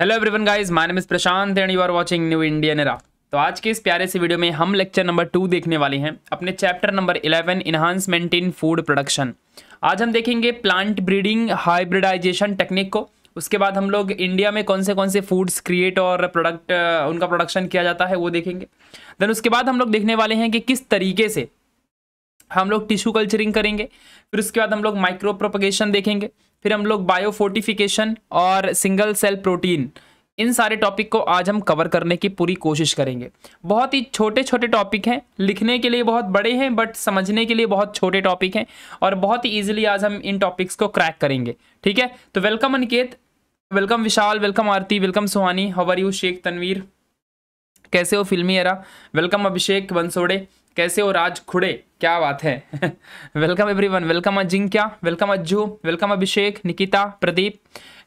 Hello everyone guys my name is Prashant and you are watching new Indian era तो आज के इस प्यारे से वीडियो में हम लेक्चर नंबर टू देखने वाले हैं अपने chapter number eleven enhancement in food production आज हम देखेंगे प्लांट ब्रीडिंग हाइब्रिडाइजेशन टेक्निक को उसके बाद हम लोग इंडिया में कौन से कौन से फूड्स क्रिएट और प्रोडक्ट उनका प्रोडक्शन किया जाता है वो देखेंगे देन उसके बाद हम लोग देखने वाले हैं कि किस तरीके से हम लोग टिश्यू कल्चरिंग करेंगे फिर उसके बाद हम लोग माइक्रो प्रोपोगेशन देखेंगे फिर हम लोग बायो फोर्टिफिकेशन और सिंगल सेल प्रोटीन इन सारे टॉपिक को आज हम कवर करने की पूरी कोशिश करेंगे बहुत ही छोटे छोटे टॉपिक हैं लिखने के लिए बहुत बड़े हैं बट समझने के लिए बहुत छोटे टॉपिक हैं और बहुत ही ईजिली आज हम इन टॉपिक्स को क्रैक करेंगे ठीक है तो welcome Aniket welcome Vishal welcome Aarti welcome Suhani how are you Shaikh Tanveer कैसे हो फिल्मी एरा वेलकम अभिषेक वंसोड़े कैसे हो राज खुड़े क्या बात है welcome everyone welcome Ajinkya welcome Ajju welcome Abhishek Nikita Pradeep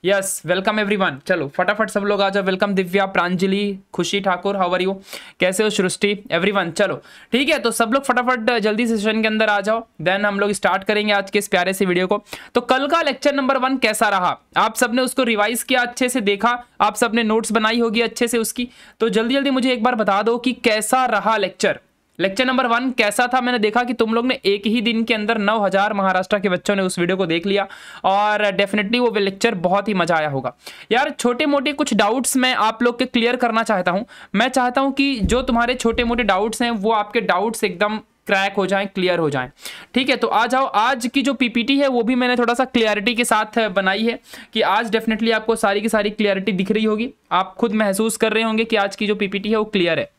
yes welcome everyone चलो फटाफट सब लोग आ जाओ वेलकम दिव्या प्रांजलि खुशी ठाकुर हाउ आर यू कैसे हो सृष्टि एवरीवन चलो ठीक है तो सब लोग फटाफट जल्दी सेशन के अंदर आ जाओ देन हम लोग स्टार्ट करेंगे आज के इस प्यारे से वीडियो को तो कल का लेक्चर नंबर वन कैसा रहा आप सबने उसको रिवाइज किया अच्छे से देखा आप सबने नोट्स बनाई होगी अच्छे से उसकी तो जल्दी जल्दी मुझे एक बार बता दो कि कैसा रहा लेक्चर लेक्चर नंबर वन कैसा था मैंने देखा कि तुम लोग ने एक ही दिन के अंदर 9000 महाराष्ट्र के बच्चों ने उस वीडियो को देख लिया और डेफिनेटली वो लेक्चर बहुत ही मजा आया होगा यार छोटे मोटे कुछ डाउट्स मैं आप लोग के क्लियर करना चाहता हूँ मैं चाहता हूँ कि जो तुम्हारे छोटे मोटे डाउट्स हैं वो आपके डाउट्स एकदम क्रैक हो जाएं क्लियर हो जाएं ठीक है तो आ जाओ आज की जो पीपीटी है वो भी मैंने थोड़ा सा क्लियरिटी के साथ बनाई है कि आज डेफिनेटली आपको सारी की सारी क्लियरिटी दिख रही होगी आप खुद महसूस कर रहे होंगे कि आज की जो पीपीटी है वो क्लियर है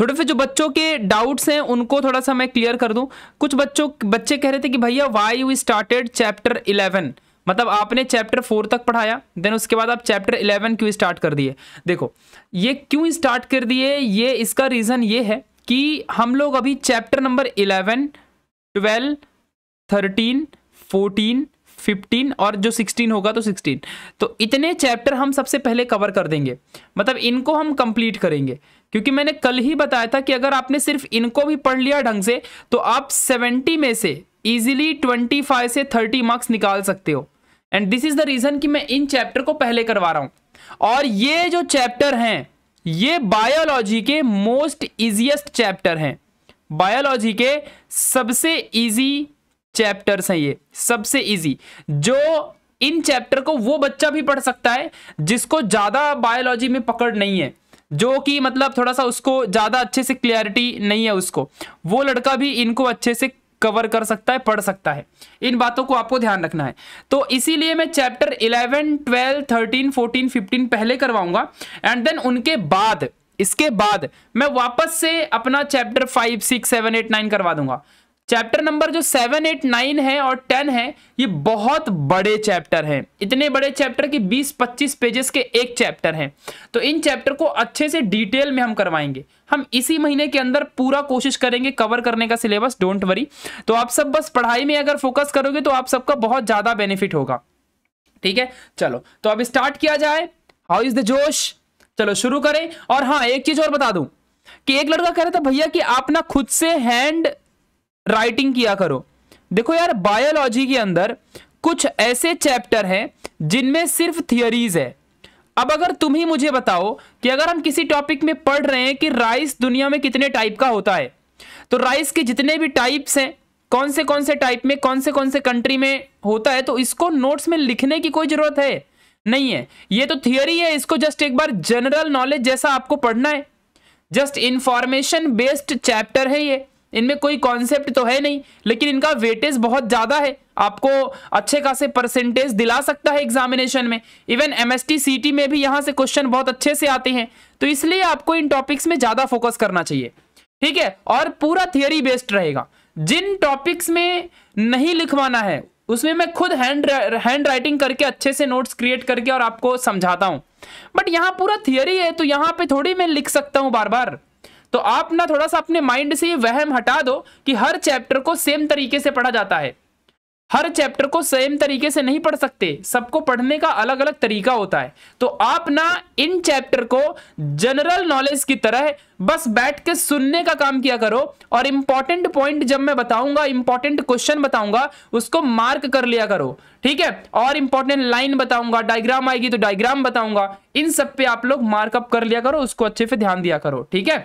थोड़े फिर जो बच्चों के डाउट्स हैं उनको थोड़ा सा मैं क्लियर कर दूं कुछ बच्चों बच्चे कह रहे थे कि भैया why you started chapter eleven मतलब आपने चैप्टर फोर तक पढ़ाया देन उसके बाद आप चैप्टर इलेवन क्यों स्टार्ट कर दिए देखो ये क्यों स्टार्ट कर दिए ये इसका रीज़न ये है कि हम लोग अभी chapter number eleven twelve thirteen fourteen 15 और जो 16 होगा तो 16 तो इतने चैप्टर हम सबसे पहले कवर कर देंगे मतलब इनको हम कंप्लीट करेंगे क्योंकि मैंने कल ही बताया था कि अगर आपने सिर्फ इनको भी पढ़ लिया ढंग से तो आप 70 में से इजीली 25 से 30 मार्क्स निकाल सकते हो and this is the reason कि मैं इन चैप्टर को पहले करवा रहा हूं और ये जो चैप्टर हैं ये बायोलॉजी के मोस्ट इजीएस्ट चैप्टर हैं बायोलॉजी के सबसे इजी चैप्टर्स हैं ये सबसे इजी जो इन चैप्टर को वो बच्चा भी पढ़ सकता है जिसको ज़्यादा बायोलॉजी में पकड़ नहीं है जो कि मतलब थोड़ा सा उसको ज़्यादा अच्छे से क्लियरिटी नहीं है उसको वो लड़का भी इनको अच्छे से कवर कर सकता है पढ़ सकता है इन बातों को आपको ध्यान रखना है तो इसीलिए मैं चैप्टर 11, 12, 13, 14, 15 पहले करवाऊंगा एंड देन उनके बाद इसके बाद मैं वापस से अपना chapter five six seven eight nine करवा दूंगा चैप्टर नंबर जो सेवन एट नाइन है और टेन है ये बहुत बड़े चैप्टर हैं इतने बड़े चैप्टर की बीस पच्चीस पेजेस के एक चैप्टर हैं तो इन चैप्टर को अच्छे से डिटेल में हम करवाएंगे हम इसी महीने के अंदर पूरा कोशिश करेंगे कवर करने का सिलेबस डोंट वरी तो आप सब बस पढ़ाई में अगर फोकस करोगे तो आप सबका बहुत ज़्यादा बेनिफिट होगा ठीक है चलो तो अब स्टार्ट किया जाए हाउ इज़ द जोश चलो शुरू करें और हाँ एक चीज़ और बता दूँ कि एक लड़का कह रहा था भैया कि आप ना खुद से हैंड राइटिंग किया करो देखो यार बायोलॉजी के अंदर कुछ ऐसे चैप्टर हैं जिनमें सिर्फ थियोरीज है अब अगर तुम ही मुझे बताओ कि अगर हम किसी टॉपिक में पढ़ रहे हैं कि राइस दुनिया में कितने टाइप का होता है तो राइस के जितने भी टाइप्स हैं कौन से कौन से टाइप में कौन से कौन से कंट्री में होता है तो इसको नोट्स में लिखने की कोई ज़रूरत है नहीं है ये तो थियोरी है इसको जस्ट एक बार जनरल नॉलेज जैसा आपको पढ़ना है जस्ट इंफॉर्मेशन बेस्ड चैप्टर है ये इनमें कोई कॉन्सेप्ट तो है नहीं लेकिन इनका वेटेज बहुत ज़्यादा है आपको अच्छे खासे परसेंटेज दिला सकता है एग्जामिनेशन में इवन एम एस में भी यहाँ से क्वेश्चन बहुत अच्छे से आते हैं तो इसलिए आपको इन टॉपिक्स में ज़्यादा फोकस करना चाहिए ठीक है और पूरा थियोरी बेस्ड रहेगा जिन टॉपिक्स में नहीं लिखवाना है उसमें मैं खुद हैंड हैंड राइटिंग करके अच्छे से नोट्स क्रिएट करके और आपको समझाता हूँ बट यहाँ पूरा थियोरी है तो यहाँ पे थोड़ी मैं लिख सकता हूँ बार बार तो आप ना थोड़ा सा अपने माइंड से ये वहम हटा दो कि हर चैप्टर को सेम तरीके से पढ़ा जाता है हर चैप्टर को सेम तरीके से नहीं पढ़ सकते सबको पढ़ने का अलग अलग तरीका होता है तो आप ना इन चैप्टर को जनरल नॉलेज की तरह बस बैठ के सुनने का काम किया करो और इंपॉर्टेंट पॉइंट जब मैं बताऊंगा इंपॉर्टेंट क्वेश्चन बताऊंगा उसको मार्क कर लिया करो ठीक है और इंपॉर्टेंट लाइन बताऊंगा डायग्राम आएगी तो डायग्राम बताऊंगा इन सब पे आप लोग मार्कअप कर लिया करो उसको अच्छे से ध्यान दिया करो ठीक है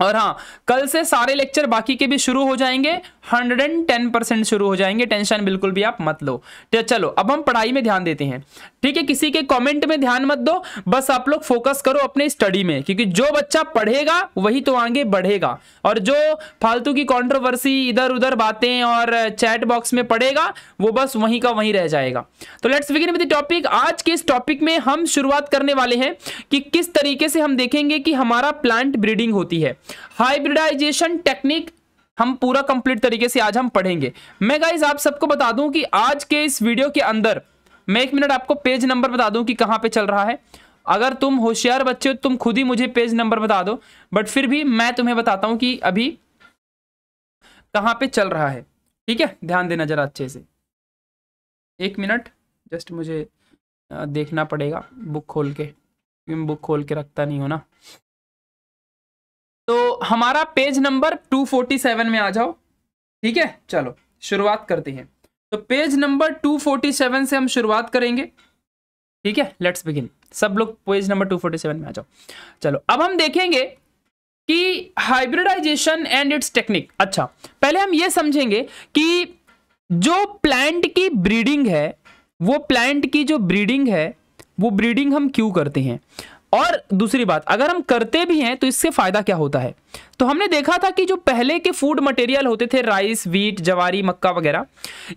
और हाँ कल से सारे लेक्चर बाकी के भी शुरू हो जाएंगे 110 शुरू हो जाएंगे टेंशन बिल्कुल भी आप मत लो तो चलो अब हम पढ़ाई में ध्यान देते हैं ठीक है किसी के कमेंट में ध्यान मत दो बस आप लोग फोकस करो अपने स्टडी में क्योंकि जो बच्चा पढ़ेगा वही तो आगे बढ़ेगा और जो फालतू की कंट्रोवर्सी इधर उधर बातें और चैट बॉक्स में पढ़ेगा वो बस वहीं का वहीं रह जाएगा तो लेट्स बिगिन विद टॉपिक आज के इस टॉपिक में हम शुरुआत करने वाले हैं कि किस तरीके से हम देखेंगे कि हमारा प्लांट ब्रीडिंग होती है हाइब्रिडाइजेशन टेक्निक हम पूरा कंप्लीट तरीके से आज हम पढ़ेंगे मैं गाइज आप सबको बता दूं कि आज के इस वीडियो के अंदर मैं एक मिनट आपको पेज नंबर बता दूं कि कहां पे चल रहा है अगर तुम होशियार बच्चे हो तुम खुद ही मुझे पेज नंबर बता दो बट फिर भी मैं तुम्हें बताता हूं कि अभी कहां पे चल रहा है ठीक है ध्यान देना जरा अच्छे से एक मिनट जस्ट मुझे देखना पड़ेगा बुक खोल के बुक खोल के रखता नहीं हो ना तो हमारा पेज नंबर 247 में आ जाओ ठीक है चलो शुरुआत करते हैं तो पेज नंबर 247 से हम शुरुआत करेंगे ठीक है लेट्स बिगिन सब लोग पेज नंबर 247 में आ जाओ चलो अब हम देखेंगे कि हाइब्रिडाइजेशन एंड इट्स टेक्निक अच्छा पहले हम ये समझेंगे कि जो प्लांट की ब्रीडिंग है वो प्लांट की जो ब्रीडिंग है वो ब्रीडिंग हम क्यों करते हैं और दूसरी बात अगर हम करते भी हैं तो इससे फ़ायदा क्या होता है तो हमने देखा था कि जो पहले के फूड मटेरियल होते थे राइस वीट जवारी मक्का वगैरह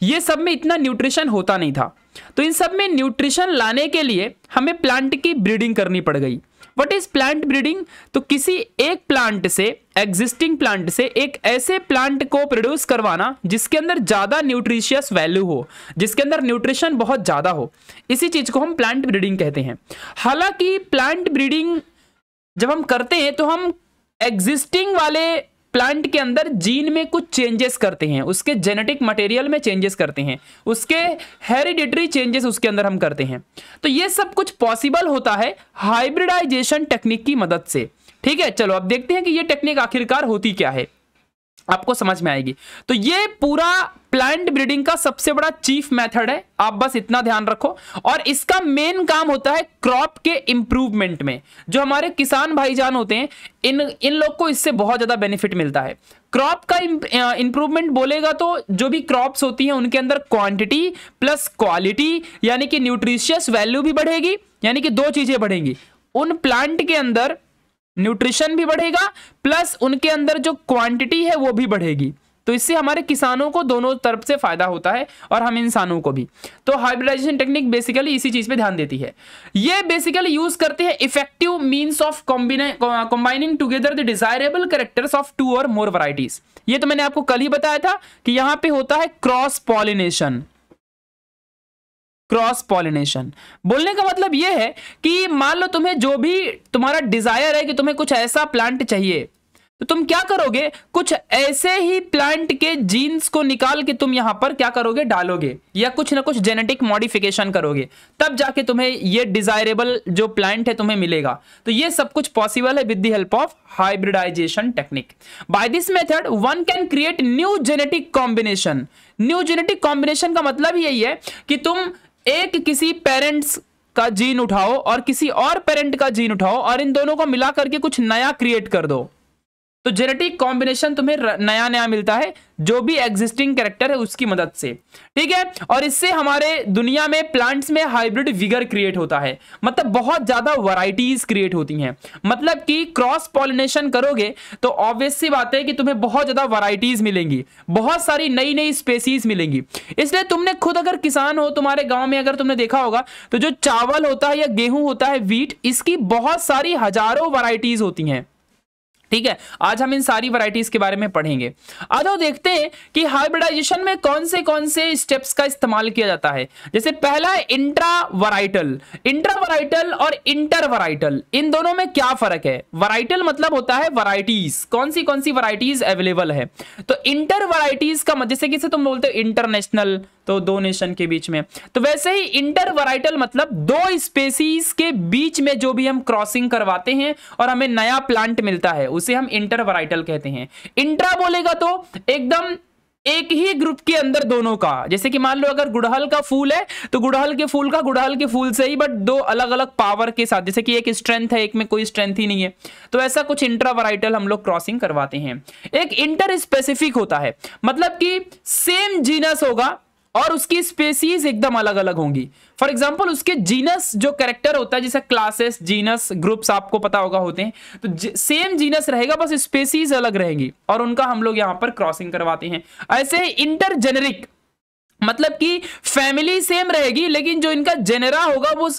ये सब में इतना न्यूट्रिशन होता नहीं था तो इन सब में न्यूट्रिशन लाने के लिए हमें प्लांट की ब्रीडिंग करनी पड़ गई वट इज प्लांट ब्रीडिंग तो किसी एक प्लांट से एग्जिस्टिंग प्लांट से एक ऐसे प्लांट को प्रोड्यूस करवाना जिसके अंदर ज़्यादा न्यूट्रिशियस वैल्यू हो जिसके अंदर न्यूट्रिशन बहुत ज़्यादा हो इसी चीज़ को हम प्लांट ब्रीडिंग कहते हैं हालांकि प्लांट ब्रीडिंग जब हम करते हैं तो हम एग्जिस्टिंग वाले प्लांट के अंदर जीन में कुछ चेंजेस करते हैं उसके जेनेटिक मटेरियल में चेंजेस करते हैं उसके हेरिडिटरी चेंजेस उसके अंदर हम करते हैं तो ये सब कुछ पॉसिबल होता है हाइब्रिडाइजेशन टेक्निक की मदद से ठीक है चलो अब देखते हैं कि ये टेक्निक आखिरकार होती क्या है आपको समझ में आएगी तो ये पूरा प्लांट ब्रीडिंग का सबसे बड़ा चीफ मेथड है आप बस इतना ध्यान रखो और इसका मेन काम होता है क्रॉप के इंप्रूवमेंट में जो हमारे किसान भाईजान होते हैं इन इन लोग को इससे बहुत ज़्यादा बेनिफिट मिलता है क्रॉप का इंप्रूवमेंट बोलेगा तो जो भी क्रॉप्स होती हैं उनके अंदर क्वांटिटी प्लस क्वालिटी यानी कि न्यूट्रिशियस वैल्यू भी बढ़ेगी यानी कि दो चीज़ें बढ़ेंगी उन प्लांट के अंदर न्यूट्रिशन भी बढ़ेगा प्लस उनके अंदर जो क्वांटिटी है वो भी बढ़ेगी तो इससे हमारे किसानों को दोनों तरफ से फायदा होता है और हम इंसानों को भी तो हाइब्रिडाइजेशन टेक्निक बेसिकली इसी चीज पे ध्यान देती है ये बेसिकली यूज करते हैं effective means of combining together the desirable characters of two और मोर वराइटीज ये तो मैंने आपको कल ही बताया था कि यहाँ पे होता है क्रॉस पॉलिनेशन क्रॉस पॉलिनेशन बोलने का मतलब यह है कि मान लो तुम्हें जो भी तुम्हारा डिजायर है कि तुम्हें कुछ ऐसा प्लांट चाहिए तो तुम क्या करोगे कुछ ऐसे ही प्लांट के जीन्स को निकाल के तुम यहां पर क्या करोगे डालोगे या कुछ ना कुछ जेनेटिक मॉडिफिकेशन करोगे तब जाके तुम्हें ये डिजायरेबल जो प्लांट है तुम्हें मिलेगा तो ये सब कुछ पॉसिबल है with the help of hybridization technique by this method one can create new genetic combination new genetic combination का मतलब यही है कि तुम एक किसी पेरेंट्स का जीन उठाओ और किसी और पेरेंट का जीन उठाओ और इन दोनों को मिला करके कुछ नया क्रिएट कर दो तो जेनेटिक कॉम्बिनेशन तुम्हें नया नया मिलता है जो भी एग्जिस्टिंग कैरेक्टर है उसकी मदद से ठीक है और इससे हमारे दुनिया में प्लांट्स में हाइब्रिड विगर क्रिएट होता है मतलब बहुत ज़्यादा वराइटीज क्रिएट होती हैं मतलब कि क्रॉस पॉलिनेशन करोगे तो ऑब्वियस सी बात है कि तुम्हें बहुत ज़्यादा वराइटीज मिलेंगी बहुत सारी नई नई स्पेसीज मिलेंगी इसलिए तुमने खुद अगर किसान हो तुम्हारे गाँव में अगर तुमने देखा होगा तो जो चावल होता है या गेहूँ होता है वीट इसकी बहुत सारी हजारों वराइटीज़ होती हैं ठीक है आज हम इन सारी वराइटीज के बारे में पढ़ेंगे अदो देखते हैं कि हाइब्रिडाइजेशन में कौन से कौन से स्टेप्स का इस्तेमाल किया जाता है जैसे पहला है इंट्रा वराइटल इंट्रा वराइटल और इंटर वराइटल इन दोनों में क्या फर्क है वराइटल मतलब होता है वराइटीज कौन सी कौन सी वराइटीज अवेलेबल है तो इंटर वराइटीज का जैसे किसे तुम बोलते हो इंटरनेशनल तो दो नेशन के बीच में तो वैसे ही इंटर वराइटल मतलब दो स्पेसीज के बीच में जो भी हम क्रॉसिंग करवाते हैं और हमें नया प्लांट मिलता है उसे हम इंटरवराइटल कहते हैं इंट्रा बोलेगा तो एकदम एक ही ग्रुप के अंदर दोनों का जैसे कि मान लो अगर गुड़हल का फूल है तो गुड़हल के फूल का गुड़हल के फूल से ही बट दो अलग अलग पावर के साथ जैसे कि एक स्ट्रेंथ है एक में कोई स्ट्रेंथ ही नहीं है तो ऐसा कुछ इंट्रावराइटल हम लोग क्रॉसिंग करवाते हैं एक इंटर स्पेसिफिक होता है मतलब कि सेम जीनस होगा और उसकी स्पेसीज एकदम अलग अलग होंगी फॉर एग्जाम्पल उसके जीनस जो कैरेक्टर होता है जैसे क्लासेस जीनस ग्रुप्स आपको पता होगा होते हैं तो सेम जीनस रहेगा बस स्पेसीज अलग रहेंगी और उनका हम लोग यहाँ पर क्रॉसिंग करवाते हैं ऐसे इंटर जेनेरिक मतलब कि फैमिली सेम रहेगी लेकिन जो इनका जेनेरा होगा वो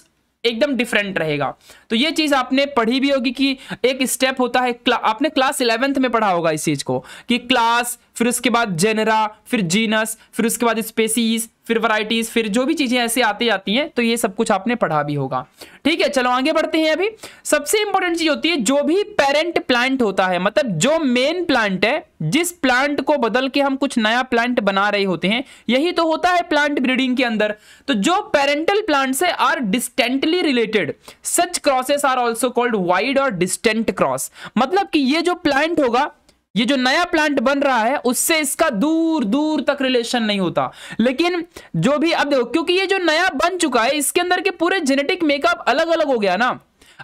एकदम डिफरेंट रहेगा तो ये चीज़ आपने पढ़ी भी होगी कि एक स्टेप होता है क्ला, आपने क्लास इलेवेंथ में पढ़ा होगा इस चीज़ को कि क्लास फिर उसके बाद जेनरा फिर जीनस फिर उसके बाद स्पेसीज फिर वराइटीज फिर जो भी चीज़ें ऐसे आती जाती हैं तो ये सब कुछ आपने पढ़ा भी होगा ठीक है चलो आगे बढ़ते हैं अभी सबसे इंपॉर्टेंट चीज़ होती है जो भी पेरेंट प्लांट होता है मतलब जो मेन प्लांट है जिस प्लांट को बदल के हम कुछ नया प्लांट बना रहे होते हैं यही तो होता है प्लांट ब्रीडिंग के अंदर तो जो पेरेंटल प्लांट है are distantly related such crosses are also called wide or distant cross मतलब कि ये जो प्लांट होगा ये जो नया प्लांट बन रहा है उससे इसका दूर दूर तक रिलेशन नहीं होता लेकिन जो भी अब देखो क्योंकि ये जो नया बन चुका है इसके अंदर के पूरे जेनेटिक मेकअप अलग अलग हो गया ना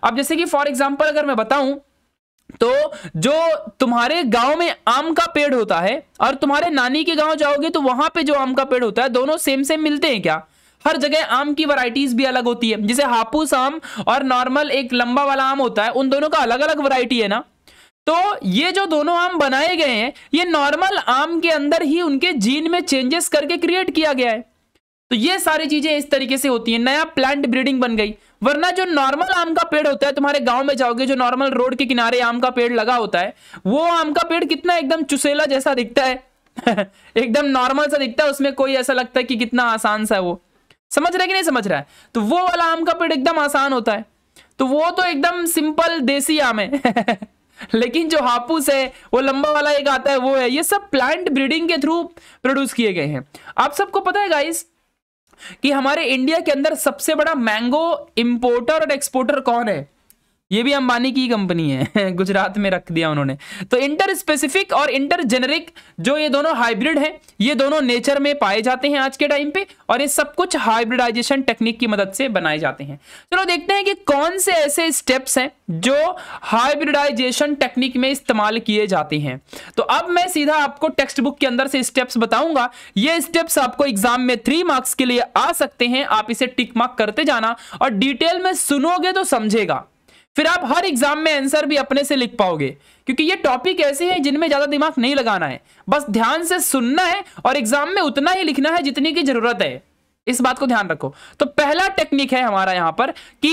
अब जैसे कि फॉर एग्जाम्पल अगर मैं बताऊं तो जो तुम्हारे गांव में आम का पेड़ होता है और तुम्हारे नानी के गांव जाओगे तो वहां पे जो आम का पेड़ होता है दोनों सेम सेम मिलते हैं क्या हर जगह आम की वैरायटीज भी अलग होती है जैसे हापूस आम और नॉर्मल एक लंबा वाला आम होता है उन दोनों का अलग अलग वैरायटी है ना तो ये जो दोनों आम बनाए गए हैं ये नॉर्मल आम के अंदर ही उनके जीन में चेंजेस करके क्रिएट किया गया है तो ये सारी चीजें इस तरीके से होती हैं नया प्लांट ब्रीडिंग बन गई वरना जो नॉर्मल आम का पेड़ होता है तुम्हारे गांव में जाओगे जो नॉर्मल रोड के किनारे आम का पेड़ लगा होता है वो आम का पेड़ कितना एकदम चुसेला जैसा दिखता है एकदम नॉर्मल सा दिखता है उसमें कोई ऐसा लगता है कि कितना आसान सा है वो समझ रहा है कि नहीं समझ रहा है तो वो वाला आम का पेड़ एकदम आसान होता है तो वो तो एकदम सिंपल देसी आम है लेकिन जो हापूस है वो लंबा वाला एक आता है वो है ये सब प्लांट ब्रीडिंग के थ्रू प्रोड्यूस किए गए हैं आप सबको पता है गाइस कि हमारे इंडिया के अंदर सबसे बड़ा मैंगो इंपोर्टर और एक्सपोर्टर कौन है ये भी अंबानी की कंपनी है गुजरात में रख दिया उन्होंने तो इंटर स्पेसिफिक और इंटर जेनरिक जो ये दोनों हाइब्रिड हैं ये दोनों नेचर में पाए जाते हैं आज के टाइम पे और ये सब कुछ हाइब्रिडाइजेशन टेक्निक की मदद से बनाए जाते हैं चलो देखते हैं कि कौन से ऐसे स्टेप्स हैं जो हाइब्रिडाइजेशन टेक्निक में इस्तेमाल किए जाते हैं तो अब मैं सीधा आपको टेक्स्ट बुक के अंदर से स्टेप्स बताऊंगा ये स्टेप्स आपको एग्जाम में थ्री मार्क्स के लिए आ सकते हैं आप इसे टिक मार्क करते जाना और डिटेल में सुनोगे तो समझेगा फिर आप हर एग्जाम में आंसर भी अपने से लिख पाओगे क्योंकि ये टॉपिक ऐसे हैं जिनमें ज़्यादा दिमाग नहीं लगाना है बस ध्यान से सुनना है और एग्जाम में उतना ही लिखना है जितनी की ज़रूरत है इस बात को ध्यान रखो तो पहला टेक्निक है हमारा यहां पर कि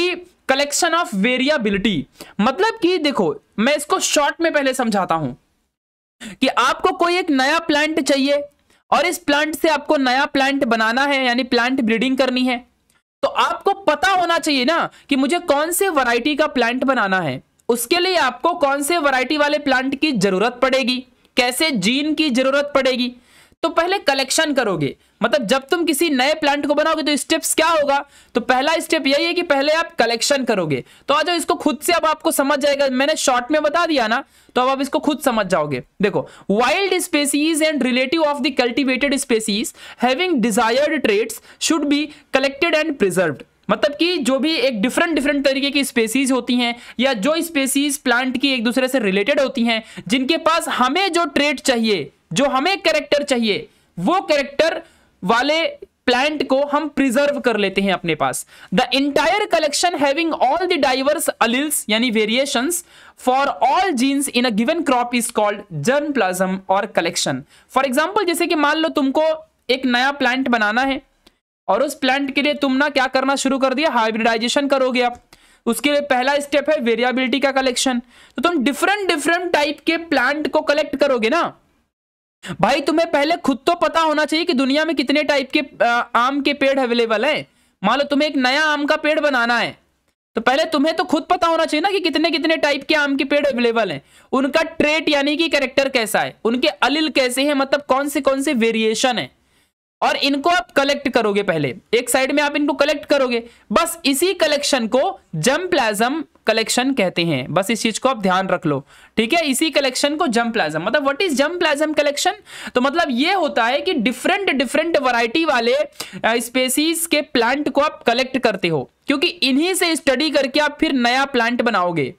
कलेक्शन ऑफ वेरिएबिलिटी मतलब कि देखो मैं इसको शॉर्ट में पहले समझाता हूं कि आपको कोई एक नया प्लांट चाहिए और इस प्लांट से आपको नया प्लांट बनाना है यानी प्लांट ब्रीडिंग करनी है तो आपको पता होना चाहिए ना कि मुझे कौन से वैरायटी का प्लांट बनाना है उसके लिए आपको कौन से वैरायटी वाले प्लांट की जरूरत पड़ेगी कैसे जीन की जरूरत पड़ेगी तो पहले कलेक्शन करोगे मतलब जब तुम किसी नए प्लांट को बनाओगे तो स्टेप्स क्या होगा तो पहला स्टेप यही है कि पहले आप कलेक्शन करोगे तो आज इसको खुद से अब आपको समझ जाएगा मैंने शॉर्ट में बता दिया ना तो अब आप इसको खुद समझ जाओगे देखो wild species and relative of the cultivated species having desired traits should be collected and preserved मतलब कि जो भी एक डिफरेंट डिफरेंट तरीके की स्पेसीज होती हैं या जो स्पेसीज प्लांट की एक दूसरे से रिलेटेड होती हैं जिनके पास हमें जो ट्रेड चाहिए जो हमें कैरेक्टर चाहिए वो कैरेक्टर वाले प्लांट को हम प्रिजर्व कर लेते हैं अपने पास the entire collection having all the diverse alleles यानी variation for all genes in a given crop is called जर्न और कलेक्शन फॉर एग्जाम्पल जैसे कि मान लो तुमको एक नया प्लांट बनाना है और उस प्लांट के लिए तुम ना क्या करना शुरू कर दिया हाइब्रिडाइजेशन करोगे आप उसके लिए पहला स्टेप है वेरिएबिलिटी का कलेक्शन तो तुम डिफरेंट डिफरेंट टाइप के प्लांट को कलेक्ट करोगे ना भाई तुम्हें पहले खुद तो पता होना चाहिए कि दुनिया में कितने टाइप के आम के पेड़ अवेलेबल हैं मान लो तुम्हें एक नया आम का पेड़ बनाना है तो पहले तुम्हें तो खुद पता होना चाहिए ना कि कितने कितने टाइप के आम के पेड़ अवेलेबल हैं उनका ट्रेट यानी कि कैरेक्टर कैसा है उनके अलिल कैसे हैं मतलब कौन से कौन से वेरिएशन है और इनको आप कलेक्ट करोगे पहले एक साइड में आप इनको कलेक्ट करोगे बस इसी कलेक्शन को जम्प्लाज्म कलेक्शन कहते हैं बस इस चीज को आप ध्यान रख लो ठीक है इसी कलेक्शन को जम प्लाजम मतलब what is germplasm collection तो मतलब ये होता है कि डिफरेंट डिफरेंट वैरायटी वाले स्पेसीज के प्लांट को आप कलेक्ट करते हो क्योंकि इन्हीं से स्टडी करके आप फिर नया प्लांट बनाओगे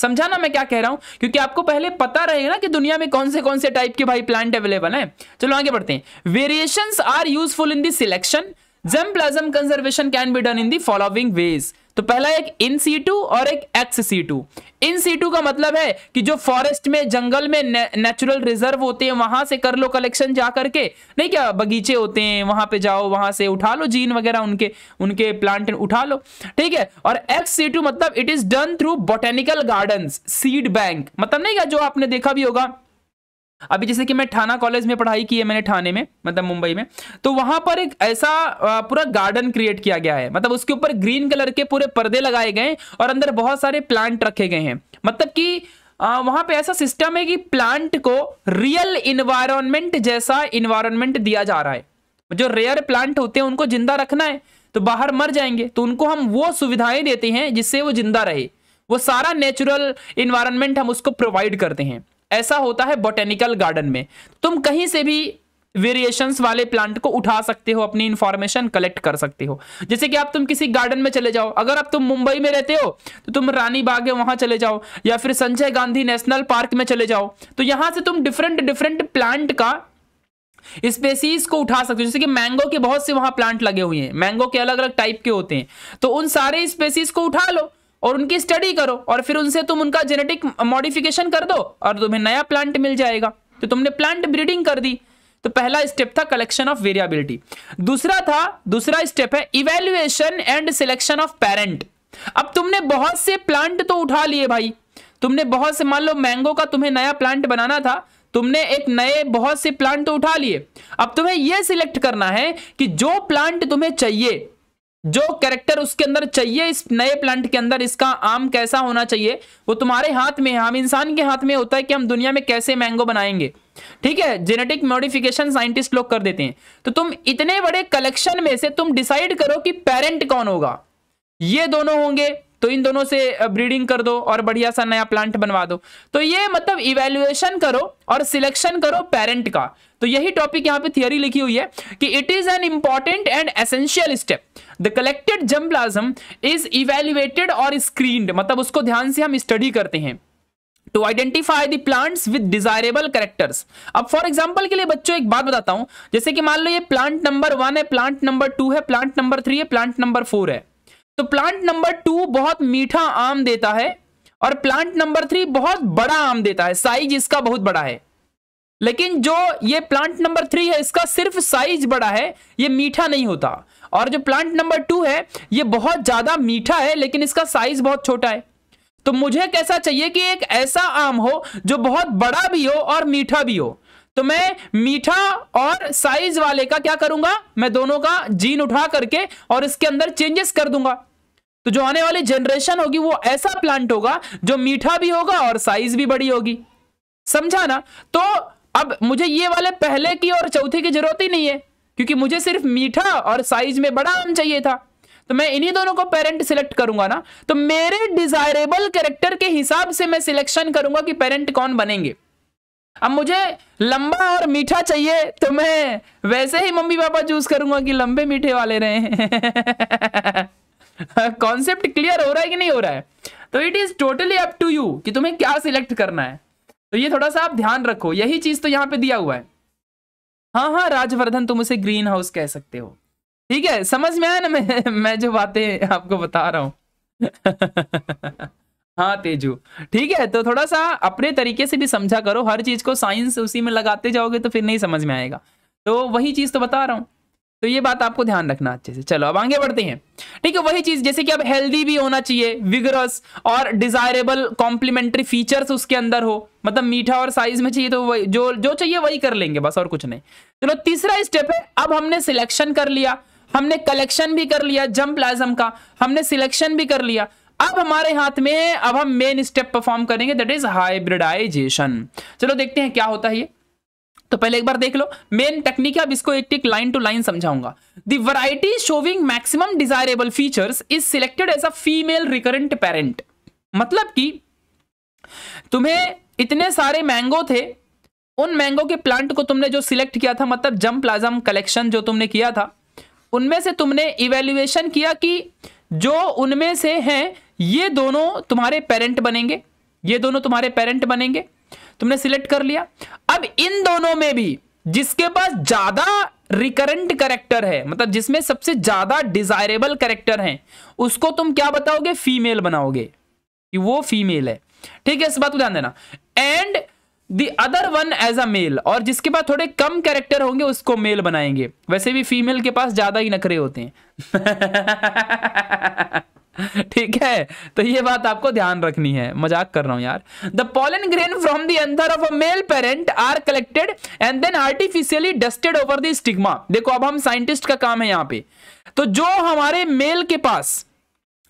समझा ना मैं क्या कह रहा हूं क्योंकि आपको पहले पता रहेगा ना कि दुनिया में कौन से कौन से टाइप के भाई प्लांट अवेलेबल है चलो आगे बढ़ते हैं variation are useful in selection germplasm conservation can be done in the following ways तो पहला एक इन सी टू और एक एक्स सी टू इन सी टू का मतलब है कि जो फॉरेस्ट में जंगल में ने, नेचुरल रिजर्व होते हैं वहां से कर लो कलेक्शन जा करके नहीं क्या बगीचे होते हैं वहां पे जाओ वहां से उठा लो जीन वगैरह उनके उनके प्लांट उठा लो ठीक है और एक्स सी टू मतलब it is done through botanical garden seed bank मतलब नहीं क्या जो आपने देखा भी होगा अभी जैसे कि मैं ठाना कॉलेज में पढ़ाई की है मैंने ठाने में मतलब मुंबई में तो वहां पर एक ऐसा पूरा गार्डन क्रिएट किया गया है मतलब उसके ऊपर ग्रीन कलर के पूरे पर्दे लगाए गए और अंदर बहुत सारे प्लांट रखे गए हैं मतलब कि आ, वहां पे ऐसा सिस्टम है कि प्लांट को रियल इन्वायरमेंट जैसा इन्वायरमेंट दिया जा रहा है जो रेयर प्लांट होते हैं उनको जिंदा रखना है तो बाहर मर जाएंगे तो उनको हम वो सुविधाएं देते हैं जिससे वो जिंदा रहे वो सारा नेचुरल इन्वायरमेंट हम उसको प्रोवाइड करते हैं ऐसा होता है बोटेनिकल गार्डन में तुम कहीं से भी वेरिएशंस वाले प्लांट को उठा सकते हो अपनी इंफॉर्मेशन कलेक्ट कर सकते हो जैसे कि आप तुम किसी गार्डन में चले जाओ अगर आप तुम मुंबई में रहते हो तो तुम रानी बाग है वहां चले जाओ या फिर संजय गांधी नेशनल पार्क में चले जाओ तो यहां से तुम डिफरेंट डिफरेंट प्लांट का स्पेसीज को उठा सकते हो जैसे कि मैंगो के बहुत से वहां प्लांट लगे हुए हैं मैंगो के अलग अलग टाइप के होते हैं तो उन सारे स्पेसीज को उठा लो और उनकी स्टडी करो और फिर उनसे तुम उनका जेनेटिक मॉडिफिकेशन कर दो और तुम्हें नया प्लांट मिल जाएगा तो तुमने प्लांट ब्रीडिंग कर दी तो पहला स्टेप था कलेक्शन ऑफ वेरिएबिलिटी दूसरा था दूसरा स्टेप है evaluation and selection of parent अब तुमने बहुत से प्लांट तो उठा लिए भाई तुमने बहुत से मान लो मैंगो का तुम्हें नया प्लांट बनाना था तुमने एक नए बहुत से प्लांट तो उठा लिए अब तुम्हें यह सिलेक्ट करना है कि जो प्लांट तुम्हें चाहिए जो कैरेक्टर उसके अंदर चाहिए इस नए प्लांट के अंदर इसका आम कैसा होना चाहिए वो तुम्हारे हाथ में है हम इंसान के हाथ में होता है कि हम दुनिया में कैसे मैंगो बनाएंगे ठीक है जेनेटिक मॉडिफिकेशन साइंटिस्ट लोग कर देते हैं तो तुम इतने बड़े कलेक्शन में से तुम डिसाइड करो कि पेरेंट कौन होगा ये दोनों होंगे तो इन दोनों से ब्रीडिंग कर दो और बढ़िया सा नया प्लांट बनवा दो तो ये मतलब इवेल्युएशन करो और सिलेक्शन करो पेरेंट का तो यही टॉपिक यहाँ पे थियोरी लिखी हुई है कि it is an important and essential step the collected germplasm is evaluated और स्क्रीन्ड मतलब उसको ध्यान से हम स्टडी करते हैं to identify the plants with desirable characters अब फॉर एग्जाम्पल के लिए बच्चों एक बात बताता हूं जैसे कि मान लो ये प्लांट नंबर वन है प्लांट नंबर टू है प्लांट नंबर थ्री है प्लांट नंबर फोर है तो प्लांट नंबर टू बहुत मीठा आम देता है और प्लांट नंबर थ्री बहुत बड़ा आम देता है साइज इसका बहुत बड़ा है लेकिन जो ये प्लांट नंबर थ्री है इसका सिर्फ साइज बड़ा है ये मीठा नहीं होता और जो प्लांट नंबर टू है ये बहुत ज़्यादा मीठा है लेकिन इसका साइज बहुत छोटा है तो मुझे कैसा चाहिए कि एक ऐसा आम हो जो बहुत बड़ा भी हो और मीठा भी हो तो मैं मीठा और साइज वाले का क्या करूंगा मैं दोनों का जीन उठा करके और इसके अंदर चेंजेस कर दूंगा तो जो आने वाली जनरेशन होगी वो ऐसा प्लांट होगा जो मीठा भी होगा और साइज भी बड़ी होगी समझा ना तो अब मुझे ये वाले पहले की और चौथी की जरूरत ही नहीं है क्योंकि मुझे सिर्फ मीठा और साइज में बड़ा आम चाहिए था तो मैं इन्हीं दोनों को पेरेंट सिलेक्ट करूंगा ना तो मेरे डिजायरेबल कैरेक्टर के हिसाब से मैं सिलेक्शन करूंगा कि पेरेंट कौन बनेंगे अब मुझे लंबा और मीठा चाहिए तो मैं वैसे ही मम्मी पापा चूज करूंगा कि लंबे मीठे वाले रहे कॉन्सेप्ट क्लियर हो रहा है कि नहीं हो रहा है तो it is totally up to you कि तुम्हें क्या सिलेक्ट करना है तो ये थोड़ा सा आप ध्यान रखो यही चीज तो यहाँ पे दिया हुआ है हाँ हाँ राजवर्धन तुम उसे ग्रीन हाउस कह सकते हो ठीक है समझ में आया ना मैं मैं जो बातें आपको बता रहा हूँ हाँ तेजू ठीक है तो थोड़ा सा अपने तरीके से भी समझा करो हर चीज को साइंस उसी में लगाते जाओगे तो फिर नहीं समझ में आएगा तो वही चीज तो बता रहा हूँ तो ये बात आपको ध्यान रखना अच्छे से चलो अब आगे बढ़ते हैं ठीक है वही चीज जैसे कि अब हेल्दी भी होना चाहिए विगरस और डिजायरेबल कॉम्प्लीमेंट्री फीचर्स उसके अंदर हो मतलब मीठा और साइज में चाहिए तो वही जो जो चाहिए वही कर लेंगे बस और कुछ नहीं चलो तीसरा स्टेप है अब हमने सिलेक्शन कर लिया हमने कलेक्शन भी कर लिया जम प्लाजम का हमने सिलेक्शन भी कर लिया अब हमारे हाथ में अब हम मेन स्टेप परफॉर्म करेंगे दैट इज हाइब्रिडाइजेशन चलो देखते हैं क्या होता है ये तो पहले एक बार देख लो मेन टेक्निक है अब इसको एक टिक लाइन टू लाइन समझाऊंगा the variety showing maximum desirable features is selected as a female recurrent parent मतलब कि तुम्हें इतने सारे मैंगो थे उन मैंगो के प्लांट को तुमने जो सिलेक्ट किया था मतलब जम प्लाजम कलेक्शन जो तुमने किया था उनमें से तुमने इवेल्युएशन किया कि जो उनमें से हैं ये दोनों तुम्हारे पेरेंट बनेंगे ये दोनों तुम्हारे पेरेंट बनेंगे तुमने सिलेक्ट कर लिया अब इन दोनों में भी जिसके पास ज्यादा रिकरेंट करेक्टर है मतलब जिसमें सबसे ज्यादा डिजायरेबल करेक्टर हैं उसको तुम क्या बताओगे फीमेल बनाओगे कि वो फीमेल है ठीक है इस बात को ध्यान देना and the other one as a male और जिसके पास थोड़े कम कैरेक्टर होंगे उसको मेल बनाएंगे वैसे भी फीमेल के पास ज्यादा ही नखरे होते हैं ठीक है तो ये बात आपको ध्यान रखनी है मजाक कर रहा हूं यार the pollen grain from the anther of a male parent are collected and then artificially dusted over the stigma देखो अब हम साइंटिस्ट का काम है यहां पे तो जो हमारे मेल के पास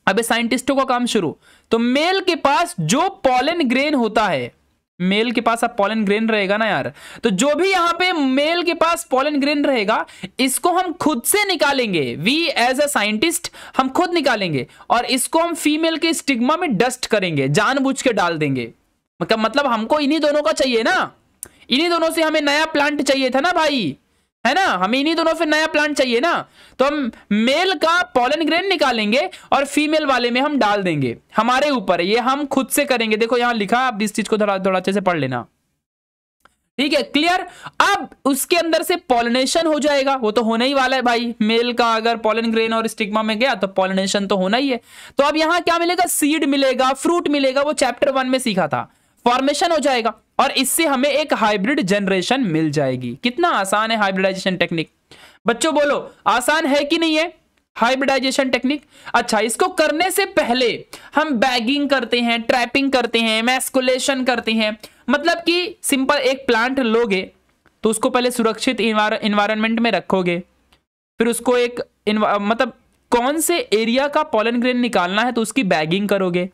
अब साइंटिस्टों का काम शुरू तो मेल के पास जो पॉलन ग्रेन होता है मेल के पास अब पॉलन ग्रेन रहेगा ना यार तो जो भी यहाँ पे मेल के पास पॉलन ग्रेन रहेगा इसको हम खुद से निकालेंगे वी एज अ साइंटिस्ट हम खुद निकालेंगे और इसको हम फीमेल के स्टिग्मा में डस्ट करेंगे जानबूझ के डाल देंगे मतलब मतलब हमको इन्हीं दोनों का चाहिए ना इन्हीं दोनों से हमें नया प्लांट चाहिए था ना भाई है ना हमें इन्हीं दोनों फिर नया प्लांट चाहिए ना तो हम मेल का पॉलन ग्रेन निकालेंगे और फीमेल वाले में हम डाल देंगे हमारे ऊपर ये हम खुद से करेंगे देखो यहाँ लिखा आप इस चीज को थोड़ा थोड़ा अच्छे से पढ़ लेना ठीक है क्लियर अब उसके अंदर से पॉलिनेशन हो जाएगा वो तो होना ही वाला है भाई मेल का अगर पॉलन ग्रेन और स्टिग्मा में गया तो पॉलिनेशन तो होना ही है तो अब यहाँ क्या मिलेगा सीड मिलेगा फ्रूट मिलेगा वो चैप्टर वन में सीखा था फॉर्मेशन हो जाएगा और इससे हमें एक हाइब्रिड जनरेशन मिल जाएगी कितना आसान है हाइब्रिडाइजेशन टेक्निक बच्चों बोलो आसान है कि नहीं है हाइब्रिडाइजेशन टेक्निक अच्छा इसको करने से पहले हम बैगिंग करते हैं ट्रैपिंग करते हैं मैस्कुलेशन करते हैं मतलब कि सिंपल एक प्लांट लोगे तो उसको पहले सुरक्षित इन्वायरमेंट में रखोगे फिर उसको एक मतलब कौन से एरिया का पॉलन ग्रेन निकालना है तो उसकी बैगिंग करोगे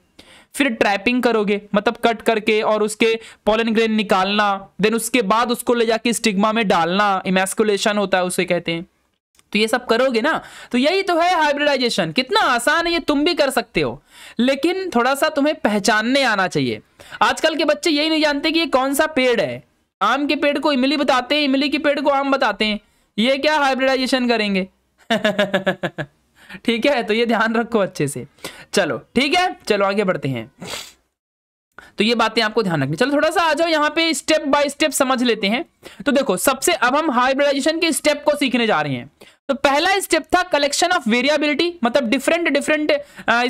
फिर ट्रैपिंग करोगे मतलब कट करके और उसके पोलन ग्रेन निकालना देन उसके बाद उसको ले जाके स्टिग्मा में डालना इमेस्कुलेशन होता है उसे कहते हैं तो ये सब करोगे ना तो यही तो है हाइब्रिडाइजेशन कितना आसान है ये तुम भी कर सकते हो लेकिन थोड़ा सा तुम्हें पहचानने आना चाहिए आजकल के बच्चे यही नहीं जानते कि ये कौन सा पेड़ है आम के पेड़ को इमली बताते हैं इमली के पेड़ को आम बताते हैं ये क्या हाइब्रिडाइजेशन करेंगे ठीक है तो ये ध्यान रखो अच्छे से चलो ठीक है चलो आगे बढ़ते हैं तो ये बातें आपको ध्यान रखनी चलो थोड़ा सा आ जाओ यहाँ पे स्टेप बाय स्टेप समझ लेते हैं तो देखो सबसे अब हम हाइब्रिडाइजेशन के स्टेप को सीखने जा रहे हैं तो पहला स्टेप था कलेक्शन ऑफ वेरिएबिलिटी मतलब डिफरेंट डिफरेंट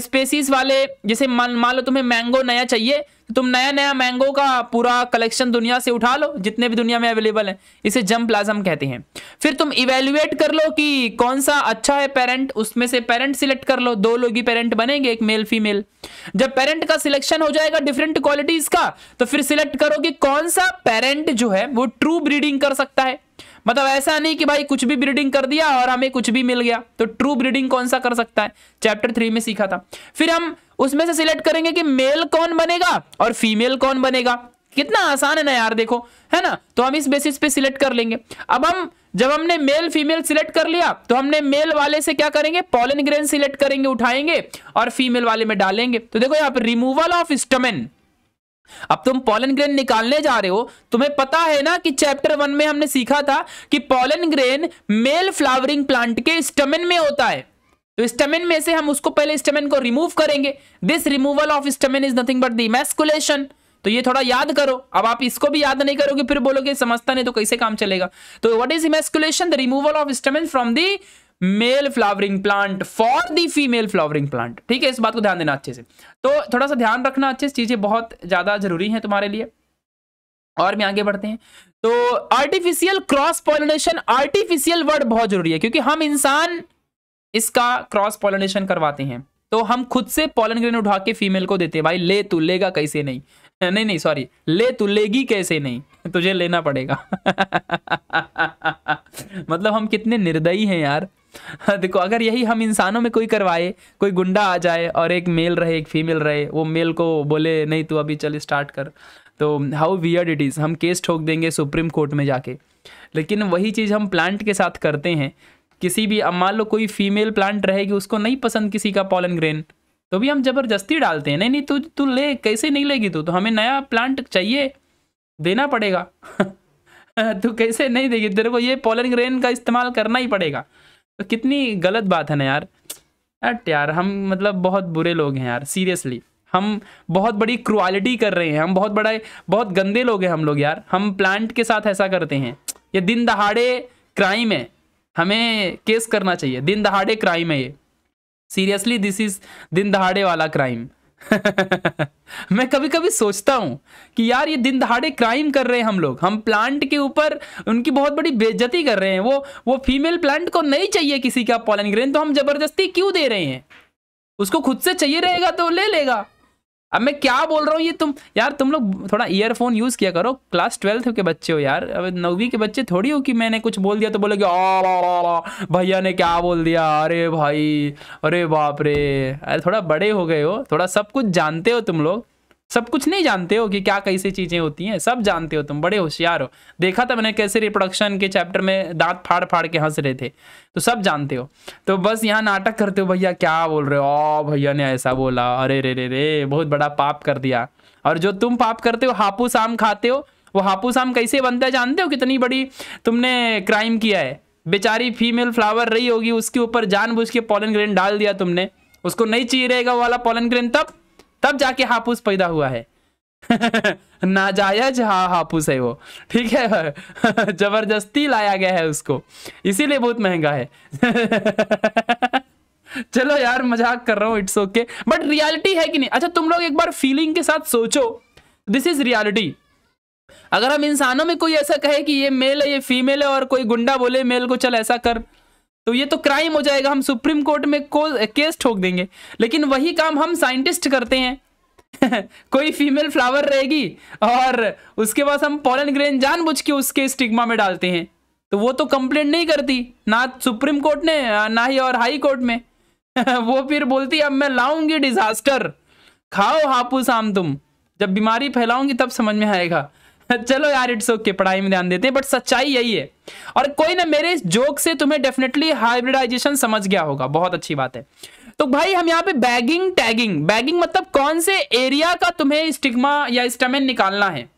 स्पेसीज वाले जैसे मान लो तुम्हें मैंगो नया चाहिए तो तुम नया नया मैंगो का पूरा कलेक्शन दुनिया से उठा लो जितने भी दुनिया में अवेलेबल है इसे जम प्लाजम कहते हैं फिर तुम इवेल्युएट कर लो कि कौन सा अच्छा है पेरेंट उसमें से पेरेंट सिलेक्ट कर लो दो लोग ही पेरेंट बनेंगे एक मेल फीमेल जब पेरेंट का सिलेक्शन हो जाएगा डिफरेंट क्वालिटीज का तो फिर सिलेक्ट करो कि कौन सा पेरेंट जो है वो ट्रू ब्रीडिंग कर सकता है मतलब ऐसा नहीं कि भाई कुछ भी ब्रीडिंग कर दिया और हमें कुछ भी मिल गया तो ट्रू ब्रीडिंग कौन सा कर सकता है चैप्टर थ्री में सीखा था फिर हम उसमें से सिलेक्ट करेंगे कि मेल कौन बनेगा और फीमेल कौन बनेगा कितना आसान है ना यार देखो है ना तो हम इस बेसिस पे सिलेक्ट कर लेंगे अब हम जब हमने मेल फीमेल सिलेक्ट कर लिया तो हमने मेल वाले से क्या करेंगे पॉलन ग्रेन सिलेक्ट करेंगे उठाएंगे और फीमेल वाले में डालेंगे तो देखो यहाँ पर रिमूवल ऑफ स्टमेन अब तुम पॉलन ग्रेन निकालने जा रहे हो तुम्हें पता है ना कि चैप्टर वन में हमने सीखा था कि pollen grain male flowering plant के स्टमिन में होता है तो स्टमिन में से हम उसको पहले स्टमिन को रिमूव करेंगे this removal of stamen is nothing but दुलेशन तो ये थोड़ा याद करो अब आप इसको भी याद नहीं करोगे फिर बोलोगे समझता नहीं तो कैसे काम चलेगा तो what is emasculation the removal of stamen from the male flowering plant for the female flowering plant ठीक है इस बात को ध्यान देना अच्छे से तो थोड़ा सा ध्यान रखना अच्छे से चीज़ें बहुत ज़्यादा जरूरी हैं तुम्हारे लिए और भी आगे बढ़ते हैं तो artificial cross pollination artificial word बहुत जरूरी है क्योंकि हम इंसान इसका क्रॉस पॉलिनेशन करवाते हैं तो हम खुद से पॉलन ग्रेन उठा के फीमेल को देते हैं भाई ले तू लेगा कैसे नहीं नहीं नहीं सॉरी ले तू लेगी कैसे नहीं तुझे लेना पड़ेगा मतलब हम कितने निर्दयी हैं यार देखो अगर यही हम इंसानों में कोई करवाए कोई गुंडा आ जाए और एक मेल रहे एक फीमेल रहे वो मेल को बोले नहीं तो अभी चल स्टार्ट कर तो हाउ वियर्ड इट इज़ हम केस ठोक देंगे सुप्रीम कोर्ट में जाके लेकिन वही चीज़ हम प्लांट के साथ करते हैं किसी भी अब मान लो कोई फीमेल प्लांट रहेगी उसको नहीं पसंद किसी का पॉलन ग्रेन तो भी हम ज़बरदस्ती डालते हैं नहीं नहीं तू तू ले कैसे नहीं लेगी तू तो हमें नया प्लांट चाहिए देना पड़ेगा तू कैसे नहीं देगी तेरे को ये पॉलन ग्रेन का इस्तेमाल करना ही पड़ेगा तो कितनी गलत बात है ना यार अट यार हम मतलब बहुत बुरे लोग हैं यार सीरियसली हम बहुत बड़ी क्रुआलिटी कर रहे हैं हम बहुत बड़ा बहुत गंदे लोग हैं हम लोग यार हम प्लांट के साथ ऐसा करते हैं ये दिन दहाड़े क्राइम है हमें केस करना चाहिए दिन दहाड़े क्राइम है ये सीरियसली दिस इज़ दिन दहाड़े वाला क्राइम मैं कभी कभी सोचता हूँ कि यार ये दिन दहाड़े क्राइम कर रहे हैं हम लोग हम प्लांट के ऊपर उनकी बहुत बड़ी बेज्जती कर रहे हैं वो वो फीमेल प्लांट को नहीं चाहिए किसी का पॉलन ग्रेन तो हम जबरदस्ती क्यों दे रहे हैं उसको खुद से चाहिए रहेगा तो ले लेगा अब मैं क्या बोल रहा हूँ ये तुम यार तुम लोग थोड़ा ईयरफोन यूज़ किया करो क्लास ट्वेल्थ के बच्चे हो यार अब नौवीं के बच्चे थोड़ी हो कि मैंने कुछ बोल दिया तो बोलोगे भैया ने क्या बोल दिया अरे भाई अरे बाप रे अरे थोड़ा बड़े हो गए हो थोड़ा सब कुछ जानते हो तुम लोग सब कुछ नहीं जानते हो कि क्या कैसी चीज़ें होती हैं सब जानते हो तुम बड़े होशियार हो देखा था मैंने कैसे रिप्रोडक्शन के चैप्टर में दांत फाड़ फाड़ के हंस रहे थे तो सब जानते हो तो बस यहाँ नाटक करते हो भैया क्या बोल रहे हो ओ भैया ने ऐसा बोला अरे रे रे रे बहुत बड़ा पाप कर दिया और जो तुम पाप करते हो हापूस आम खाते हो वो हापूस आम कैसे बनता है जानते हो कितनी बड़ी तुमने क्राइम किया है बेचारी फीमेल फ्लावर रही होगी उसके ऊपर जानबूझ के पॉलन ग्रेन डाल दिया तुमने उसको नहीं चाहिए रहेगा वाला पॉलन ग्रेन तब तब जाके हापुस पैदा हुआ है नाजायज हा हापुस है वो ठीक है जबरदस्ती लाया गया है उसको इसीलिए बहुत महंगा है चलो यार मजाक कर रहा हूँ इट्स ओके बट रियलिटी है कि नहीं अच्छा तुम लोग एक बार फीलिंग के साथ सोचो दिस इज रियलिटी अगर हम इंसानों में कोई ऐसा कहे कि ये मेल है ये फीमेल है और कोई गुंडा बोले मेल को चल ऐसा कर तो ये तो क्राइम हो जाएगा हम सुप्रीम कोर्ट में केस ठोक देंगे लेकिन वही काम हम साइंटिस्ट करते हैं कोई फीमेल फ्लावर रहेगी और उसके बाद हम पॉलन ग्रेन जानबूझ के उसके स्टिग्मा में डालते हैं तो वो तो कंप्लेंट नहीं करती ना सुप्रीम कोर्ट ने ना ही और हाई कोर्ट में वो फिर बोलती अब मैं लाऊंगी डिजास्टर खाओ हापूस आम तुम जब बीमारी फैलाऊंगी तब समझ में आएगा चलो यार इट्स ओके पढ़ाई में ध्यान देते हैं बट सच्चाई यही है और कोई ना मेरे इस जोक से तुम्हें डेफिनेटली हाइब्रिडाइजेशन समझ गया होगा बहुत अच्छी बात है तो भाई हम यहाँ पे बैगिंग टैगिंग बैगिंग मतलब कौन से एरिया का तुम्हें स्टिग्मा या स्टेमिन निकालना है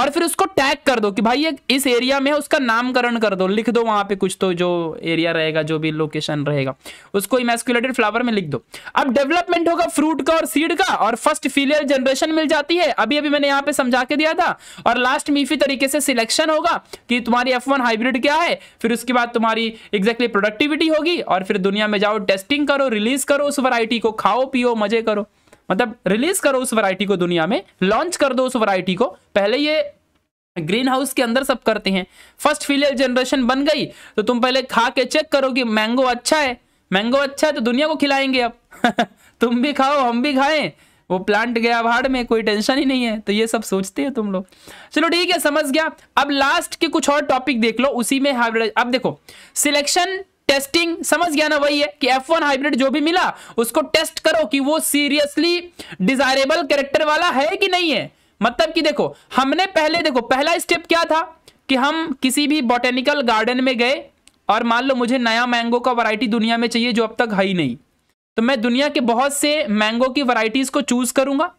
और फिर उसको टैग कर दो कि भाई ये इस एरिया में है उसका नामकरण कर दो लिख दो वहां पे कुछ तो जो एरिया रहेगा जो भी लोकेशन रहेगा उसको इमेस्कुलेटेड फ्लावर में लिख दो अब डेवलपमेंट होगा फ्रूट का और सीड का और फर्स्ट फीलियर जनरेशन मिल जाती है अभी अभी मैंने यहाँ पे समझा के दिया था और लास्ट में इसी तरीके से सिलेक्शन होगा कि तुम्हारी एफ हाइब्रिड क्या है फिर उसके बाद तुम्हारी एग्जैक्टली प्रोडक्टिविटी होगी और फिर दुनिया में जाओ टेस्टिंग करो रिलीज करो उस वराइटी को खाओ पियो मजे करो मतलब रिलीज करो उस वैरायटी को दुनिया में लॉन्च कर दो उस वैरायटी को पहले ये ग्रीन हाउस के अंदर सब करते हैं फर्स्ट फीलियल जनरेशन बन गई तो तुम पहले खा के चेक करो कि मैंगो अच्छा है मैंगो अच्छा है तो दुनिया को खिलाएंगे अब तुम भी खाओ हम भी खाएं वो प्लांट गया भाड़ में कोई टेंशन ही नहीं है तो ये सब सोचते हो तुम लोग चलो ठीक है समझ गया अब लास्ट के कुछ और टॉपिक देख लो उसी में अब देखो सिलेक्शन टेस्टिंग समझ गया ना वही है कि F1 हाइब्रिड जो भी मिला उसको टेस्ट करो कि वो सीरियसली डिजायरेबल कैरेक्टर वाला है कि नहीं है मतलब कि देखो हमने पहले देखो पहला स्टेप क्या था कि हम किसी भी बॉटेनिकल गार्डन में गए और मान लो मुझे नया मैंगो का वैरायटी दुनिया में चाहिए जो अब तक है ही नहीं तो मैं दुनिया के बहुत से मैंगो की वैरायटीज को चूज करूंगा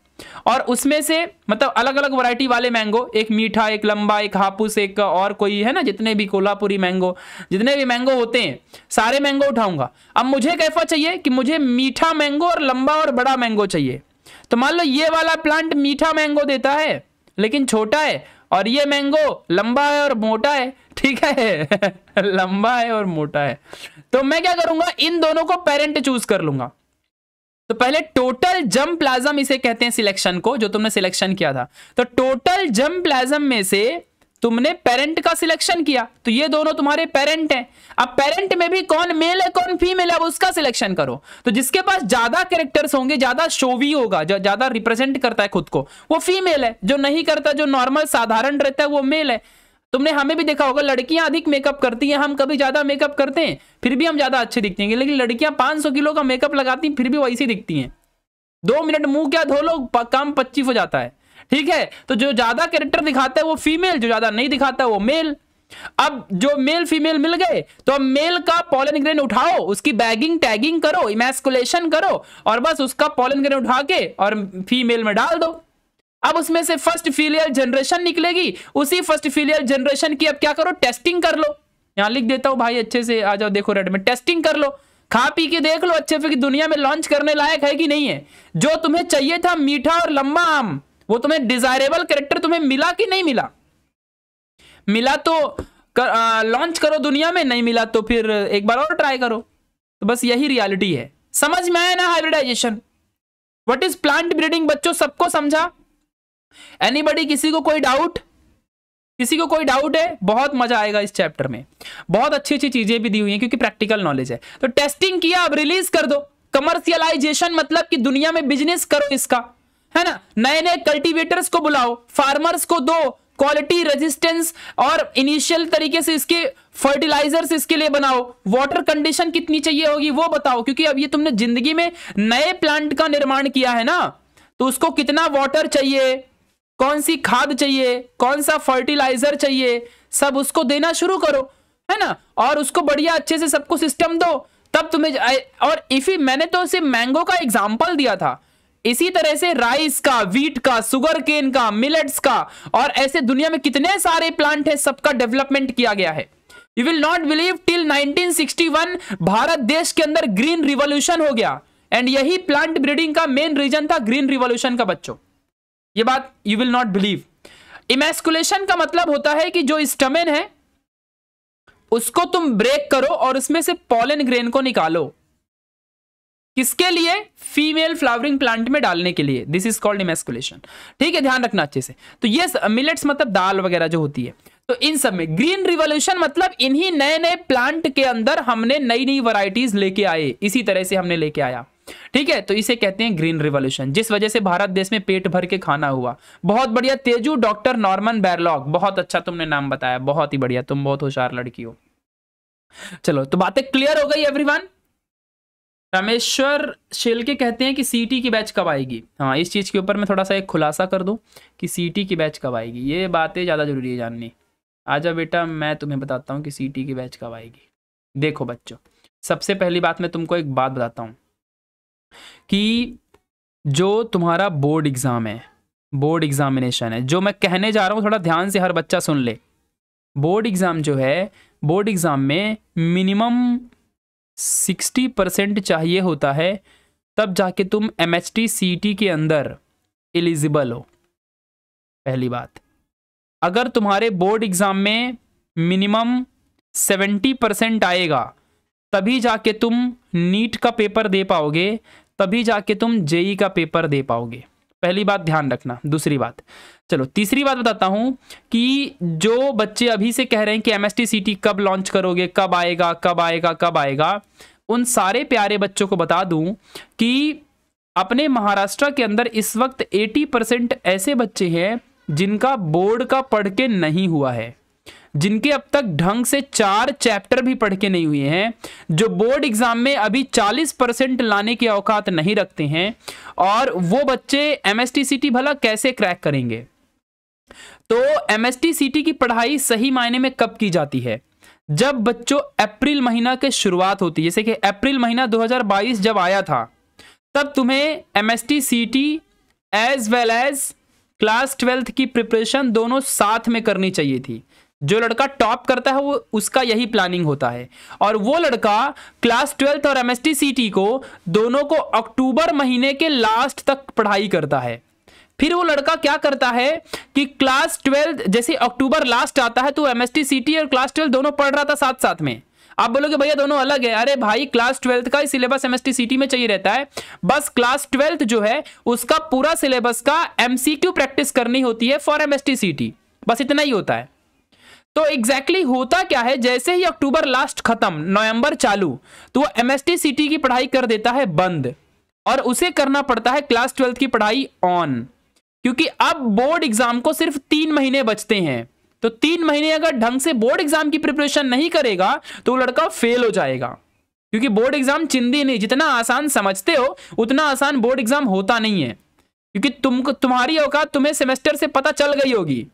और उसमें से मतलब अलग अलग वैरायटी वाले मैंगो एक मीठा एक लंबा एक हापुस एक और कोई है ना जितने भी कोल्हापुरी मैंगो जितने भी मैंगो होते हैं सारे मैंगो उठाऊंगा अब मुझे कैफा चाहिए कि मुझे मीठा मैंगो और लंबा और बड़ा मैंगो चाहिए तो मान लो ये वाला प्लांट मीठा मैंगो देता है लेकिन छोटा है और ये मैंगो लंबा है और मोटा है ठीक है लंबा है और मोटा है तो मैं क्या करूंगा इन दोनों को पेरेंट चूज कर लूंगा तो पहले टोटल जम प्लाज्म इसे कहते हैं सिलेक्शन को जो तुमने सिलेक्शन किया था तो टोटल जम प्लाज्म में से तुमने पेरेंट का सिलेक्शन किया तो ये दोनों तुम्हारे पेरेंट हैं अब पेरेंट में भी कौन मेल है कौन फीमेल है उसका सिलेक्शन करो तो जिसके पास ज्यादा कैरेक्टर्स होंगे ज्यादा शोवी होगा जो ज्यादा रिप्रेजेंट करता है खुद को वो फीमेल है जो नहीं करता जो नॉर्मल साधारण रहता है वो मेल है तुमने हमें भी देखा होगा लड़कियां अधिक मेकअप करती हैं हम कभी ज़्यादा मेकअप करते हैं फिर भी हम ज़्यादा अच्छे दिखते हैं लेकिन लड़कियां पांच सौ किलो का मेकअप लगाती हैं फिर भी वैसी दिखती हैं दो मिनट मुंह क्या धो लो काम पच्चीस हो जाता है ठीक है तो जो ज़्यादा कैरेक्टर दिखाता है वो फीमेल जो ज़्यादा नहीं दिखाता है वो मेल अब जो मेल फीमेल मिल गए तो अब मेल का पॉलन ग्रेन उठाओ उसकी बैगिंग टैगिंग करो इमेस्कुलेशन करो और बस उसका पॉलन ग्रेन उठा के और फीमेल में डाल दो अब उसमें से फर्स्ट फीलियल जनरेशन निकलेगी उसी फर्स्ट फीलियल जनरेशन की अब क्या करो टेस्टिंग कर लो यहाँ लिख देता हूँ भाई अच्छे से आ जाओ देखो रेड में टेस्टिंग कर लो खा पी के देख लो अच्छे से कि दुनिया में लॉन्च करने लायक है कि नहीं है जो तुम्हें चाहिए था मीठा और लंबा आम वो तुम्हें डिजायरेबल करेक्टर तुम्हें मिला कि नहीं मिला मिला तो कर, लॉन्च करो दुनिया में नहीं मिला तो फिर एक बार और ट्राई करो तो बस यही रियालिटी है समझ में आया ना hybridization what is plant breeding बच्चों सबको समझा एनीबडी किसी को कोई डाउट किसी को कोई डाउट है बहुत मजा आएगा इस चैप्टर में बहुत अच्छी अच्छी चीजें भी दी हुई हैं क्योंकि प्रैक्टिकल नॉलेज है तो टेस्टिंग किया अब रिलीज कर दो कमर्शियलाइजेशन मतलब कि दुनिया में बिजनेस करो इसका है ना नए नए कल्टीवेटर्स को बुलाओ फार्मर्स को दो क्वालिटी रेजिस्टेंस और इनिशियल तरीके से इसके फर्टिलाइजर्स इसके लिए बनाओ वाटर कंडीशन कितनी चाहिए होगी वो बताओ क्योंकि अब ये तुमने जिंदगी में नए प्लांट का निर्माण किया है ना तो उसको कितना वाटर चाहिए कौन सी खाद चाहिए कौन सा फर्टिलाइजर चाहिए सब उसको देना शुरू करो है ना और उसको बढ़िया अच्छे से सबको सिस्टम दो तब तुम्हें और इफी मैंने तो उसे मैंगो का एग्जाम्पल दिया था इसी तरह से राइस का वीट का सुगर केन का मिलेट्स का और ऐसे दुनिया में कितने सारे प्लांट है सबका डेवलपमेंट किया गया है you will not believe till 1961 भारत देश के अंदर ग्रीन रिवॉल्यूशन हो गया एंड यही प्लांट ब्रीडिंग का मेन रीजन था ग्रीन रिवॉल्यूशन का बच्चों ये बात you will not believe emasculation का मतलब होता है कि जो स्टमेन है उसको तुम ब्रेक करो और उसमें से पॉलन ग्रेन को निकालो किसके लिए फीमेल फ्लावरिंग प्लांट में डालने के लिए दिस इज कॉल्ड इमेस्कुलेशन ठीक है ध्यान रखना अच्छे से तो ये मिलेट्स मतलब दाल वगैरह जो होती है तो इन सब में ग्रीन रिवॉल्यूशन मतलब इन्हीं नए नए प्लांट के अंदर हमने नई नई वराइटीज लेके आए इसी तरह से हमने लेके आया ठीक है तो इसे कहते हैं ग्रीन रिवॉल्यूशन जिस वजह से भारत देश में पेट भर के खाना हुआ बहुत बढ़िया तेजू डॉक्टर नॉर्मन बैरलॉग बहुत अच्छा तुमने नाम बताया बहुत ही बढ़िया तुम बहुत होशियार लड़की हो चलो तो बातें क्लियर हो गई एवरी रामेश्वर शेलके कहते हैं कि सीटी की बैच कब आएगी हाँ इस चीज़ के ऊपर मैं थोड़ा सा एक खुलासा कर दूं कि सीटी की बैच कब आएगी ये बातें ज़्यादा ज़रूरी है जाननी आजा बेटा मैं तुम्हें बताता हूँ कि सीटी की बैच कब आएगी देखो बच्चों सबसे पहली बात मैं तुमको एक बात बताता हूँ कि जो तुम्हारा बोर्ड एग्ज़ाम है बोर्ड एग्ज़ामिनेशन है जो मैं कहने जा रहा हूँ थोड़ा ध्यान से हर बच्चा सुन ले बोर्ड एग्ज़ाम जो है बोर्ड एग्ज़ाम में मिनिमम सिक्सटी परसेंट चाहिए होता है तब जाके तुम एम एच सी टी के अंदर एलिजिबल हो पहली बात अगर तुम्हारे बोर्ड एग्ज़ाम में मिनिमम सेवेंटी परसेंट आएगा तभी जाके तुम नीट का पेपर दे पाओगे तभी जाके तुम जेई का पेपर दे पाओगे पहली बात ध्यान रखना दूसरी बात चलो तीसरी बात बताता हूँ कि जो बच्चे अभी से कह रहे हैं कि एम एस कब लॉन्च करोगे कब आएगा कब आएगा कब आएगा उन सारे प्यारे बच्चों को बता दूं कि अपने महाराष्ट्र के अंदर इस वक्त 80 परसेंट ऐसे बच्चे हैं जिनका बोर्ड का पढ़ के नहीं हुआ है जिनके अब तक ढंग से चार चैप्टर भी पढ़ के नहीं हुए हैं जो बोर्ड एग्जाम में अभी 40 परसेंट लाने के औकात नहीं रखते हैं और वो बच्चे एम एस भला कैसे क्रैक करेंगे तो एम एस की पढ़ाई सही मायने में कब की जाती है जब बच्चों अप्रैल महीना के शुरुआत होती है जैसे कि अप्रैल महीना 2022 जब आया था तब तुम्हें M S as well as class twelfth की प्रिपरेशन दोनों साथ में करनी चाहिए थी जो लड़का टॉप करता है वो उसका यही प्लानिंग होता है और वो लड़का क्लास ट्वेल्थ और सी टी को दोनों को अक्टूबर महीने के लास्ट तक पढ़ाई करता है फिर वो लड़का क्या करता है कि क्लास ट्वेल्थ जैसे अक्टूबर लास्ट आता है तो सी टी और क्लास ट्वेल्थ दोनों पढ़ रहा था साथ साथ में आप बोलोगे भैया दोनों अलग है अरे भाई क्लास ट्वेल्थ का ही सिलेबस सी टी में चाहिए रहता है बस क्लास ट्वेल्थ जो है उसका पूरा सिलेबस का एमसीक्यू प्रैक्टिस करनी होती है फॉर सी टी बस इतना ही होता है तो एग्जैक्टली exactly होता क्या है जैसे ही अक्टूबर लास्ट खत्म नवंबर चालू तो वो एम एस की पढ़ाई कर देता है बंद और उसे करना पड़ता है क्लास ट्वेल्थ की पढ़ाई ऑन क्योंकि अब बोर्ड एग्जाम को सिर्फ तीन महीने बचते हैं तो तीन महीने अगर ढंग से बोर्ड एग्जाम की प्रिपरेशन नहीं करेगा तो वो लड़का फेल हो जाएगा क्योंकि बोर्ड एग्जाम चिंदी नहीं जितना आसान समझते हो उतना आसान बोर्ड एग्जाम होता नहीं है क्योंकि तुम तुम्हारी औकात तुम्हें सेमेस्टर से पता चल गई होगी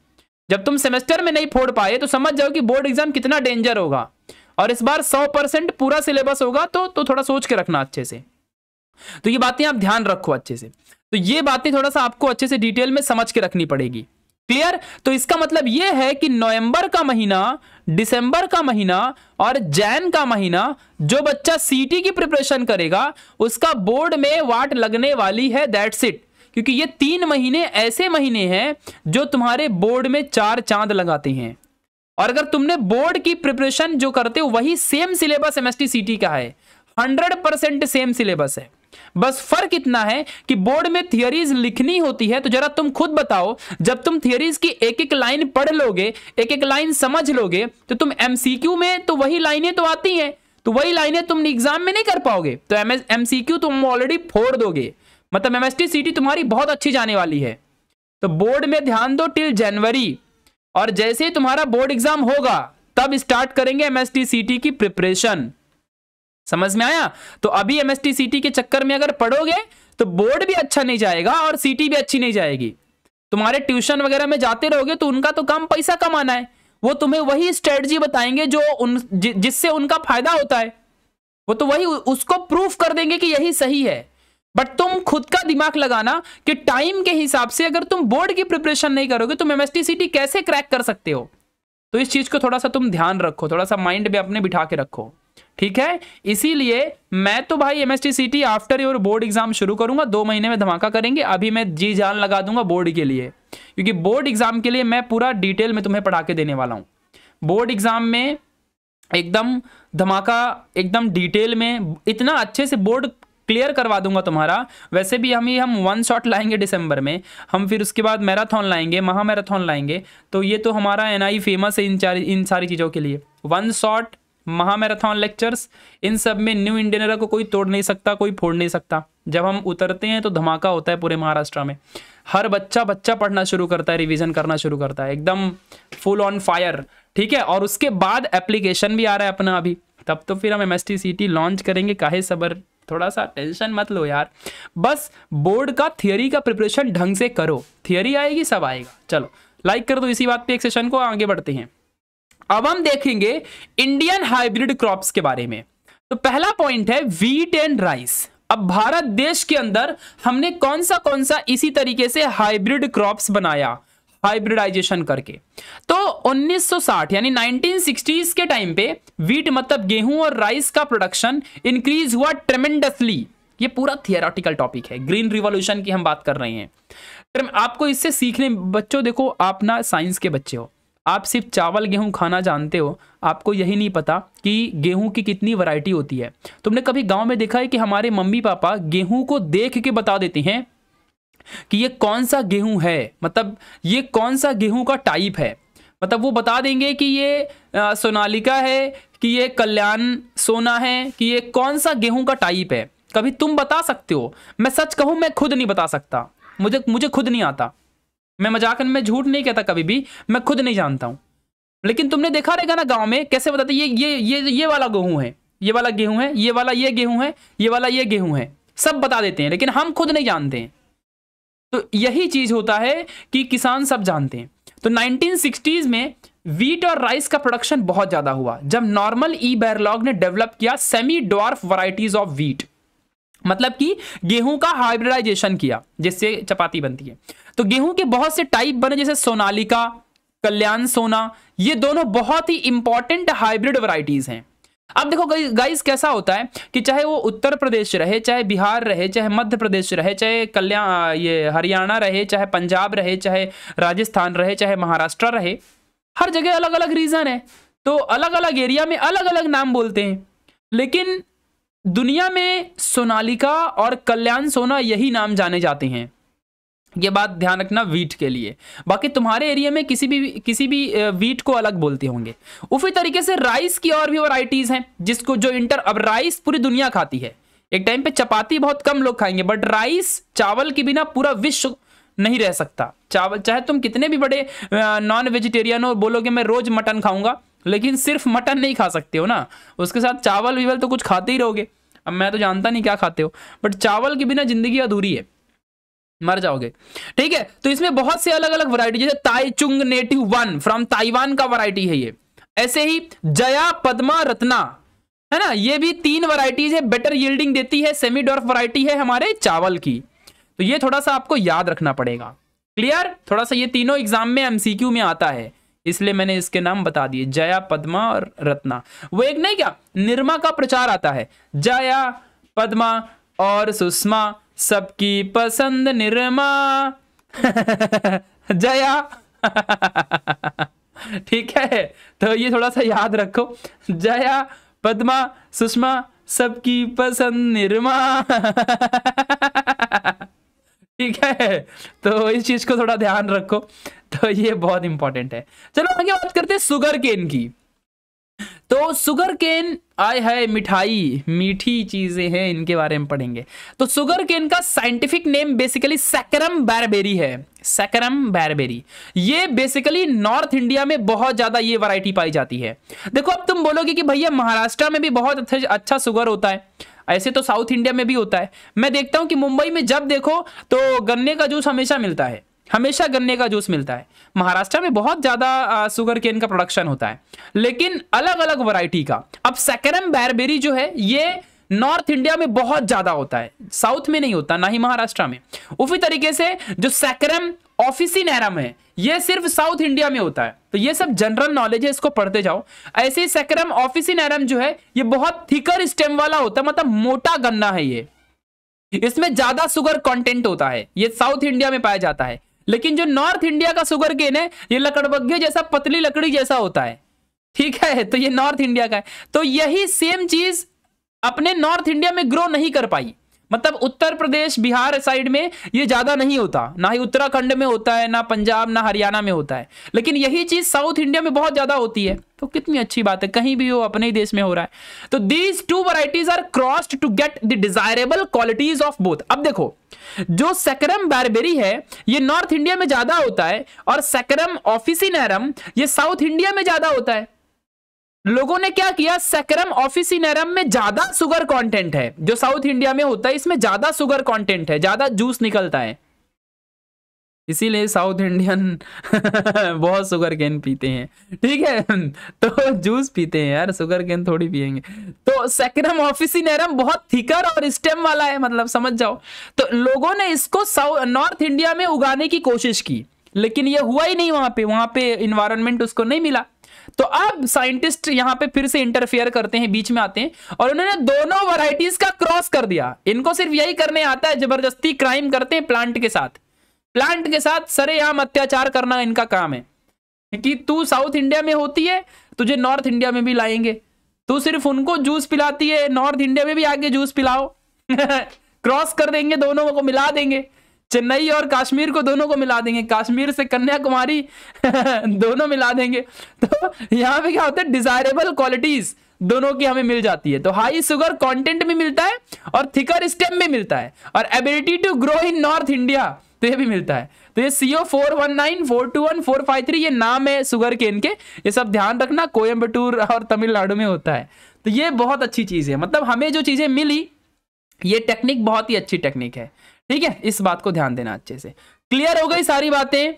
जब तुम सेमेस्टर में नहीं फोड़ पाए तो समझ जाओ कि बोर्ड एग्जाम कितना डेंजर होगा और इस बार सौ परसेंट पूरा सिलेबस होगा तो तो थोड़ा सोच के रखना अच्छे से तो ये बातें आप ध्यान रखो अच्छे से तो ये बातें थोड़ा सा आपको अच्छे से डिटेल में समझ के रखनी पड़ेगी क्लियर तो इसका मतलब यह है कि नवंबर का महीना दिसंबर का महीना और जैन का महीना जो बच्चा सीटी की प्रिपरेशन करेगा उसका बोर्ड में वाट लगने वाली है दैट्स इट क्योंकि ये तीन महीने ऐसे महीने हैं जो तुम्हारे बोर्ड में चार चांद लगाते हैं और अगर तुमने बोर्ड की प्रिपरेशन जो करते हो वही सेम सिलेबस एम का है हंड्रेड परसेंट सेम सिलेबस है बस फर्क इतना है कि बोर्ड में थियोरीज लिखनी होती है तो जरा तुम खुद बताओ जब तुम थियोरीज की एक एक लाइन पढ़ लोगे एक एक लाइन समझ लोगे तो तुम एमसीक्यू में तो वही लाइनें तो आती हैं तो वही लाइनें तुम एग्जाम में नहीं कर पाओगे तो एम एमसीक्यू तुम ऑलरेडी फोड़ दोगे मतलब एम एस तुम्हारी बहुत अच्छी जाने वाली है तो बोर्ड में ध्यान दो टिल जनवरी और जैसे ही तुम्हारा बोर्ड एग्जाम होगा तब स्टार्ट करेंगे एम एस की प्रिपरेशन समझ में आया तो अभी एम एस के चक्कर में अगर पढ़ोगे तो बोर्ड भी अच्छा नहीं जाएगा और सीटी भी अच्छी नहीं जाएगी तुम्हारे ट्यूशन वगैरह में जाते रहोगे तो उनका तो कम पैसा कमाना है वो तुम्हें वही स्ट्रेटजी बताएंगे जो उन जिससे उनका फायदा होता है वो तो वही उसको प्रूफ कर देंगे कि यही सही है बट तुम खुद का दिमाग लगाना कि टाइम के हिसाब से अगर तुम बोर्ड की प्रिपरेशन नहीं करोगे तुम एम सीटी कैसे क्रैक कर सकते हो तो इस चीज को थोड़ा सा तुम ध्यान रखो थोड़ा सा माइंड में अपने बिठा के रखो ठीक है इसीलिए मैं तो भाई एमएसटी सीटी आफ्टर योर बोर्ड एग्जाम शुरू करूंगा दो महीने में धमाका करेंगे अभी मैं जी जान लगा दूंगा बोर्ड के लिए क्योंकि बोर्ड एग्जाम के लिए मैं पूरा डिटेल में तुम्हें पढ़ा के देने वाला हूं बोर्ड एग्जाम में एकदम धमाका एकदम डिटेल में इतना अच्छे से बोर्ड क्लियर करवा दूंगा तुम्हारा वैसे भी हम ही हम वन शॉट लाएंगे दिसंबर में हम फिर उसके बाद मैराथन लाएंगे महा मैराथन लाएंगे तो ये तो हमारा एनआई फेमस है इन इन सारी चीज़ों के लिए वन शॉट महा मैराथन लेक्चर्स इन सब में न्यू इंडियन को कोई तोड़ नहीं सकता कोई फोड़ नहीं सकता जब हम उतरते हैं तो धमाका होता है पूरे महाराष्ट्र में हर बच्चा बच्चा पढ़ना शुरू करता है रिवीजन करना शुरू करता है एकदम फुल ऑन फायर ठीक है और उसके बाद एप्लीकेशन भी आ रहा है अपना अभी तब तो फिर हम एम एस लॉन्च करेंगे काहे सबर थोड़ा सा टेंशन मत लो यार बस बोर्ड का थियोरी का प्रिपरेशन ढंग से करो थियोरी आएगी सब आएगा चलो लाइक कर दो इसी बात पे एक सेशन को आगे बढ़ते हैं अब हम देखेंगे इंडियन हाइब्रिड क्रॉप्स के बारे में तो पहला पॉइंट है वीट एंड राइस अब भारत देश के अंदर हमने कौन सा कौन सा इसी तरीके से हाइब्रिड क्रॉप्स बनाया हाइब्रिडाइजेशन करके तो 1960 यानी 1960s के टाइम पे वीट मतलब गेहूं और राइस का प्रोडक्शन इंक्रीज हुआ ट्रेमेंडसली ये पूरा थियोरटिकल टॉपिक है ग्रीन रिवॉल्यूशन की हम बात कर रहे हैं आपको इससे सीखने बच्चों देखो आप ना साइंस के बच्चे हो आप सिर्फ चावल गेहूं खाना जानते हो आपको यही नहीं पता कि गेहूं की कितनी वैरायटी होती है तुमने कभी गांव में देखा है कि हमारे मम्मी पापा गेहूं को देख के बता देते हैं कि ये कौन सा गेहूं है मतलब ये कौन सा गेहूं का टाइप है मतलब वो बता देंगे कि ये सोनालिका है कि ये कल्याण सोना है कि ये कौन सा गेहूं का टाइप है कभी तुम बता सकते हो मैं सच कहूं मैं खुद नहीं बता सकता मुझे मुझे खुद नहीं आता मैं मजाकन में झूठ नहीं कहता कभी भी मैं खुद नहीं जानता हूँ लेकिन तुमने देखा रहेगा ना गाँव में कैसे बताते ये ये ये ये वाला गेहूं है ये वाला गेहूं है ये वाला ये गेहूं है ये वाला ये गेहूं है सब बता देते हैं लेकिन हम खुद नहीं जानते तो यही चीज़ होता है कि किसान सब जानते हैं तो 1960s में वीट और राइस का प्रोडक्शन बहुत ज्यादा हुआ जब नॉर्मल ई बैरलॉग ने डेवलप किया semi dwarf varieties of wheat मतलब कि गेहूं का हाइब्रिडाइजेशन किया जिससे चपाती बनती है तो गेहूं के बहुत से टाइप बने जैसे सोनालिका कल्याण सोना ये दोनों बहुत ही इंपॉर्टेंट हाइब्रिड वराइटीज हैं अब देखो गाइस कैसा होता है कि चाहे वो उत्तर प्रदेश रहे चाहे बिहार रहे चाहे मध्य प्रदेश रहे चाहे कल्याण ये हरियाणा रहे चाहे पंजाब रहे चाहे राजस्थान रहे चाहे महाराष्ट्र रहे हर जगह अलग अलग रीज़न है तो अलग अलग एरिया में अलग अलग नाम बोलते हैं लेकिन दुनिया में सोनालिका और कल्याण सोना यही नाम जाने जाते हैं ये बात ध्यान रखना वीट के लिए बाकी तुम्हारे एरिया में किसी भी किसी भी वीट को अलग बोलते होंगे उसी तरीके से राइस की और भी वराइटीज हैं जिसको जो इंटर अब राइस पूरी दुनिया खाती है एक टाइम पे चपाती बहुत कम लोग खाएंगे बट राइस चावल के बिना पूरा विश्व नहीं रह सकता चावल चाहे तुम कितने भी बड़े नॉन वेजिटेरियन हो बोलोगे मैं रोज मटन खाऊंगा लेकिन सिर्फ मटन नहीं खा सकते हो ना उसके साथ चावल वीवल तो कुछ खाते ही रहोगे अब मैं तो जानता नहीं क्या खाते हो बट चावल के बिना ज़िंदगी अधूरी है मर जाओगे ठीक है तो इसमें बहुत से अलग अलग वरायटी जैसे Taichung native one from Taiwan का वरायटी है ये ऐसे ही जया पदमा रत्ना है ना ये भी तीन वराइटीज है बेटर यील्डिंग देती है सेमी डॉर्फ वरायटी है हमारे चावल की तो ये थोड़ा सा आपको याद रखना पड़ेगा क्लियर थोड़ा सा ये तीनों एग्जाम में एमसीक्यू में आता है इसलिए मैंने इसके नाम बता दिए जया पद्मा और रत्ना वो एक नहीं क्या निर्मा का प्रचार आता है जया पद्मा और सुषमा सबकी पसंद निर्मा जया ठीक है तो ये थोड़ा सा याद रखो जया पद्मा सुषमा सबकी पसंद निर्मा ठीक है तो इस चीज को थोड़ा ध्यान रखो तो ये बहुत इंपॉर्टेंट है चलो आगे बात करते हैं सुगर केन की तो सुगर केन आय है मिठाई मीठी चीजें हैं इनके बारे में पढ़ेंगे तो सुगर केन का scientific name basically Saccharum barberi है सैकरम बैरबेरी ये बेसिकली नॉर्थ इंडिया में बहुत ज्यादा ये वैरायटी पाई जाती है देखो अब तुम बोलोगे कि भैया महाराष्ट्र में भी बहुत अच्छा सुगर होता है ऐसे तो साउथ इंडिया में भी होता है मैं देखता हूं कि मुंबई में जब देखो तो गन्ने का जूस हमेशा मिलता है हमेशा गन्ने का जूस मिलता है महाराष्ट्र में बहुत ज़्यादा शुगर केन का प्रोडक्शन होता है लेकिन अलग अलग वैरायटी का अब सेकरम बैरबेरी जो है ये नॉर्थ इंडिया में बहुत ज़्यादा होता है साउथ में नहीं होता ना ही महाराष्ट्र में उसी तरीके से जो सेकरम ऑफिसी नैरम है ये सिर्फ साउथ इंडिया में होता है तो ये सब जनरल नॉलेज है इसको पढ़ते जाओ ऐसे ही सेकरम ऑफिसी नैरम जो है ये बहुत थिकर स्टेम वाला होता है मतलब मोटा गन्ना है ये इसमें ज्यादा सुगर कंटेंट होता है ये साउथ इंडिया में पाया जाता है लेकिन जो नॉर्थ इंडिया का सुगर केन है ये लकड़बग्घे जैसा पतली लकड़ी जैसा होता है ठीक है तो ये नॉर्थ इंडिया का है तो यही सेम चीज अपने नॉर्थ इंडिया में ग्रो नहीं कर पाई मतलब उत्तर प्रदेश बिहार साइड में ये ज़्यादा नहीं होता ना ही उत्तराखंड में होता है ना पंजाब ना हरियाणा में होता है लेकिन यही चीज़ साउथ इंडिया में बहुत ज़्यादा होती है तो कितनी अच्छी बात है कहीं भी हो अपने ही देश में हो रहा है तो these two varieties are crossed to get the desirable qualities of both अब देखो जो सेकरम बैरबेरी है ये नॉर्थ इंडिया में ज्यादा होता है और सेकरम ऑफिसिनरम ये साउथ इंडिया में ज्यादा होता है लोगों ने क्या किया सैकरम ऑफिसिनरम में ज्यादा सुगर कंटेंट है जो साउथ इंडिया में होता है इसमें ज्यादा सुगर कंटेंट है ज्यादा जूस निकलता है इसीलिए साउथ इंडियन बहुत सुगर केन पीते हैं ठीक है तो जूस पीते हैं यार सुगर केन थोड़ी पियेंगे तो सैक्रम ऑफिसिनेरम बहुत थिकर और स्टेम वाला है मतलब समझ जाओ तो लोगों ने इसको नॉर्थ इंडिया में उगाने की कोशिश की लेकिन यह हुआ ही नहीं वहां पे वहां पे इन्वायरमेंट उसको नहीं मिला तो अब साइंटिस्ट यहां पे फिर से इंटरफेयर करते हैं बीच में आते हैं और उन्होंने दोनों वराइटीज का क्रॉस कर दिया इनको सिर्फ यही करने आता है जबरदस्ती क्राइम करते हैं प्लांट के साथ प्लांट के साथ सरेआम अत्याचार करना इनका काम है कि तू साउथ इंडिया में होती है तुझे नॉर्थ इंडिया में भी लाएंगे तू सिर्फ उनको जूस पिलाती है नॉर्थ इंडिया में भी आगे जूस पिलाओ क्रॉस कर देंगे दोनों को मिला देंगे चेन्नई और कश्मीर को दोनों को मिला देंगे कश्मीर से कन्याकुमारी दोनों मिला देंगे तो यहाँ पे क्या होता है डिजायरेबल क्वालिटीज दोनों की हमें मिल जाती है तो हाई सुगर कंटेंट भी मिलता है और थिकर स्टेम भी मिलता है और ability to grow in north India तो ये भी मिलता है तो ये C O four one nine four two one four five three ये नाम है सुगर केन के ये सब ध्यान रखना कोयम्बटूर और तमिलनाडु में होता है तो ये बहुत अच्छी चीज़ है मतलब हमें जो चीज़ें मिली ये टेक्निक बहुत ही अच्छी टेक्निक है ठीक है इस बात को ध्यान देना अच्छे से क्लियर हो गई सारी बातें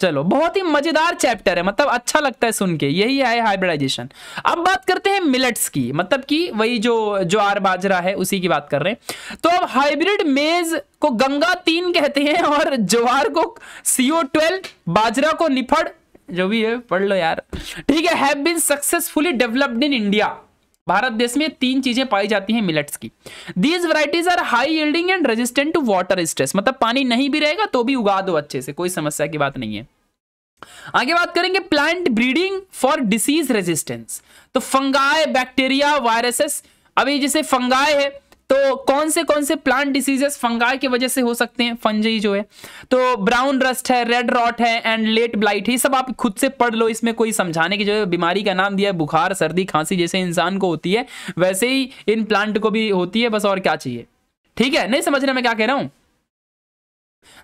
चलो बहुत ही मजेदार चैप्टर है मतलब अच्छा लगता है सुन के यही है हाइब्रिडाइजेशन अब बात करते हैं मिलट्स की मतलब कि वही जो ज्वार बाजरा है उसी की बात कर रहे हैं तो अब हाइब्रिड मेज को गंगा तीन कहते हैं और ज्वार को सीओ ट्वेल्व बाजरा को निफड़ जो भी है पढ़ लो यार ठीक है have been successfully developed in India भारत देश में तीन चीजें पाई जाती हैं मिलेट्स की these varieties are high yielding and resistant to water stress मतलब पानी नहीं भी रहेगा तो भी उगा दो अच्छे से कोई समस्या की बात नहीं है आगे बात करेंगे plant breeding for disease resistance तो फंगाए बैक्टीरिया वायरसेस अभी जैसे फंगाए है तो कौन से कौन से प्लांट डिसीजेस फंगाई की वजह से हो सकते हैं फंजी जो है तो ब्राउन रस्ट है रेड रॉट है एंड लेट ब्लाइट ये सब आप खुद से पढ़ लो इसमें कोई समझाने की जो है बीमारी का नाम दिया है बुखार सर्दी खांसी जैसे इंसान को होती है वैसे ही इन प्लांट को भी होती है बस और क्या चाहिए ठीक है नहीं समझ रहे मैं क्या कह रहा हूँ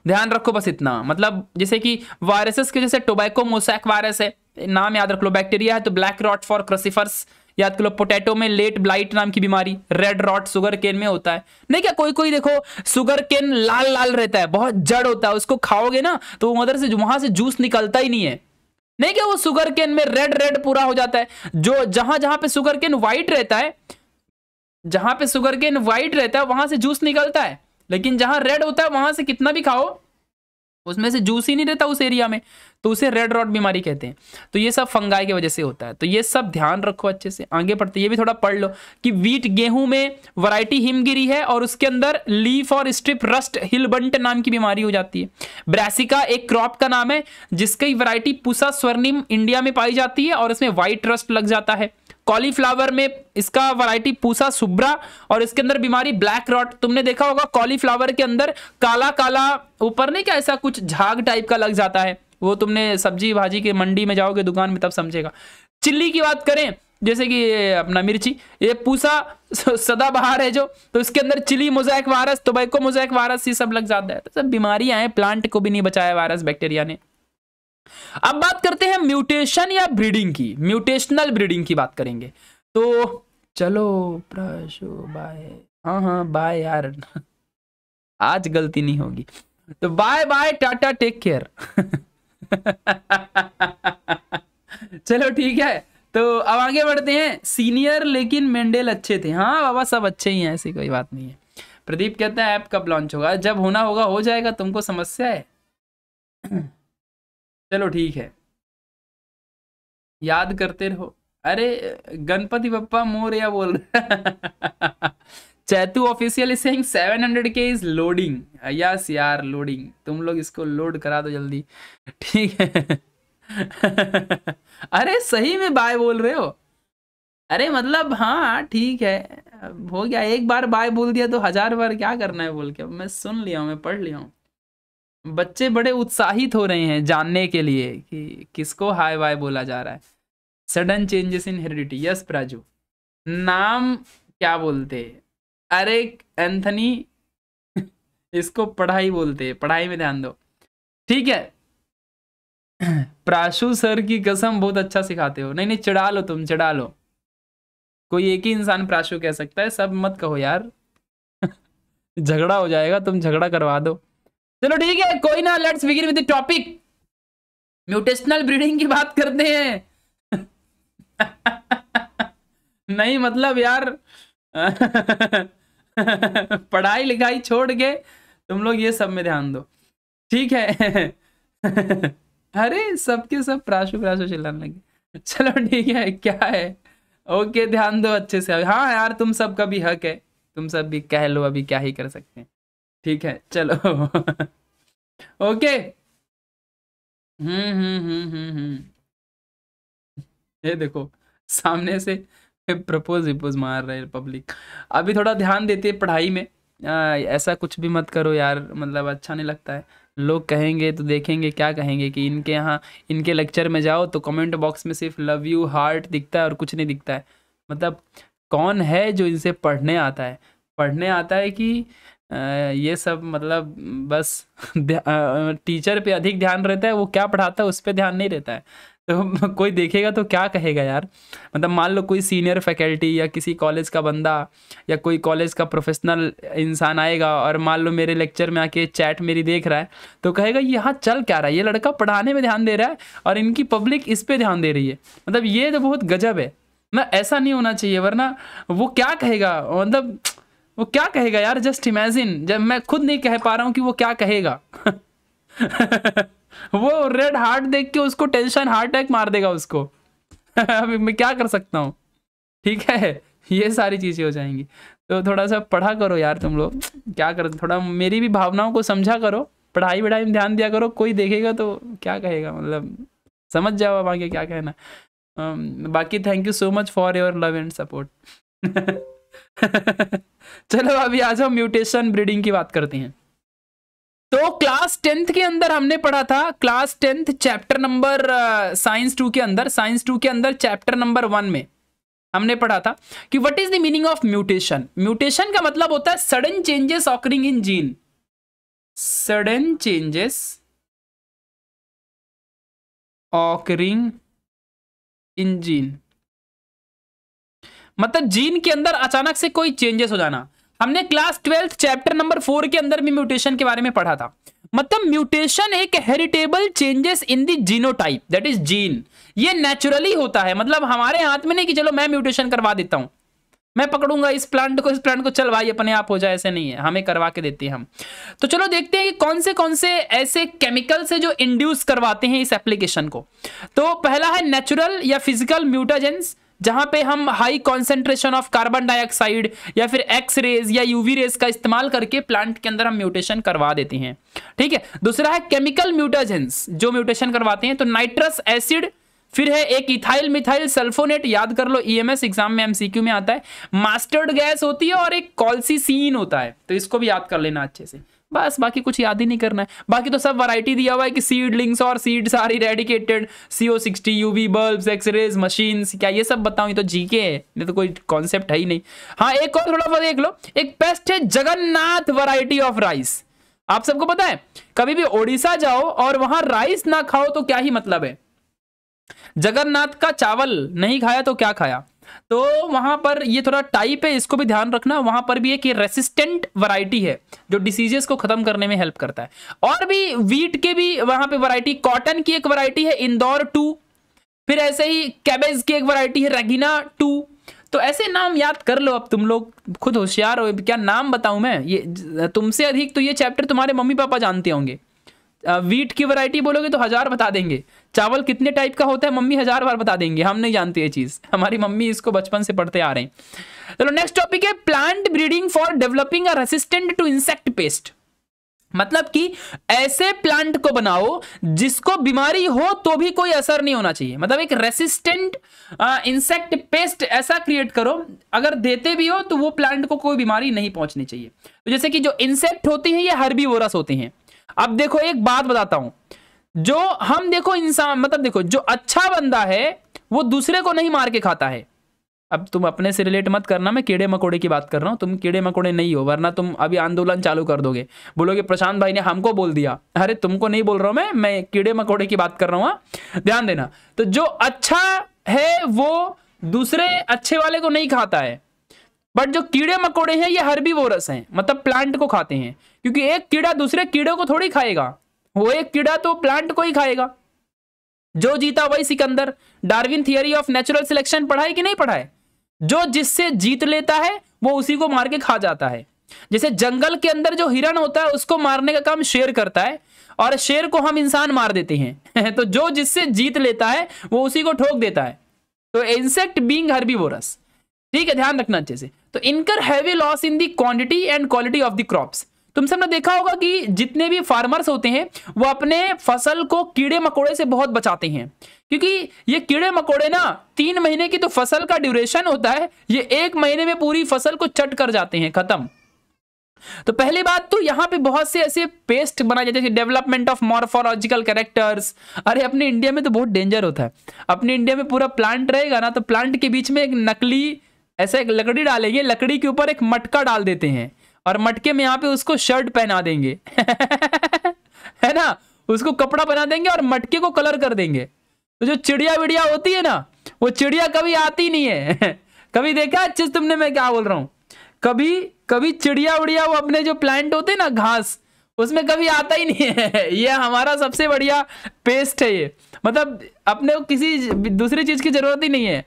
ध्यान रखो बस इतना मतलब जैसे कि वायरसेस के जैसे टोबैको मोसैक वायरस है नाम याद रख लो बैक्टीरिया है तो ब्लैक रॉट फॉर क्रसिफर्स याद कर लो पोटैटो में लेट ब्लाइट नाम की बीमारी रेड रॉट सुगर केन में होता है नहीं क्या कोई कोई देखो सुगर केन लाल लाल रहता है बहुत जड़ होता है उसको खाओगे ना तो उधर से वहां से जूस निकलता ही नहीं है नहीं क्या वो शुगर केन में रेड रेड पूरा हो जाता है जो जहां जहां पे सुगर केन व्हाइट रहता है जहां पे शुगर केन व्हाइट रहता है वहां से जूस निकलता है लेकिन जहां रेड होता है वहां से कितना भी खाओ उसमें से जूस ही नहीं रहता उस एरिया में तो उसे रेड रॉट बीमारी कहते हैं तो ये सब फंगाई की वजह से होता है तो ये सब ध्यान रखो अच्छे से आगे पढ़ते ये भी थोड़ा पढ़ लो कि वीट गेहूं में वैरायटी हिमगिरी है और उसके अंदर लीफ और स्ट्रिप रस्ट हिलबंट नाम की बीमारी हो जाती है ब्रैसिका एक क्रॉप का नाम है जिसकी वरायटी पुसा स्वर्णिम इंडिया में पाई जाती है और इसमें व्हाइट रस्ट लग जाता है कॉलीफ्लावर में इसका वैरायटी पूसा सुब्रा और इसके अंदर बीमारी ब्लैक रॉट तुमने देखा होगा कॉलीफ्लावर के अंदर काला काला ऊपर नहीं क्या ऐसा कुछ झाग टाइप का लग जाता है वो तुमने सब्जी भाजी के मंडी में जाओगे दुकान में तब समझेगा चिल्ली की बात करें जैसे कि अपना मिर्ची ये पूसा सदा बहार है जो तो इसके अंदर chilli mosaic virus tobacco mosaic virus ये सब लग जाता है तो सब बीमारियां हैं प्लांट को भी नहीं बचाया वायरस बैक्टीरिया ने अब बात करते हैं म्यूटेशन या ब्रीडिंग की म्यूटेशनल ब्रीडिंग की बात करेंगे तो चलो प्रशु बाय हाँ हाँ बाय यार आज गलती नहीं होगी तो बाय बाय टाटा टेक केयर चलो ठीक है तो अब आगे बढ़ते हैं सीनियर लेकिन मेंडेल अच्छे थे हाँ बाबा सब अच्छे ही हैं ऐसी कोई बात नहीं है प्रदीप कहते हैं ऐप कब लॉन्च होगा जब होना होगा हो जाएगा तुमको समस्या है चलो ठीक है याद करते रहो अरे गणपति बप्पा मोरिया बोल रहे Chaitu official is saying 700 K is loading yes यार लोडिंग तुम लोग इसको लोड करा दो जल्दी ठीक है अरे सही में बाय बोल रहे हो अरे मतलब हाँ ठीक है हो गया एक बार बाय बोल दिया तो हजार बार क्या करना है बोल के मैं सुन लिया हूँ मैं पढ़ लिया हूँ बच्चे बड़े उत्साहित हो रहे हैं जानने के लिए कि किसको हाय वाय बोला जा रहा है sudden changes in heredity yes प्राजू नाम क्या बोलते अरे एंथनी इसको पढ़ाई बोलते हैं पढ़ाई में ध्यान दो ठीक है प्राशु सर की कसम बहुत अच्छा सिखाते हो नहीं नहीं चढ़ा लो तुम चढ़ा लो कोई एक ही इंसान प्राशु कह सकता है सब मत कहो यार झगड़ा हो जाएगा तुम झगड़ा करवा दो चलो ठीक है कोई ना let's begin with topic mutational breeding की बात करते हैं नहीं मतलब यार पढ़ाई लिखाई छोड़ के तुम लोग ये सब में ध्यान दो ठीक है अरे सबके सब प्राशु प्राशु चिल्लाने लगे चलो ठीक है क्या है ओके ध्यान दो अच्छे से हाँ यार तुम सब का भी हक है तुम सब भी कह लो अभी क्या ही कर सकते हैं ठीक है चलो ओके हम्म हम्म हम्म हम्म हम्म ये देखो सामने से प्रपोज विपोज मार रहे पब्लिक अभी थोड़ा ध्यान देते पढ़ाई में आ, ऐसा कुछ भी मत करो यार मतलब अच्छा नहीं लगता है लोग कहेंगे तो देखेंगे क्या कहेंगे कि इनके यहाँ इनके लेक्चर में जाओ तो कमेंट बॉक्स में सिर्फ लव यू हार्ट दिखता है और कुछ नहीं दिखता है मतलब कौन है जो इनसे पढ़ने आता है पढ़ने आता है कि ये सब मतलब बस टीचर पे अधिक ध्यान रहता है वो क्या पढ़ाता है उस पर ध्यान नहीं रहता है तो कोई देखेगा तो क्या कहेगा यार मतलब मान लो कोई सीनियर फैकल्टी या किसी कॉलेज का बंदा या कोई कॉलेज का प्रोफेशनल इंसान आएगा और मान लो मेरे लेक्चर में आके चैट मेरी देख रहा है तो कहेगा यहाँ चल क्या रहा है ये लड़का पढ़ाने में ध्यान दे रहा है और इनकी पब्लिक इस पर ध्यान दे रही है मतलब ये तो बहुत गजब है ना ऐसा नहीं होना चाहिए वरना वो क्या कहेगा मतलब वो क्या कहेगा यार जस्ट इमेजिन जब मैं खुद नहीं कह पा रहा हूँ कि वो क्या कहेगा वो रेड हार्ट देख के उसको टेंशन हार्ट अटैक मार देगा उसको अभी मैं क्या कर सकता हूँ ठीक है ये सारी चीज़ें हो जाएंगी तो थोड़ा सा पढ़ा करो यार तुम लोग क्या कर थोड़ा मेरी भी भावनाओं को समझा करो पढ़ाई वढ़ाई में ध्यान दिया करो कोई देखेगा तो क्या कहेगा मतलब समझ जाओ आगे क्या कहना बाकी thank you so much for your love and support चलो अभी आज हम म्यूटेशन ब्रीडिंग की बात करते हैं तो क्लास टेंथ के अंदर हमने पढ़ा था class tenth chapter number science two के अंदर साइंस टू के अंदर चैप्टर नंबर वन में हमने पढ़ा था कि what is the meaning of mutation mutation का मतलब होता है sudden changes occurring in gene sudden changes occurring in gene मतलब जीन के अंदर अचानक से कोई चेंजेस हो जाना हमने class twelfth chapter number four के अंदर भी म्यूटेशन के बारे में पढ़ा था मतलब म्यूटेशन एक heritable changes in the genotype that is gene ये नेचुरली होता है मतलब हमारे हाथ में नहीं कि चलो मैं म्यूटेशन करवा देता हूं मैं पकड़ूंगा इस प्लांट को इस प्लांट को चल भाई अपने आप हो जाए ऐसे नहीं है हमें करवा के देते हैं हम तो चलो देखते हैं कि कौन से कौन से ऐसे केमिकल से जो इंड्यूस करवाते हैं इस एप्लीकेशन को तो पहला है नेचुरल या फिजिकल म्यूटाजेंस जहां पे हम high concentration of carbon dioxide या फिर एक्स रेज या यूवी रेज का इस्तेमाल करके प्लांट के अंदर हम म्यूटेशन करवा देते हैं ठीक है दूसरा है केमिकल म्यूटाजेंस जो म्यूटेशन करवाते हैं तो नाइट्रस एसिड फिर है एक इथाइल मिथाइल सल्फोनेट याद कर लो ईएमएस e एग्जाम में एमसीक्यू में आता है मास्टर्ड गैस होती है और एक कॉल्सीसीन होता है तो इसको भी याद कर लेना अच्छे से बस बाकी कुछ याद ही नहीं करना है बाकी तो सब वैरायटी दिया हुआ है कि सीडलिंग्स और seeds are eradicated C O sixty U V bulb X rays machines क्या ये सब बताऊँ तो जी के है ये तो कोई कॉन्सेप्ट है ही नहीं हाँ एक और थोड़ा बहुत देख लो एक बेस्ट है जगन्नाथ वराइटी ऑफ राइस आप सबको पता है कभी भी ओडिशा जाओ और वहां राइस ना खाओ तो क्या ही मतलब है जगन्नाथ का चावल नहीं खाया तो क्या खाया तो वहां पर ये थोड़ा टाइप है इसको भी ध्यान रखना वहां पर भी एक रेसिस्टेंट वैरायटी है जो डिसीजेस को ख़त्म करने में हेल्प करता है और भी वीट के भी वहां पे वैरायटी कॉटन की एक वैरायटी है इंदौर टू फिर ऐसे ही कैबेज की एक वैरायटी है रेगिना टू तो ऐसे नाम याद कर लो अब तुम लोग खुद होशियार हो क्या नाम बताऊं मैं ये तुमसे अधिक तो ये चैप्टर तुम्हारे मम्मी पापा जानते होंगे वीट की वैरायटी बोलोगे तो हज़ार बता देंगे चावल कितने टाइप का होता है मम्मी हज़ार बार बता देंगे हम नहीं जानते ये चीज़ हमारी मम्मी इसको बचपन से पढ़ते आ रहे हैं चलो नेक्स्ट टॉपिक है plant breeding for developing a resistant to insect pest मतलब कि ऐसे प्लांट को बनाओ जिसको बीमारी हो तो भी कोई असर नहीं होना चाहिए मतलब एक रेसिस्टेंट इंसेक्ट पेस्ट ऐसा क्रिएट करो अगर देते भी हो तो वो प्लांट को कोई बीमारी नहीं पहुंचनी चाहिए तो जैसे कि जो इंसेक्ट होते हैं ये हर्बीवोरस होते हैं अब देखो एक बात बताता हूं जो हम देखो इंसान मतलब देखो जो अच्छा बंदा है वो दूसरे को नहीं मार के खाता है अब तुम अपने से रिलेट मत करना मैं कीड़े मकोड़े की बात कर रहा हूँ तुम कीड़े मकोड़े नहीं हो वरना तुम अभी आंदोलन चालू कर दोगे बोलोगे प्रशांत भाई ने हमको बोल दिया अरे तुमको नहीं बोल रहा हूँ मैं मैं कीड़े मकोड़े की बात कर रहा हूँ हाँ? ध्यान देना तो जो अच्छा है वो दूसरे अच्छे वाले को नहीं खाता है बट जो कीड़े मकोड़े हैं ये वोरस हैं मतलब प्लांट को खाते हैं क्योंकि एक कीड़ा दूसरे कीड़े को थोड़ी खाएगा वो एक कीड़ा तो प्लांट को ही खाएगा जो जीता वही Sikandar Darwin theory of natural selection पढ़ाए कि नहीं पढ़ाए जो जिससे जीत लेता है वो उसी को मार के खा जाता है जैसे जंगल के अंदर जो हिरण होता है उसको मारने का काम शेर करता है और शेर को हम इंसान मार देते हैं तो जो जिससे जीत लेता है वो उसी को ठोक देता है तो इंसेक्ट बींग हर्बीवोरस ठीक है ध्यान रखना अच्छे से तो इनकर heavy loss in the quantity and quality of the crops तुम सबने देखा होगा कि जितने भी फार्मर्स होते हैं वो अपने फसल को कीड़े मकोड़े से बहुत बचाते हैं क्योंकि ये कीड़े मकोड़े ना तीन महीने की तो फसल का ड्यूरेशन होता है ये एक महीने में पूरी फसल को चट कर जाते हैं खत्म तो पहली बात तो यहां पे बहुत से ऐसे पेस्ट बनाए जाते हैं डेवलपमेंट ऑफ मॉर्फोलॉजिकल कैरेक्टर्स अरे अपने इंडिया में तो बहुत डेंजर होता है अपने इंडिया में पूरा प्लांट रहेगा ना तो प्लांट के बीच में एक नकली ऐसा एक लकड़ी डालेंगे लकड़ी के ऊपर एक मटका डाल देते हैं और मटके में यहाँ पे उसको शर्ट पहना देंगे है ना उसको कपड़ा बना देंगे और मटके को कलर कर देंगे तो जो चिड़िया विड़िया होती है ना वो चिड़िया कभी आती नहीं है कभी देखा अच्छे तुमने मैं क्या बोल रहा हूँ कभी कभी चिड़िया उड़िया वो अपने जो प्लांट होते हैं ना घास उसमें कभी आता ही नहीं है ये हमारा सबसे बढ़िया पेस्ट है ये मतलब अपने को किसी दूसरी चीज की जरूरत ही नहीं है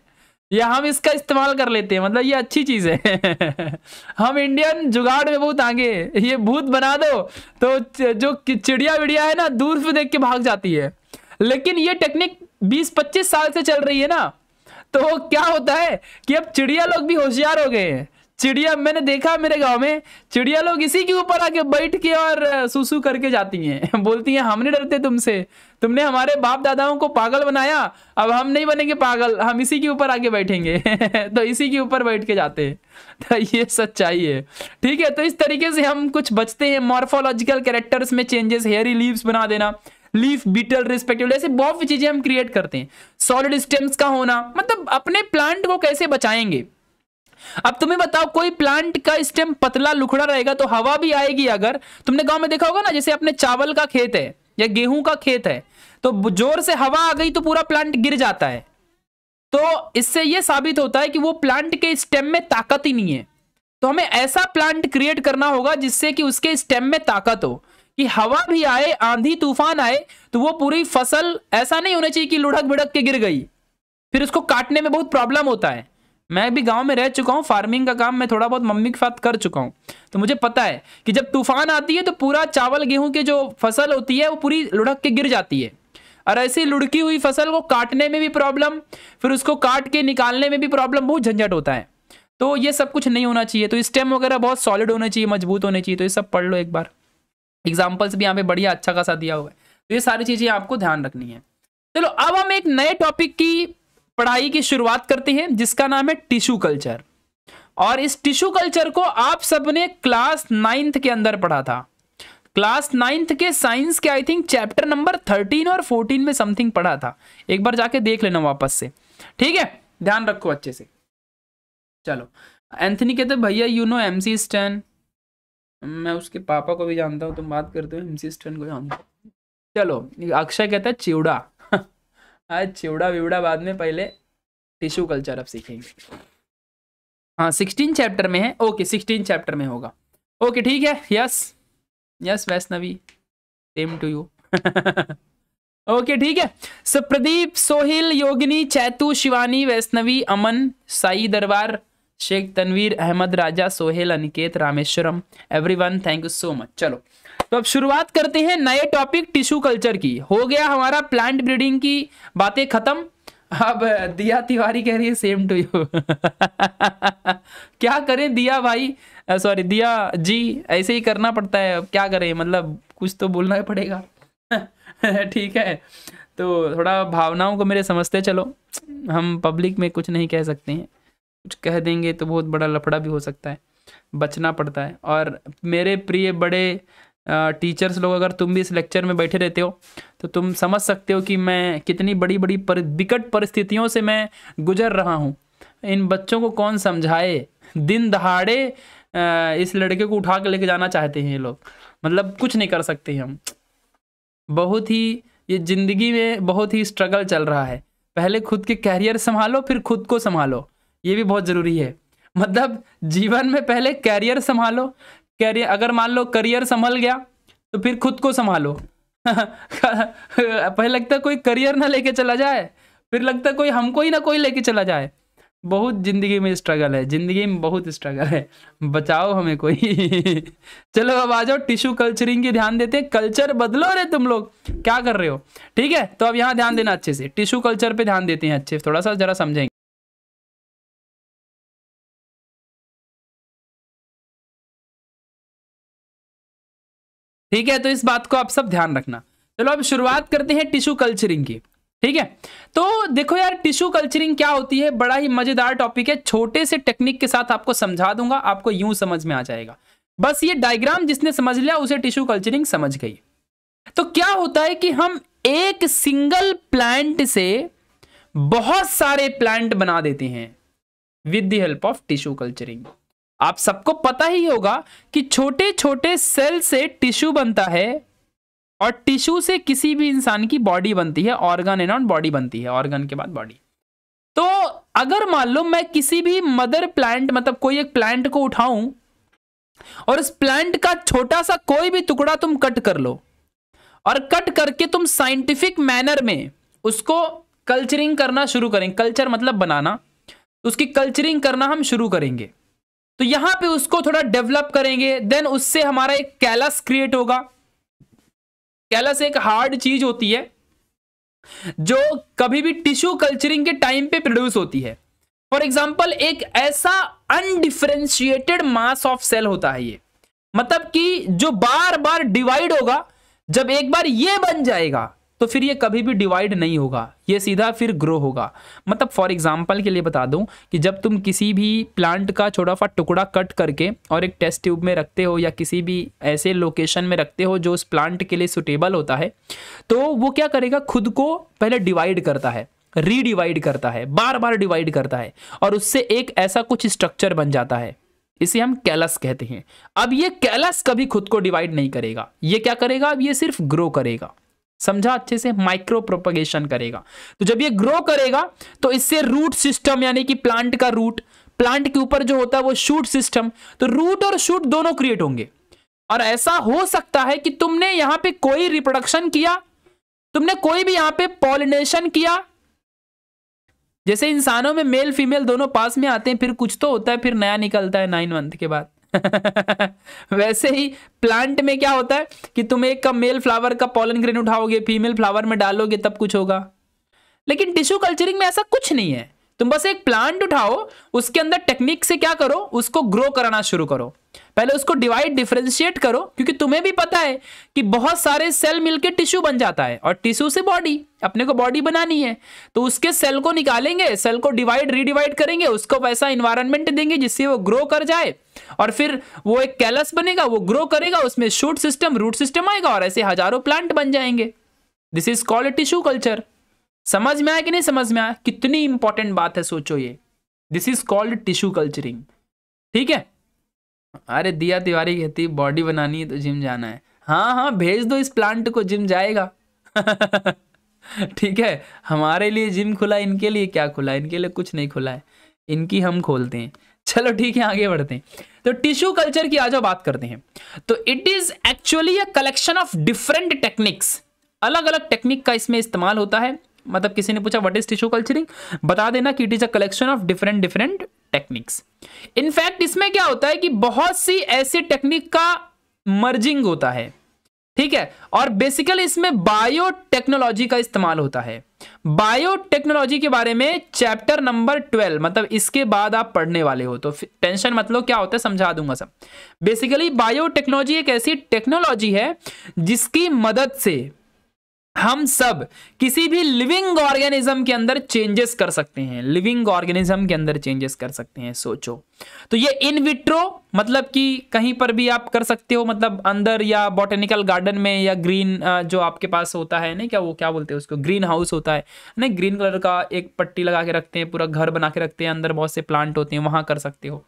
या हम इसका इस्तेमाल कर लेते हैं मतलब ये अच्छी चीज है हम इंडियन जुगाड़ में बहुत आगे ये भूत बना दो तो जो चिड़िया विड़िया है ना दूर से देख के भाग जाती है लेकिन ये टेक्निक 20-25 साल से चल रही है ना तो क्या होता है कि अब चिड़िया लोग भी होशियार हो गए हैं चिड़िया मैंने देखा मेरे गांव में चिड़िया लोग इसी के ऊपर आके बैठ के और सुसु करके जाती हैं बोलती हैं हम नहीं डरते तुमसे तुमने हमारे बाप दादाओं को पागल बनाया अब हम नहीं बनेंगे पागल हम इसी के ऊपर आके बैठेंगे तो इसी के ऊपर बैठ के जाते हैं तो ये सच्चाई है ठीक है तो इस तरीके से हम कुछ बचते हैं मॉर्फोलॉजिकल कैरेक्टर्स में चेंजेस हेयरी लीव्स बना देना लीफ बीटल रिस्पेक्टिवली ऐसे बहुत सी चीजें हम क्रिएट करते हैं सॉलिड स्टेम्स का होना मतलब अपने प्लांट को कैसे बचाएंगे अब तुम्हें बताओ कोई प्लांट का स्टेम पतला लुखड़ा रहेगा तो हवा भी आएगी अगर तुमने गांव में देखा होगा ना जैसे अपने चावल का खेत है या गेहूं का खेत है तो जोर से हवा आ गई तो पूरा प्लांट गिर जाता है तो इससे यह साबित होता है कि वो प्लांट के स्टेम में ताकत ही नहीं है तो हमें ऐसा प्लांट क्रिएट करना होगा जिससे कि उसके स्टेम में ताकत हो कि हवा भी आए आंधी तूफान आए तो वो पूरी फसल ऐसा नहीं होना चाहिए कि लुढ़क भिड़क के गिर गई फिर उसको काटने में बहुत प्रॉब्लम होता है मैं भी गांव में रह चुका हूँ फार्मिंग का काम मैं थोड़ा बहुत मम्मी के साथ कर चुका हूँ तो मुझे पता है कि जब तूफान आती है तो पूरा चावल गेहूँ की जो फसल होती है वो पूरी लुढ़क के गिर जाती है और ऐसी लुढ़की हुई फसल को काटने में भी प्रॉब्लम फिर उसको काट के निकालने में भी प्रॉब्लम बहुत झंझट होता है तो ये सब कुछ नहीं होना चाहिए तो स्टेम वगैरह बहुत सॉलिड होने चाहिए मजबूत होने चाहिए तो ये सब पढ़ लो एक बार एग्जाम्पल्स भी यहाँ पे बढ़िया अच्छा खासा दिया हुआ है तो ये सारी चीज़ें आपको ध्यान रखनी है चलो अब हम एक नए टॉपिक की पढ़ाई की शुरुआत करते हैं जिसका नाम है टिश्यू कल्चर और इस टिश्यू कल्चर को आप सबने क्लास नाइन्थ के अंदर पढ़ा था क्लास नाइन्थ के साइंस के I think chapter number thirteen और फोर्टीन में समथिंग पढ़ा था एक बार जाके देख लेना वापस से ठीक है ध्यान रखो अच्छे से चलो एंथनी कहते भैया you know M C Stan मैं उसके पापा को भी जानता हूँ तुम बात करते हो एम सी स्टैन को जानता हूँ चलो अक्षय कहता है चिवड़ा आज चिवड़ा विवड़ा बाद में पहले टिश्यू कल्चर अब सीखेंगे हाँ सिक्सटीन चैप्टर में है ओके सिक्सटीन चैप्टर में होगा ओके ठीक है yes yes Vaishnavi same to you okay ठीक है सो प्रदीप सोहिल योगिनी Chaitu Shivani Vaishnavi Aman Sai Darbar Shaikh Tanveer Ahmed Raja Sohail Aniket Rameshwaram everyone thank you so much चलो तो अब शुरुआत करते हैं नए टॉपिक टिश्यू कल्चर की हो गया हमारा प्लांट ब्रीडिंग की बातें खत्म अब दिया तिवारी कह रही है सेम टू यू क्या करें दिया भाई सॉरी दिया जी ऐसे ही करना पड़ता है क्या करें मतलब कुछ तो बोलना ही पड़ेगा ठीक है तो थोड़ा भावनाओं को मेरे समझते चलो हम पब्लिक में कुछ नहीं कह सकते हैं कुछ कह देंगे तो बहुत बड़ा लफड़ा भी हो सकता है बचना पड़ता है और मेरे प्रिय बड़े टीचर्स लोग अगर तुम भी इस लेक्चर में बैठे रहते हो तो तुम समझ सकते हो कि मैं कितनी बड़ी बड़ी पर विकट परिस्थितियों से मैं गुजर रहा हूँ इन बच्चों को कौन समझाए दिन दहाड़े इस लड़के को उठा के लेके जाना चाहते हैं ये लोग मतलब कुछ नहीं कर सकते हम बहुत ही ये ज़िंदगी में बहुत ही स्ट्रगल चल रहा है पहले खुद के कैरियर संभालो फिर खुद को संभालो ये भी बहुत ज़रूरी है मतलब जीवन में पहले कैरियर संभालो कैरियर अगर मान लो करियर संभल गया तो फिर खुद को संभालो पहले लगता कोई करियर ना लेके चला जाए फिर लगता कोई हमको ही ना कोई लेके चला जाए बहुत ज़िंदगी में स्ट्रगल है ज़िंदगी में बहुत स्ट्रगल है बचाओ हमें कोई चलो अब आ जाओ टिश्यू कल्चरिंग की ध्यान देते हैं कल्चर बदलो रे तुम लोग क्या कर रहे हो ठीक है तो अब यहाँ ध्यान देना अच्छे से टिश्यू कल्चर पे ध्यान देते हैं अच्छे थोड़ा सा जरा समझेंगे ठीक है तो इस बात को आप सब ध्यान रखना चलो अब शुरुआत करते हैं टिश्यू कल्चरिंग की ठीक है तो देखो यार टिश्यू कल्चरिंग क्या होती है बड़ा ही मजेदार टॉपिक है छोटे से टेक्निक के साथ आपको समझा दूंगा आपको यूं समझ में आ जाएगा बस ये डायग्राम जिसने समझ लिया उसे टिश्यू कल्चरिंग समझ गई तो क्या होता है कि हम एक सिंगल प्लांट से बहुत सारे प्लांट बना देते हैं with the help of tissue culturing आप सबको पता ही होगा कि छोटे छोटे सेल से टिश्यू बनता है और टिश्यू से किसी भी इंसान की बॉडी बनती है ऑर्गन एंड बॉडी बनती है ऑर्गन के बाद बॉडी तो अगर मान लो मैं किसी भी मदर प्लांट मतलब कोई एक प्लांट को उठाऊं और इस प्लांट का छोटा सा कोई भी टुकड़ा तुम कट कर लो और कट करके तुम साइंटिफिक मैनर में उसको कल्चरिंग करना शुरू करें कल्चर मतलब बनाना तो उसकी कल्चरिंग करना हम शुरू करेंगे तो यहां पे उसको थोड़ा डेवलप करेंगे देन उससे हमारा एक कैलस क्रिएट होगा कैलस एक हार्ड चीज होती है जो कभी भी टिश्यू कल्चरिंग के टाइम पे प्रोड्यूस होती है फॉर एग्जाम्पल एक ऐसा अनडिफ्रेंशिएटेड मास ऑफ सेल होता है ये मतलब कि जो बार बार डिवाइड होगा जब एक बार ये बन जाएगा तो फिर ये कभी भी डिवाइड नहीं होगा ये सीधा फिर ग्रो होगा मतलब फॉर एग्जाम्पल के लिए बता दूं कि जब तुम किसी भी प्लांट का छोटा सा टुकड़ा कट करके और एक टेस्ट ट्यूब में रखते हो या किसी भी ऐसे लोकेशन में रखते हो जो उस प्लांट के लिए सुटेबल होता है तो वो क्या करेगा खुद को पहले डिवाइड करता है रीडिवाइड करता है बार बार डिवाइड करता है और उससे एक ऐसा कुछ स्ट्रक्चर बन जाता है इसे हम कैलस कहते हैं अब ये कैलस कभी खुद को डिवाइड नहीं करेगा ये क्या करेगा अब ये सिर्फ ग्रो करेगा समझा अच्छे से माइक्रो प्रोपगेशन करेगा तो जब ये ग्रो करेगा तो इससे रूट सिस्टम यानी कि प्लांट का रूट प्लांट के ऊपर जो होता है वो शूट सिस्टम तो रूट और शूट दोनों क्रिएट होंगे और ऐसा हो सकता है कि तुमने यहां पे कोई रिप्रोडक्शन किया तुमने कोई भी यहां पे पॉलिनेशन किया जैसे इंसानों में मेल फीमेल दोनों पास में आते हैं फिर कुछ तो होता है फिर नया निकलता है नाइन मंथ के बाद वैसे ही प्लांट में क्या होता है कि तुम एक का मेल फ्लावर का पॉलन ग्रेन उठाओगे फीमेल फ्लावर में डालोगे तब कुछ होगा लेकिन टिश्यू कल्चरिंग में ऐसा कुछ नहीं है तुम बस एक प्लांट उठाओ उसके अंदर टेक्निक से क्या करो उसको ग्रो कराना शुरू करो पहले उसको डिवाइड डिफ्रेंशिएट करो क्योंकि तुम्हें भी पता है कि बहुत सारे सेल मिलकर टिश्यू बन जाता है और टिश्यू से बॉडी अपने को बॉडी बनानी है तो उसके सेल को निकालेंगे सेल को डिवाइड रीडिवाइड करेंगे उसको वैसा इन्वायरमेंट देंगे जिससे वो ग्रो कर जाए और फिर वो एक कैलस बनेगा वो ग्रो करेगा उसमें शूट सिस्टम रूट सिस्टम आएगा और ऐसे हजारों प्लांट बन जाएंगे this is called tissue culture समझ में आया कि नहीं समझ में आया कितनी इंपॉर्टेंट बात है सोचो ये this is called tissue culturing ठीक है अरे दिया तिवारी कहती बॉडी बनानी है तो जिम जाना है हाँ हाँ भेज दो इस प्लांट को जिम जाएगा ठीक है हमारे लिए जिम खुला इनके लिए क्या खुला इनके लिए कुछ नहीं खुला है इनकी हम खोलते हैं चलो ठीक है आगे बढ़ते हैं तो टिश्यू कल्चर की आज बात करते हैं तो it is actually a collection of different techniques अलग अलग टेक्निक का इसमें इस्तेमाल होता है मतलब किसी ने पूछा व्हाट इज टिश्यू कल्चरिंग बता देना कि it is a collection of different different techniques in fact इसमें क्या होता है कि बहुत सी ऐसी टेक्निक का मर्जिंग होता है ठीक है और बेसिकली इसमें बायोटेक्नोलॉजी का इस्तेमाल होता है बायोटेक्नोलॉजी के बारे में चैप्टर नंबर ट्वेल्व मतलब इसके बाद आप पढ़ने वाले हो तो टेंशन मतलब क्या होता है समझा दूंगा सब बेसिकली बायोटेक्नोलॉजी एक ऐसी टेक्नोलॉजी है जिसकी मदद से हम सब किसी भी लिविंग ऑर्गेनिज्म के अंदर चेंजेस कर सकते हैं लिविंग ऑर्गेनिज्म के अंदर चेंजेस कर सकते हैं सोचो तो ये इन विट्रो मतलब कि कहीं पर भी आप कर सकते हो मतलब अंदर या बॉटेनिकल गार्डन में या ग्रीन जो आपके पास होता है ना क्या वो क्या बोलते हैं उसको ग्रीन हाउस होता है नहीं ग्रीन कलर का एक पट्टी लगा के रखते हैं पूरा घर बना के रखते हैं अंदर बहुत से प्लांट होते हैं वहां कर सकते हो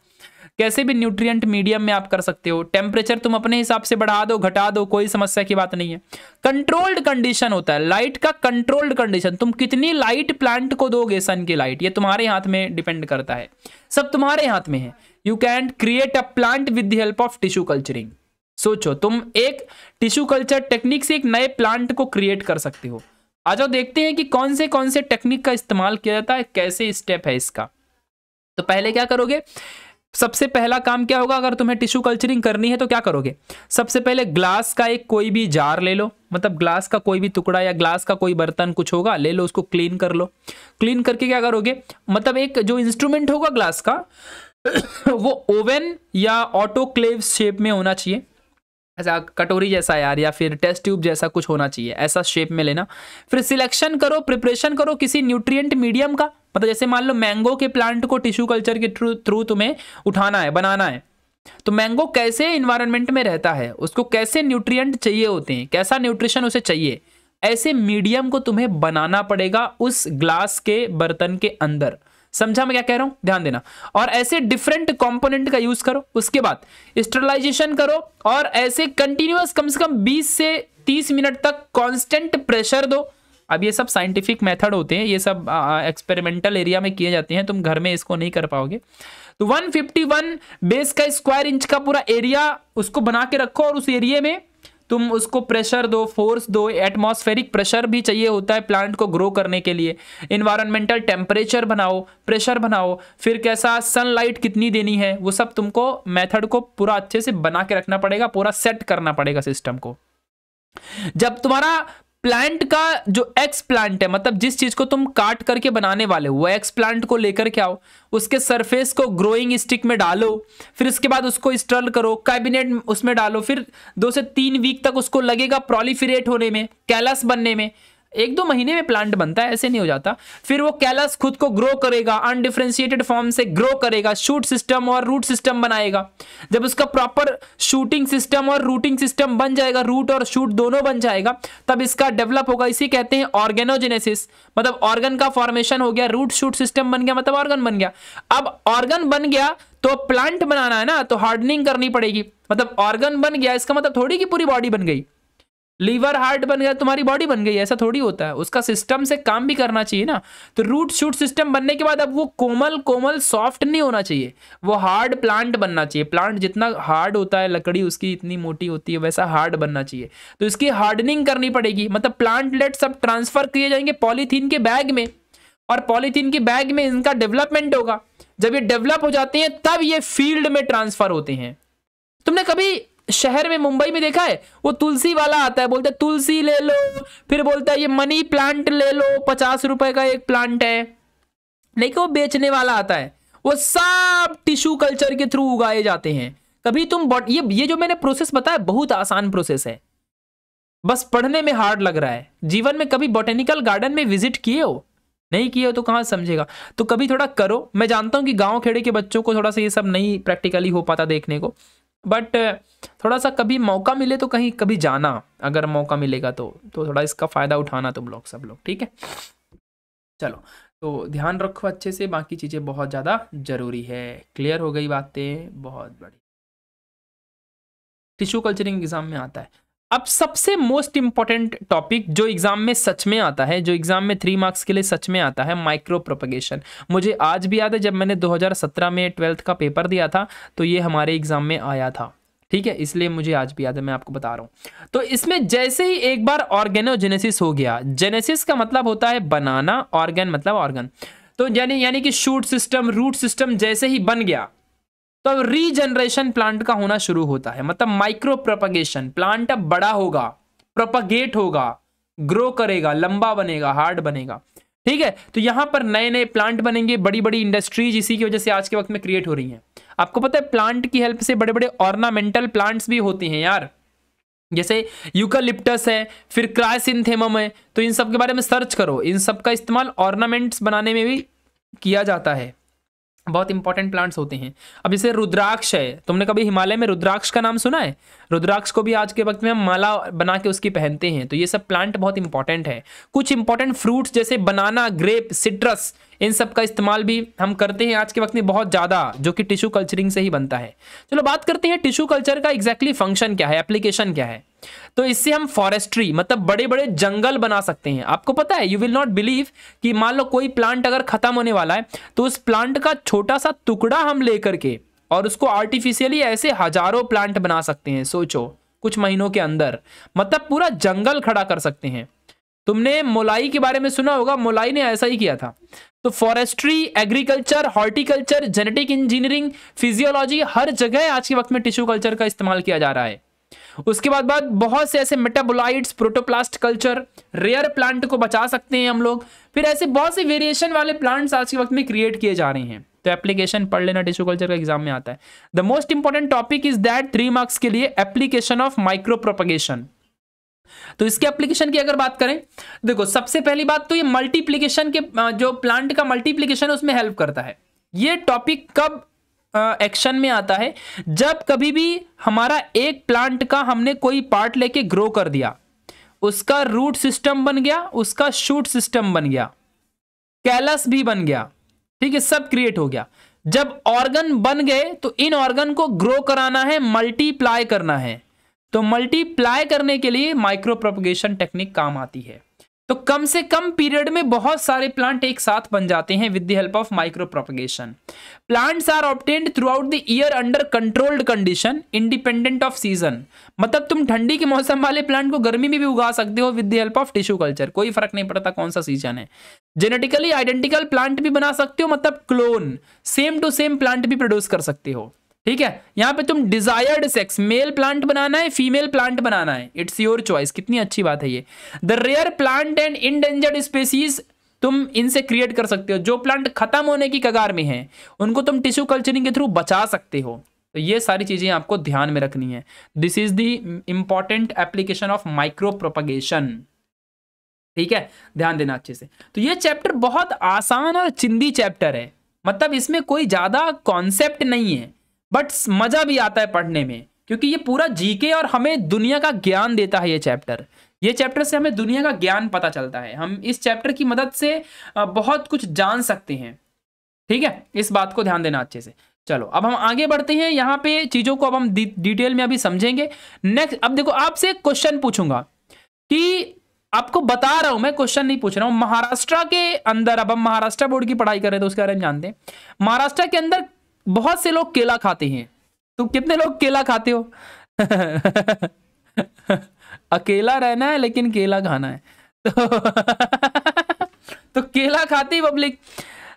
कैसे भी न्यूट्रिएंट मीडियम में आप कर सकते हो टेम्परेचर तुम अपने हिसाब से बढ़ा दो घटा दो कोई समस्या की बात नहीं है कंट्रोल्ड कंडीशन होता है लाइट का कंट्रोल्ड कंडीशन तुम कितनी लाइट प्लांट को दोगे सन की लाइट ये तुम्हारे हाथ में डिपेंड करता है सब तुम्हारे हाथ में है you can create a plant with the help of tissue culturing सोचो तुम एक टिश्यू कल्चर टेक्निक से एक नए प्लांट को क्रिएट कर सकते हो आ जाओ देखते हैं कि कौन से कौन से टेक्निक का इस्तेमाल किया जाता है कैसे स्टेप है इसका तो पहले क्या करोगे सबसे पहला काम क्या होगा अगर तुम्हें टिश्यू कल्चरिंग करनी है तो क्या करोगे सबसे पहले ग्लास का एक कोई भी जार ले लो मतलब ग्लास का कोई भी टुकड़ा या ग्लास का कोई बर्तन कुछ होगा ले लो उसको क्लीन कर लो क्लीन करके क्या करोगे मतलब एक जो इंस्ट्रूमेंट होगा ग्लास का वो ओवन या ऑटोक्लेव शेप में होना चाहिए ऐसा कटोरी जैसा यार या फिर टेस्ट ट्यूब जैसा कुछ होना चाहिए ऐसा शेप में लेना फिर सिलेक्शन करो प्रिपरेशन करो किसी न्यूट्रिएंट मीडियम का मतलब जैसे मान लो मैंगो के प्लांट को टिश्यू कल्चर के थ्रू तुम्हें उठाना है बनाना है तो मैंगो कैसे इन्वायरमेंट में रहता है उसको कैसे न्यूट्रिएंट चाहिए होते हैं कैसा न्यूट्रिशन उसे चाहिए ऐसे मीडियम को तुम्हें बनाना पड़ेगा उस ग्लास के बर्तन के अंदर समझा मैं क्या कह रहा हूं ध्यान देना और ऐसे डिफरेंट कंपोनेंट का यूज करो उसके बाद स्टरलाइजेशन करो और ऐसे कंटिन्यूस कम से कम 20 से 30 मिनट तक कांस्टेंट प्रेशर दो अब ये सब साइंटिफिक मेथड होते हैं ये सब एक्सपेरिमेंटल एरिया में किए जाते हैं तुम घर में इसको नहीं कर पाओगे तो 151 बेस का स्क्वायर इंच का पूरा एरिया उसको बना के रखो और उस एरिए में तुम उसको प्रेशर दो फोर्स दो एटमॉस्फेरिक प्रेशर भी चाहिए होता है प्लांट को ग्रो करने के लिए इन्वायरमेंटल टेम्परेचर बनाओ प्रेशर बनाओ फिर कैसा सनलाइट कितनी देनी है वो सब तुमको मेथड को पूरा अच्छे से बना के रखना पड़ेगा पूरा सेट करना पड़ेगा सिस्टम को जब तुम्हारा प्लांट का जो एक्स प्लांट है मतलब जिस चीज को तुम काट करके बनाने वाले हो वह एक्स प्लांट को लेकर के आओ उसके सरफेस को ग्रोइंग स्टिक में डालो फिर उसके बाद उसको स्ट्रल करो कैबिनेट उसमें डालो फिर दो से तीन वीक तक उसको लगेगा प्रोलीफिरेट होने में कैलस बनने में एक दो महीने में प्लांट बनता है ऐसे नहीं हो जाता फिर वो कैलस खुद को ग्रो करेगा अनडिफ्रेंशिएटेड फॉर्म से ग्रो करेगा शूट सिस्टम और रूट सिस्टम बनाएगा जब उसका प्रॉपर शूटिंग सिस्टम और रूटिंग सिस्टम बन जाएगा रूट और शूट दोनों बन जाएगा तब इसका डेवलप होगा इसी कहते हैं ऑर्गेनोजेनेसिस मतलब ऑर्गन का फॉर्मेशन हो गया रूट शूट सिस्टम बन गया मतलब ऑर्गन बन गया अब ऑर्गन बन गया तो प्लांट बनाना है ना तो हार्डनिंग करनी पड़ेगी मतलब ऑर्गन बन गया इसका मतलब थोड़ी की पूरी बॉडी बन गई लीवर हार्ट बन गया तुम्हारी बॉडी बन गई ऐसा थोड़ी होता है उसका सिस्टम से काम भी करना चाहिए ना तो रूट शूट सिस्टम बनने के बाद अब वो कोमल कोमल सॉफ्ट नहीं होना चाहिए वो हार्ड प्लांट बनना चाहिए प्लांट जितना हार्ड होता है लकड़ी उसकी इतनी मोटी होती है वैसा हार्ड बनना चाहिए तो इसकी हार्डनिंग करनी पड़ेगी मतलब प्लांटलेट सब ट्रांसफर किए जाएंगे पॉलीथीन के बैग में और पॉलीथीन के बैग में इनका डेवलपमेंट होगा जब ये डेवलप हो जाते हैं तब ये फील्ड में ट्रांसफर होते हैं तुमने कभी शहर में मुंबई में देखा है वो तुलसी वाला आता है बोलता है तुलसी ले लो फिर बोलता है ये मनी प्लांट ले लो पचास रुपए का एक प्लांट है नहीं वो बेचने वाला आता है वो सब टिश्यू कल्चर के थ्रू उगाए जाते हैं कभी तुम ये ये जो मैंने प्रोसेस बताया बहुत आसान प्रोसेस है बस पढ़ने में हार्ड लग रहा है जीवन में कभी बोटेनिकल गार्डन में विजिट किए हो नहीं किए हो तो कहाँ समझेगा तो कभी थोड़ा करो मैं जानता हूँ कि गांव खेड़े के बच्चों को थोड़ा सा ये सब नहीं प्रैक्टिकली हो पाता देखने को बट uh, थोड़ा सा कभी मौका मिले तो कहीं कभी जाना अगर मौका मिलेगा तो तो थोड़ा इसका फ़ायदा उठाना तुम लोग सब लोग ठीक है चलो तो ध्यान रखो अच्छे से बाकी चीज़ें बहुत ज़्यादा ज़रूरी है क्लियर हो गई बातें बहुत बड़ी टिश्यू कल्चरिंग एग्ज़ाम में आता है अब सबसे मोस्ट इंपॉर्टेंट टॉपिक जो एग्जाम में सच में आता है जो एग्जाम में थ्री मार्क्स के लिए सच में आता है माइक्रो प्रोपगेशन मुझे आज भी याद है जब मैंने 2017 में ट्वेल्थ का पेपर दिया था तो ये हमारे एग्जाम में आया था ठीक है इसलिए मुझे आज भी याद है मैं आपको बता रहा हूं तो इसमें जैसे ही एक बार ऑर्गेनोजेनेसिस हो गया जेनेसिस का मतलब होता है बनाना ऑर्गेन मतलब ऑर्गन तो यानी यानी कि शूट सिस्टम रूट सिस्टम जैसे ही बन गया तो अब रीजनरेशन प्लांट का होना शुरू होता है मतलब माइक्रो प्रोपगेशन प्लांट अब बड़ा होगा प्रोपगेट होगा ग्रो करेगा लंबा बनेगा हार्ड बनेगा ठीक है तो यहां पर नए नए प्लांट बनेंगे बड़ी बड़ी इंडस्ट्रीज इसी की वजह से आज के वक्त में क्रिएट हो रही हैं आपको पता है प्लांट की हेल्प से बड़े बड़े ऑर्नामेंटल प्लांट्स भी होते हैं यार जैसे यूकलिप्टस है फिर क्रायसिंथेमम है तो इन सब के बारे में सर्च करो इन सब का इस्तेमाल ऑर्नामेंट्स बनाने में भी किया जाता है बहुत इंपॉर्टेंट प्लांट्स होते हैं अब जैसे रुद्राक्ष है तुमने कभी हिमालय में रुद्राक्ष का नाम सुना है रुद्राक्ष को भी आज के वक्त में हम माला बना के उसकी पहनते हैं तो ये सब प्लांट बहुत इंपॉर्टेंट है कुछ इंपॉर्टेंट फ्रूट्स जैसे बनाना ग्रेप सिट्रस इन सब का इस्तेमाल भी हम करते हैं आज के वक्त में बहुत ज़्यादा जो कि टिश्यू कल्चरिंग से ही बनता है चलो बात करते हैं टिश्यू कल्चर का एग्जैक्टली exactly फंक्शन क्या है एप्लीकेशन क्या है तो इससे हम फॉरेस्ट्री मतलब बड़े बड़े जंगल बना सकते हैं आपको पता है यू विल नॉट बिलीव कि मान लो कोई प्लांट अगर खत्म होने वाला है तो उस प्लांट का छोटा सा टुकड़ा हम लेकर के और उसको आर्टिफिशियली ऐसे हजारों प्लांट बना सकते हैं सोचो कुछ महीनों के अंदर मतलब पूरा जंगल खड़ा कर सकते हैं तुमने मोलाई के बारे में सुना होगा मोलाई ने ऐसा ही किया था तो forestry agriculture horticulture genetic engineering physiology हर जगह आज के वक्त में टिश्यू कल्चर का इस्तेमाल किया जा रहा है उसके बाद बाद बहुत से ऐसे metabolites protoplast culture rare plant को बचा सकते हैं हम लोग फिर ऐसे बहुत से वेरिएशन वाले प्लांट्स आज के वक्त में क्रिएट किए जा रहे हैं तो एप्लीकेशन पढ़ लेना टिश्यू कल्चर का एग्जाम में आता है the most important topic is that three marks के लिए एप्लीकेशन ऑफ माइक्रो प्रोपगेशन तो इसके एप्लीकेशन की अगर बात करें देखो सबसे पहली बात तो ये मल्टीप्लीकेशन के जो प्लांट का मल्टीप्लीकेशन उसमें हेल्प करता है ये टॉपिक कब एक्शन में आता है जब कभी भी हमारा एक प्लांट का हमने कोई पार्ट लेके ग्रो कर दिया उसका रूट सिस्टम बन गया उसका शूट सिस्टम बन गया कैलस भी बन गया ठीक है सब क्रिएट हो गया जब ऑर्गन बन गए तो इन ऑर्गन को ग्रो कराना है मल्टीप्लाई करना है तो मल्टीप्लाई करने के लिए माइक्रो टेक्निक काम आती है तो कम से कम पीरियड में बहुत सारे प्लांट एक साथ बन जाते हैं with the help of micro propagation plants are obtained throughout the year under controlled condition independent of season मतलब तुम ठंडी के मौसम वाले प्लांट को गर्मी में भी उगा सकते हो with the help of tissue culture कोई फर्क नहीं पड़ता कौन सा सीजन है जेनेटिकली आइडेंटिकल प्लांट भी बना सकते हो मतलब clone same to same plant भी प्रोड्यूस कर सकते हो ठीक है यहां पे तुम डिजायर्ड सेक्स मेल प्लांट बनाना है फीमेल प्लांट बनाना है इट्स योर चॉइस कितनी अच्छी बात है ये the rare plant and endangered species तुम इनसे क्रिएट कर सकते हो जो प्लांट खत्म होने की कगार में है उनको तुम टिश्यू कल्चरिंग के थ्रू बचा सकते हो तो ये सारी चीज़ें आपको ध्यान में रखनी है this is the important application of micro propagation ठीक है ध्यान देना अच्छे से तो ये चैप्टर बहुत आसान और चिंदी चैप्टर है मतलब इसमें कोई ज़्यादा कॉन्सेप्ट नहीं है बट मज़ा भी आता है पढ़ने में क्योंकि ये पूरा जीके और हमें दुनिया का ज्ञान देता है ये चैप्टर ये चैप्टर से हमें दुनिया का ज्ञान पता चलता है हम इस चैप्टर की मदद से बहुत कुछ जान सकते हैं ठीक है इस बात को ध्यान देना अच्छे से चलो अब हम आगे बढ़ते हैं यहाँ पे चीज़ों को अब हम डिटेल में अभी समझेंगे नेक्स्ट अब देखो आपसे क्वेश्चन पूछूंगा कि आपको बता रहा हूं मैं क्वेश्चन नहीं पूछ रहा हूं महाराष्ट्र के अंदर अब हम महाराष्ट्र बोर्ड की पढ़ाई कर रहे थे तो उसके बारे में जानते हैं महाराष्ट्र के अंदर बहुत से लोग केला खाते हैं तुम कितने लोग केला खाते हो अकेला रहना है लेकिन केला खाना है तो, तो केला खाती पब्लिक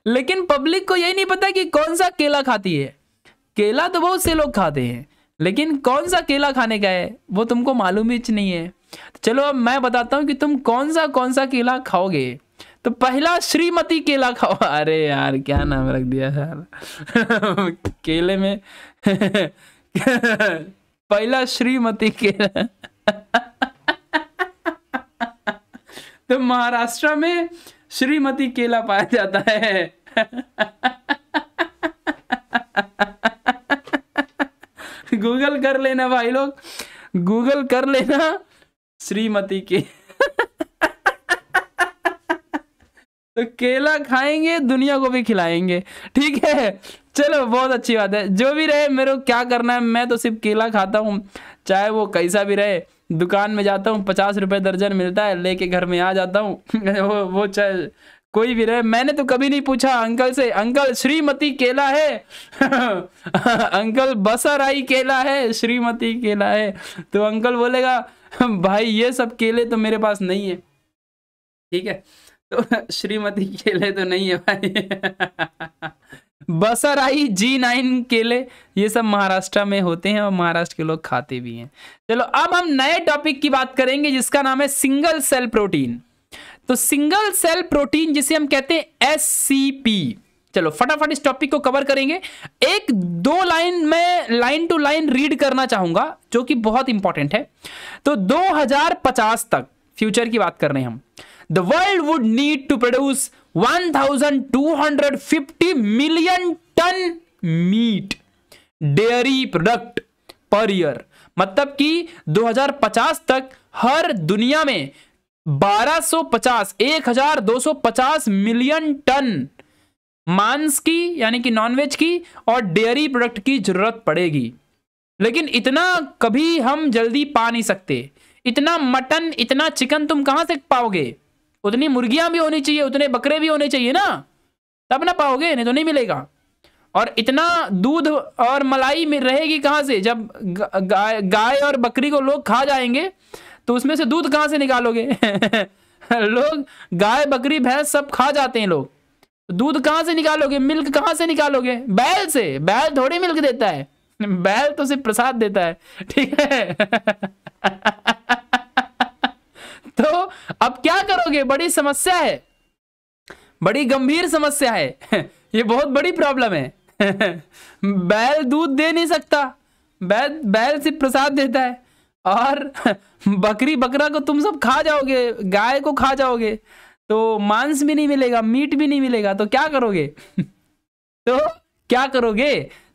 लेकिन पब्लिक को यही नहीं पता कि कौन सा केला खाती है केला तो बहुत से लोग खाते हैं लेकिन कौन सा केला खाने का है वो तुमको मालूम ही नहीं है चलो अब मैं बताता हूँ कि तुम कौन सा कौन सा केला खाओगे तो पहला श्रीमती केला खाओ अरे यार क्या नाम रख दिया यार केले में पहला श्रीमती केला तो महाराष्ट्र में श्रीमती केला पाया जाता है गूगल कर लेना भाई लोग गूगल कर लेना श्रीमती के तो केला खाएंगे दुनिया को भी खिलाएंगे ठीक है चलो बहुत अच्छी बात है जो भी रहे मेरे को क्या करना है मैं तो सिर्फ केला खाता हूँ चाहे वो कैसा भी रहे दुकान में जाता हूँ पचास रुपये दर्जन मिलता है लेके घर में आ जाता हूँ वो वो चाहे कोई भी रहे मैंने तो कभी नहीं पूछा अंकल से अंकल श्रीमती केला है अंकल बसर आई केला है श्रीमती केला है तो अंकल बोलेगा भाई ये सब केले तो मेरे पास नहीं है ठीक है तो श्रीमती केले तो नहीं है भाई बसराई जी नाइन केले ये सब महाराष्ट्र में होते हैं और महाराष्ट्र के लोग खाते भी हैं चलो अब हम नए टॉपिक की बात करेंगे जिसका नाम है सिंगल सेल प्रोटीन तो सिंगल सेल प्रोटीन जिसे हम कहते हैं एस चलो फटाफट इस टॉपिक को कवर करेंगे एक दो लाइन में लाइन टू लाइन रीड करना चाहूंगा जो कि बहुत इंपॉर्टेंट है तो 2050 तक फ्यूचर की बात कर रहे हैं हम the world would need to produce 1250 million ton meat dairy product per year मतलब कि 2050 तक हर दुनिया में 1250 1250 मिलियन टन मांस की यानी कि नॉनवेज की और डेयरी प्रोडक्ट की जरूरत पड़ेगी लेकिन इतना कभी हम जल्दी पा नहीं सकते इतना मटन इतना चिकन तुम कहां से पाओगे उतनी मुर्गियां भी होनी चाहिए उतने बकरे भी होने चाहिए ना तब ना पाओगे नहीं तो नहीं मिलेगा और इतना दूध और मलाई में रहेगी कहाँ से जब गाय गाय और बकरी को लोग खा जाएंगे तो उसमें से दूध कहाँ से निकालोगे लोग गाय बकरी भैंस सब खा जाते हैं लोग दूध कहाँ से निकालोगे मिल्क कहाँ से निकालोगे बैल से बैल थोड़ी मिल्क देता है बैल तो सिर्फ प्रसाद देता है ठीक है तो अब क्या करोगे बड़ी समस्या है बड़ी गंभीर समस्या है ये बहुत बड़ी प्रॉब्लम है बैल दूध दे नहीं सकता बैल बैल सिर्फ प्रसाद देता है और बकरी बकरा को तुम सब खा जाओगे गाय को खा जाओगे तो मांस भी नहीं मिलेगा मीट भी नहीं मिलेगा तो क्या करोगे तो क्या करोगे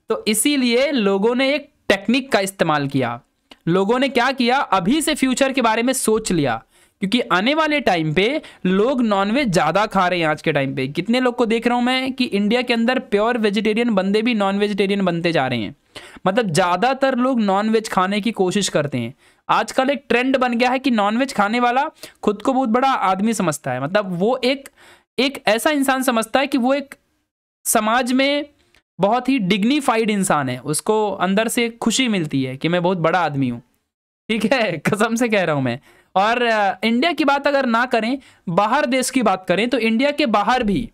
तो इसीलिए लोगों ने एक टेक्निक का इस्तेमाल किया लोगों ने क्या किया अभी से फ्यूचर के बारे में सोच लिया क्योंकि आने वाले टाइम पे लोग नॉनवेज ज़्यादा खा रहे हैं आज के टाइम पे कितने लोग को देख रहा हूँ मैं कि इंडिया के अंदर प्योर वेजिटेरियन बंदे भी नॉन वेजिटेरियन बनते जा रहे हैं मतलब ज़्यादातर लोग नॉन वेज खाने की कोशिश करते हैं आजकल एक ट्रेंड बन गया है कि नॉनवेज खाने वाला खुद को बहुत बड़ा आदमी समझता है मतलब वो एक एक ऐसा इंसान समझता है कि वो एक समाज में बहुत ही डिग्निफाइड इंसान है उसको अंदर से खुशी मिलती है कि मैं बहुत बड़ा आदमी हूँ ठीक है कसम से कह रहा हूँ मैं और इंडिया की बात अगर ना करें बाहर देश की बात करें तो इंडिया के बाहर भी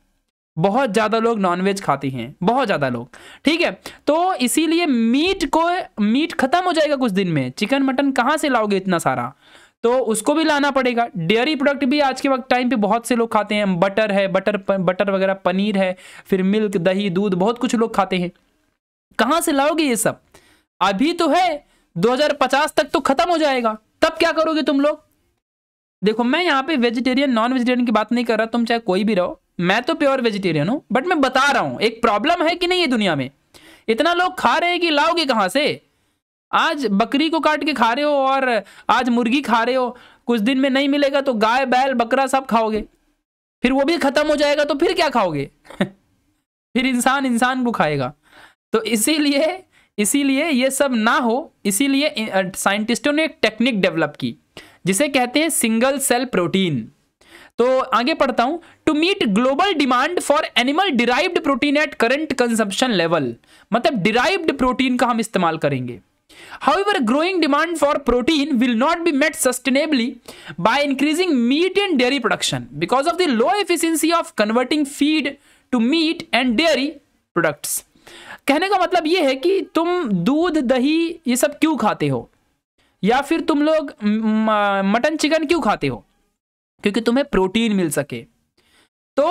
बहुत ज़्यादा लोग नॉनवेज खाते हैं बहुत ज़्यादा लोग ठीक है तो इसीलिए मीट को मीट ख़त्म हो जाएगा कुछ दिन में चिकन मटन कहाँ से लाओगे इतना सारा तो उसको भी लाना पड़ेगा डेयरी प्रोडक्ट भी आज के वक्त टाइम पे बहुत से लोग खाते हैं बटर है बटर बटर वगैरह पनीर है फिर मिल्क दही दूध बहुत कुछ लोग खाते हैं कहाँ से लाओगे ये सब अभी तो है दो तक तो खत्म हो जाएगा तब क्या करोगे तुम लोग देखो मैं यहाँ पे वेजिटेरियन नॉन वेजिटेरियन की बात नहीं कर रहा तुम चाहे कोई भी रहो मैं तो प्योर वेजिटेरियन हूँ बट मैं बता रहा हूँ एक प्रॉब्लम है कि नहीं ये दुनिया में इतना लोग खा रहे हैं कि लाओगे कहाँ से आज बकरी को काट के खा रहे हो और आज मुर्गी खा रहे हो कुछ दिन में नहीं मिलेगा तो गाय बैल बकरा सब खाओगे फिर वो भी खत्म हो जाएगा तो फिर क्या खाओगे फिर इंसान इंसान को खाएगा तो इसीलिए इसीलिए ये सब ना हो इसीलिए साइंटिस्टों ने एक टेक्निक डेवलप की जिसे कहते हैं सिंगल सेल प्रोटीन तो आगे पढ़ता हूं to meet global demand for animal derived protein at current consumption level मतलब डिराइव्ड प्रोटीन का हम इस्तेमाल करेंगे However, growing demand for protein will not be met sustainably by increasing meat and dairy production because of the low efficiency of converting feed to meat and dairy products. कहने का मतलब ये है कि तुम दूध दही ये सब क्यों खाते हो या फिर तुम लोग मटन चिकन क्यों खाते हो क्योंकि तुम्हें प्रोटीन मिल सके तो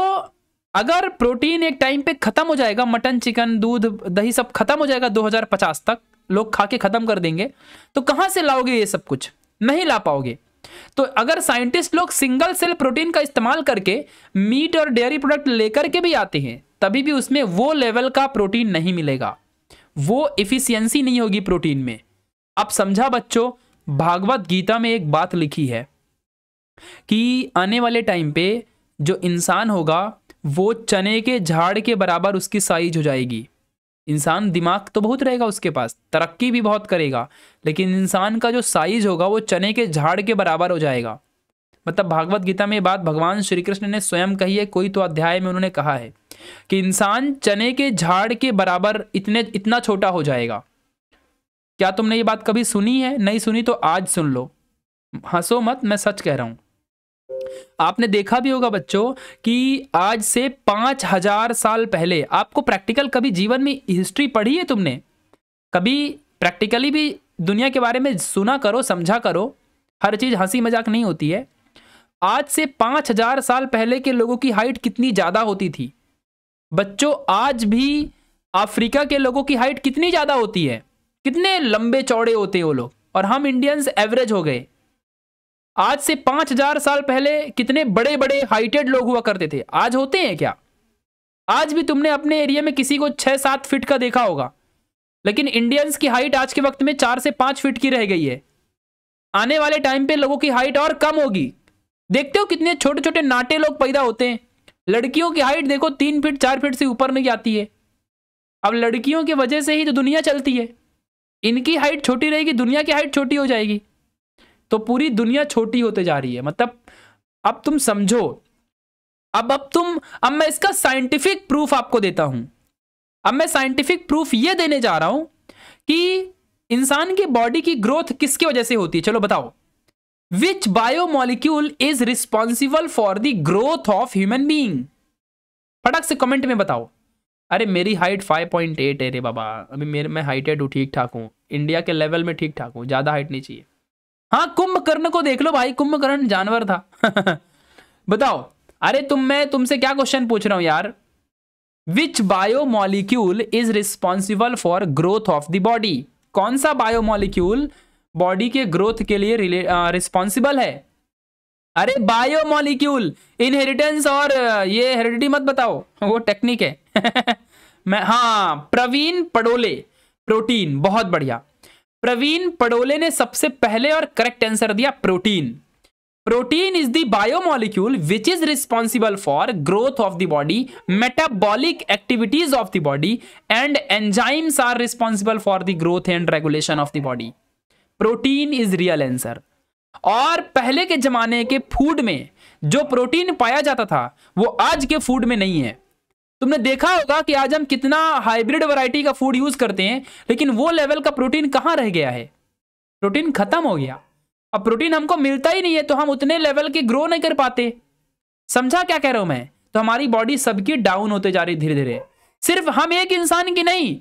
अगर प्रोटीन एक टाइम पे ख़त्म हो जाएगा मटन चिकन दूध दही सब ख़त्म हो जाएगा 2050 तक लोग खा के ख़त्म कर देंगे तो कहां से लाओगे ये सब कुछ नहीं ला पाओगे तो अगर साइंटिस्ट लोग सिंगल सेल प्रोटीन का इस्तेमाल करके मीट और डेयरी प्रोडक्ट लेकर के भी आते हैं तभी भी उसमें वो लेवल का प्रोटीन नहीं मिलेगा वो इफ़िशियंसी नहीं होगी प्रोटीन में अब समझा बच्चों भागवत गीता में एक बात लिखी है कि आने वाले टाइम पे जो इंसान होगा वो चने के झाड़ के बराबर उसकी साइज हो जाएगी इंसान दिमाग तो बहुत रहेगा उसके पास तरक्की भी बहुत करेगा लेकिन इंसान का जो साइज होगा वो चने के झाड़ के बराबर हो जाएगा मतलब भागवत गीता में ये बात भगवान श्री कृष्ण ने स्वयं कही है कोई तो अध्याय में उन्होंने कहा है कि इंसान चने के झाड़ के बराबर इतने इतना छोटा हो जाएगा क्या तुमने ये बात कभी सुनी है नहीं सुनी तो आज सुन लो हंसो मत मैं सच कह रहा हूँ आपने देखा भी होगा बच्चों कि आज से पाँच हजार साल पहले आपको प्रैक्टिकल कभी जीवन में हिस्ट्री पढ़ी है तुमने कभी प्रैक्टिकली भी दुनिया के बारे में सुना करो समझा करो हर चीज़ हंसी मजाक नहीं होती है आज से पाँच हजार साल पहले के लोगों की हाइट कितनी ज़्यादा होती थी बच्चों आज भी अफ्रीका के लोगों की हाइट कितनी ज़्यादा होती है कितने लंबे चौड़े होते वो लोग और हम इंडियंस एवरेज हो गए आज से पांच हजार साल पहले कितने बड़े बड़े हाइटेड लोग हुआ करते थे आज होते हैं क्या आज भी तुमने अपने एरिया में किसी को छः सात फीट का देखा होगा लेकिन इंडियंस की हाइट आज के वक्त में चार से पांच फीट की रह गई है आने वाले टाइम पे लोगों की हाइट और कम होगी देखते हो कितने छोटे छोटे नाटे लोग पैदा होते हैं लड़कियों की हाइट देखो तीन फीट चार फीट से ऊपर नहीं आती है अब लड़कियों की वजह से ही तो दुनिया चलती है इनकी हाइट छोटी रहेगी दुनिया की हाइट छोटी हो जाएगी तो पूरी दुनिया छोटी होते जा रही है मतलब अब तुम समझो अब अब तुम अब मैं इसका साइंटिफिक प्रूफ आपको देता हूं अब मैं साइंटिफिक प्रूफ यह देने जा रहा हूं कि इंसान की बॉडी की ग्रोथ किसकी वजह से होती है चलो बताओ which biomolecule is responsible for the growth of human being फटक से कमेंट में बताओ अरे मेरी हाइट फाइव पॉइंट एट है रे बाबा अभी मेरे मैं हाइटेड हूँ ठीक ठाक हूँ इंडिया के लेवल में ठीक ठाक हूँ ज़्यादा हाइट नहीं चाहिए हाँ कुंभकर्ण को देख लो भाई कुंभकर्ण जानवर था बताओ अरे तुम मैं तुमसे क्या क्वेश्चन पूछ रहा हूँ यार which biomolecule is responsible for growth of the body कौन सा बायोमोलिक्यूल बॉडी के ग्रोथ के लिए रिस्पॉन्सिबल है अरे बायोमोलिक्यूल इनहेरिटेंस और ये हेरिडिटी मत बताओ वो टेक्निक है मैं हाँ प्रवीण पडोले प्रोटीन बहुत बढ़िया प्रवीण पडोले ने सबसे पहले और करेक्ट आंसर दिया protein protein is the biomolecule which is responsible for growth of the body metabolic activities of the body and enzymes are responsible for the growth and regulation of the body protein is real answer और पहले के ज़माने के food में जो protein पाया जाता था वो आज के फूड में नहीं है तुमने देखा होगा कि आज हम कितना हाइब्रिड वैरायटी का फूड यूज़ करते हैं लेकिन वो लेवल का प्रोटीन कहाँ रह गया है प्रोटीन ख़त्म हो गया अब प्रोटीन हमको मिलता ही नहीं है तो हम उतने लेवल के ग्रो नहीं कर पाते समझा क्या कह रहा हूं मैं तो हमारी बॉडी सबकी डाउन होते जा रही धीरे धीरे सिर्फ हम एक इंसान की नहीं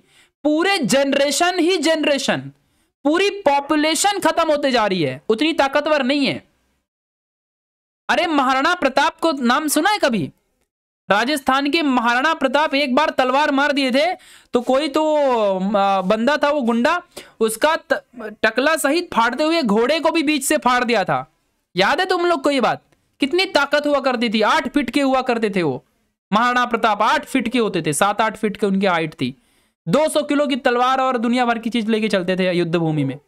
पूरे जनरेशन ही जनरेशन पूरी पॉपुलेशन खत्म होते जा रही है उतनी ताकतवर नहीं है अरे महाराणा प्रताप को नाम सुना है कभी राजस्थान के महाराणा प्रताप एक बार तलवार मार दिए थे तो कोई तो बंदा था वो गुंडा उसका टकला सहित फाड़ते हुए घोड़े को भी बीच से फाड़ दिया था याद है तुम लोग को ये बात कितनी ताकत हुआ करती थी आठ फीट के हुआ करते थे वो महाराणा प्रताप आठ फीट के होते थे सात आठ फीट के उनकी हाइट थी 200 किलो की तलवार और दुनिया भर की चीज लेके चलते थे युद्ध भूमि में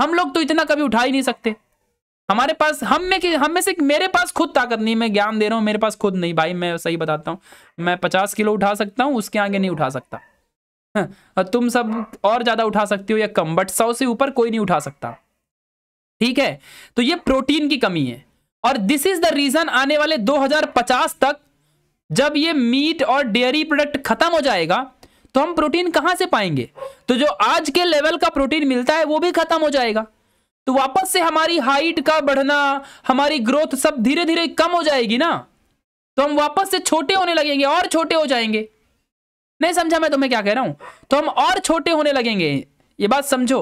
हम लोग तो इतना कभी उठा ही नहीं सकते हमारे पास हम में कि हम में से मेरे पास खुद ताकत नहीं मैं ज्ञान दे रहा हूँ मेरे पास खुद नहीं भाई मैं सही बताता हूँ मैं पचास किलो उठा सकता हूँ उसके आगे नहीं उठा सकता हाँ, और तुम सब और ज़्यादा उठा सकते हो या कम बट सौ से ऊपर कोई नहीं उठा सकता ठीक है तो ये प्रोटीन की कमी है और दिस इज द रीज़न आने वाले 2050 तक जब ये मीट और डेयरी प्रोडक्ट खत्म हो जाएगा तो हम प्रोटीन कहाँ से पाएंगे तो जो आज के लेवल का प्रोटीन मिलता है वो भी खत्म हो जाएगा तो वापस से हमारी हाइट का बढ़ना हमारी ग्रोथ सब धीरे धीरे कम हो जाएगी ना तो हम वापस से छोटे होने लगेंगे और छोटे हो जाएंगे नहीं समझा मैं तुम्हें क्या कह रहा हूं तो हम और छोटे होने लगेंगे ये बात समझो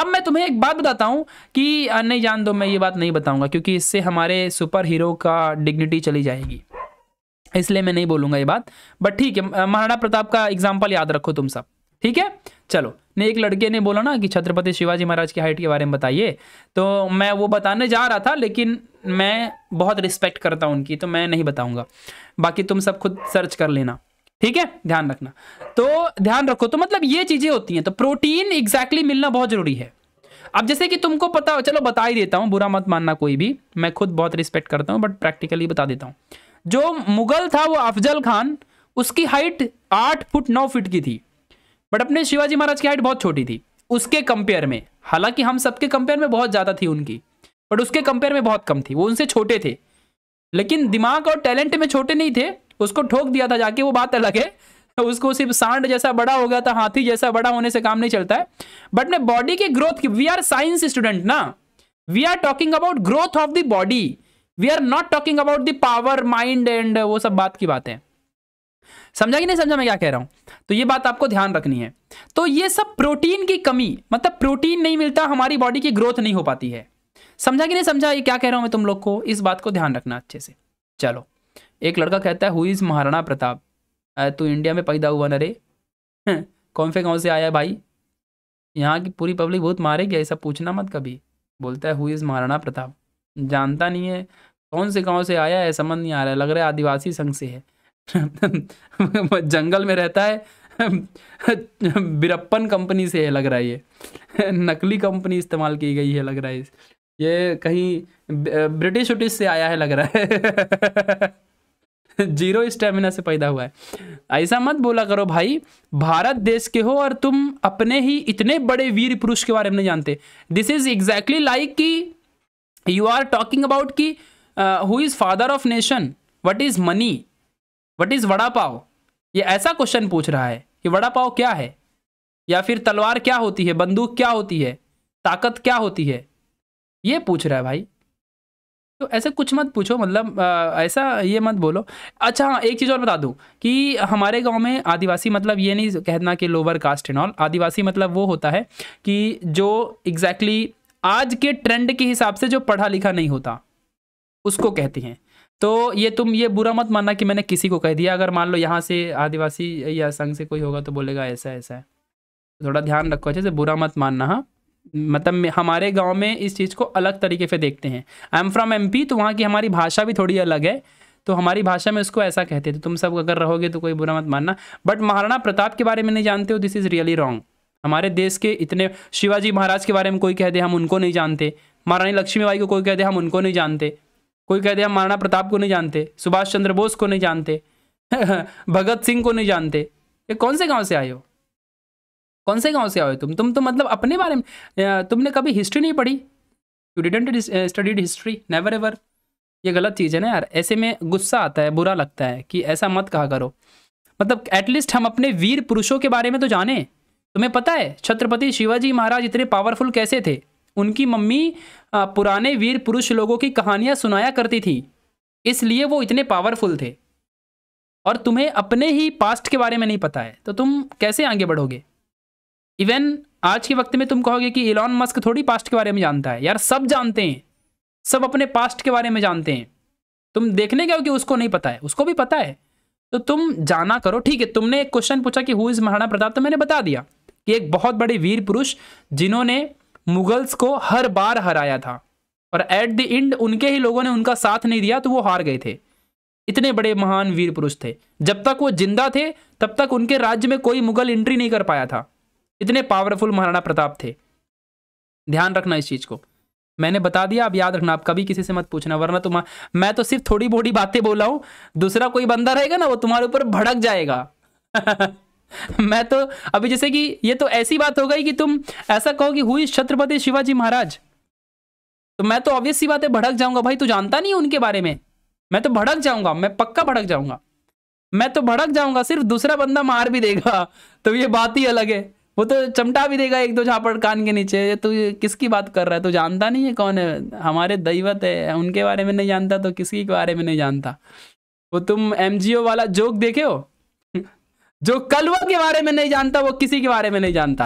अब मैं तुम्हें एक बात बताता हूं कि नहीं जान दो मैं ये बात नहीं बताऊंगा क्योंकि इससे हमारे सुपर हीरो का डिग्निटी चली जाएगी इसलिए मैं नहीं बोलूंगा ये बात बट ठीक है महाराणा प्रताप का एग्जाम्पल याद रखो तुम सब ठीक है चलो ने एक लड़के ने बोला ना कि छत्रपति शिवाजी महाराज की हाइट के बारे में बताइए तो मैं वो बताने जा रहा था लेकिन मैं बहुत रिस्पेक्ट करता हूँ उनकी तो मैं नहीं बताऊंगा बाकी तुम सब खुद सर्च कर लेना ठीक है ध्यान रखना तो ध्यान रखो तो मतलब ये चीज़ें होती हैं तो प्रोटीन एग्जैक्टली exactly मिलना बहुत ज़रूरी है अब जैसे कि तुमको पता चलो बता ही देता हूँ बुरा मत मानना कोई भी मैं खुद बहुत रिस्पेक्ट करता हूँ बट प्रैक्टिकली बता देता हूँ जो मुगल था वो अफजल खान उसकी हाइट आठ फुट नौ फिट की थी बट अपने शिवाजी महाराज की हाइट बहुत छोटी थी उसके कंपेयर में हालांकि हम सबके कंपेयर में बहुत ज़्यादा थी उनकी बट उसके कंपेयर में बहुत कम थी वो उनसे छोटे थे लेकिन दिमाग और टैलेंट में छोटे नहीं थे उसको ठोक दिया था जाके वो बात अलग है उसको सिर्फ सांड जैसा बड़ा हो गया था हाथी जैसा बड़ा होने से काम नहीं चलता है बट ने बॉडी के ग्रोथ की वी आर साइंस स्टूडेंट ना we are talking about growth of the body we are not talking about the power mind and वो सब बात की बातें समझा कि नहीं समझा मैं क्या कह रहा हूँ तो ये बात आपको ध्यान रखनी है तो ये सब प्रोटीन की कमी मतलब प्रोटीन नहीं मिलता हमारी बॉडी की ग्रोथ नहीं हो पाती है समझा कि नहीं समझा ये क्या कह रहा हूँ मैं तुम लोग को इस बात को ध्यान रखना अच्छे से चलो एक लड़का कहता है हु इज़ महाराणा प्रताप तू इंडिया में पैदा हुआ न रे कौन से गाँव से आया भाई यहाँ की पूरी पब्लिक बहुत मारेगी ऐसा पूछना मत कभी बोलता है हु इज़ महाराणा प्रताप जानता नहीं है कौन से गांव से आया है समझ नहीं आ रहा है लग रहा है आदिवासी संघ से है जंगल में रहता है बिरप्पन कंपनी से है लग रहा है ये नकली कंपनी इस्तेमाल की गई है लग रहा है ये कहीं ब्रिटिश उटिश से आया है लग रहा है जीरो स्टेमिना से पैदा हुआ है ऐसा मत बोला करो भाई भारत देश के हो और तुम अपने ही इतने बड़े वीर पुरुष के बारे में नहीं जानते दिस इज एग्जैक्टली लाइक कि यू आर टॉकिंग अबाउट की who is father of nation what is money what is vada pav ये ऐसा क्वेश्चन पूछ रहा है कि वड़ा पाव क्या है या फिर तलवार क्या होती है बंदूक क्या होती है ताकत क्या होती है ये पूछ रहा है भाई तो ऐसे कुछ मत पूछो मतलब uh, ऐसा ये मत बोलो अच्छा हाँ एक चीज़ और बता दूँ कि हमारे गांव में आदिवासी मतलब ये नहीं कहना कि lower caste and all Adivasi मतलब वो होता है कि जो एग्जैक्टली exactly आज के ट्रेंड के हिसाब से जो पढ़ा लिखा नहीं होता उसको कहते हैं तो ये तुम ये बुरा मत मानना कि मैंने किसी को कह दिया अगर मान लो यहाँ से आदिवासी या संघ से कोई होगा तो बोलेगा ऐसा ऐसा है थोड़ा ध्यान रखो अच्छे से बुरा मत मानना हाँ मतलब हमारे गांव में इस चीज़ को अलग तरीके से देखते हैं आई एम फ्रॉम एमपी तो वहाँ की हमारी भाषा भी थोड़ी अलग है तो हमारी भाषा में उसको ऐसा कहते थे तो तुम सब अगर रहोगे तो कोई बुरा मत मानना बट महाराणा प्रताप के बारे में नहीं जानते हो दिस इज़ रियली रॉन्ग हमारे देश के इतने शिवाजी महाराज के बारे में कोई कह दे हम उनको नहीं जानते महारानी लक्ष्मीबाई को कोई कह दे हम उनको नहीं जानते कोई कह दिया महाराणा प्रताप को नहीं जानते सुभाष चंद्र बोस को नहीं जानते भगत सिंह को नहीं जानते ये कौन से गांव से आए हो कौन से गांव से आए हो तुम तुम तो मतलब अपने बारे में तुमने कभी हिस्ट्री नहीं पढ़ी you didn't studied history never ever ये गलत चीज़ है ना यार ऐसे में गुस्सा आता है बुरा लगता है कि ऐसा मत कहा करो मतलब एटलीस्ट हम अपने वीर पुरुषों के बारे में तो जाने तुम्हें पता है छत्रपति शिवाजी महाराज इतने पावरफुल कैसे थे उनकी मम्मी पुराने वीर पुरुष लोगों की कहानियां सुनाया करती थी इसलिए वो इतने पावरफुल थे और तुम्हें अपने ही पास्ट के बारे में नहीं पता है तो तुम कैसे आगे बढ़ोगे इवन आज के वक्त में तुम कहोगे कि इलॉन मस्क थोड़ी पास्ट के बारे में जानता है यार सब जानते हैं सब अपने पास्ट के बारे में जानते हैं तुम देखने गए कि उसको नहीं पता है उसको भी पता है तो तुम जाना करो ठीक है तुमने एक क्वेश्चन पूछा कि हु इज़ महाराणा प्रताप तो मैंने बता दिया कि एक बहुत बड़े वीर पुरुष जिन्होंने मुगल्स को हर बार हराया था और एट द एंड उनके ही लोगों ने उनका साथ नहीं दिया तो वो हार गए थे इतने बड़े महान वीर पुरुष थे जब तक वो जिंदा थे तब तक उनके राज्य में कोई मुगल एंट्री नहीं कर पाया था इतने पावरफुल महाराणा प्रताप थे ध्यान रखना इस चीज़ को मैंने बता दिया आप याद रखना आप कभी किसी से मत पूछना वरना तुम मैं तो सिर्फ थोड़ी बोड़ी बातें बोला हूं दूसरा कोई बंदा रहेगा ना वो तुम्हारे ऊपर भड़क जाएगा मैं तो अभी जैसे कि ये तो ऐसी बात हो गई कि तुम ऐसा कहो कि हुई छत्रपति शिवाजी महाराज तो मैं तो ऑब्वियस सी बात है भड़क जाऊंगा भाई तू जानता नहीं उनके बारे में मैं तो भड़क जाऊंगा मैं पक्का भड़क जाऊंगा मैं तो भड़क जाऊंगा सिर्फ दूसरा बंदा मार भी देगा तो ये बात ही अलग है वो तो चमटा भी देगा एक दो झापड़ कान के नीचे तू किसकी बात कर रहा है तू जानता नहीं है कौन है हमारे दैवत है उनके बारे में नहीं जानता तो किसी के बारे में नहीं जानता वो तुम एमजीओ वाला जोक देखे हो जो कलवा के बारे में नहीं जानता वो किसी के बारे में नहीं जानता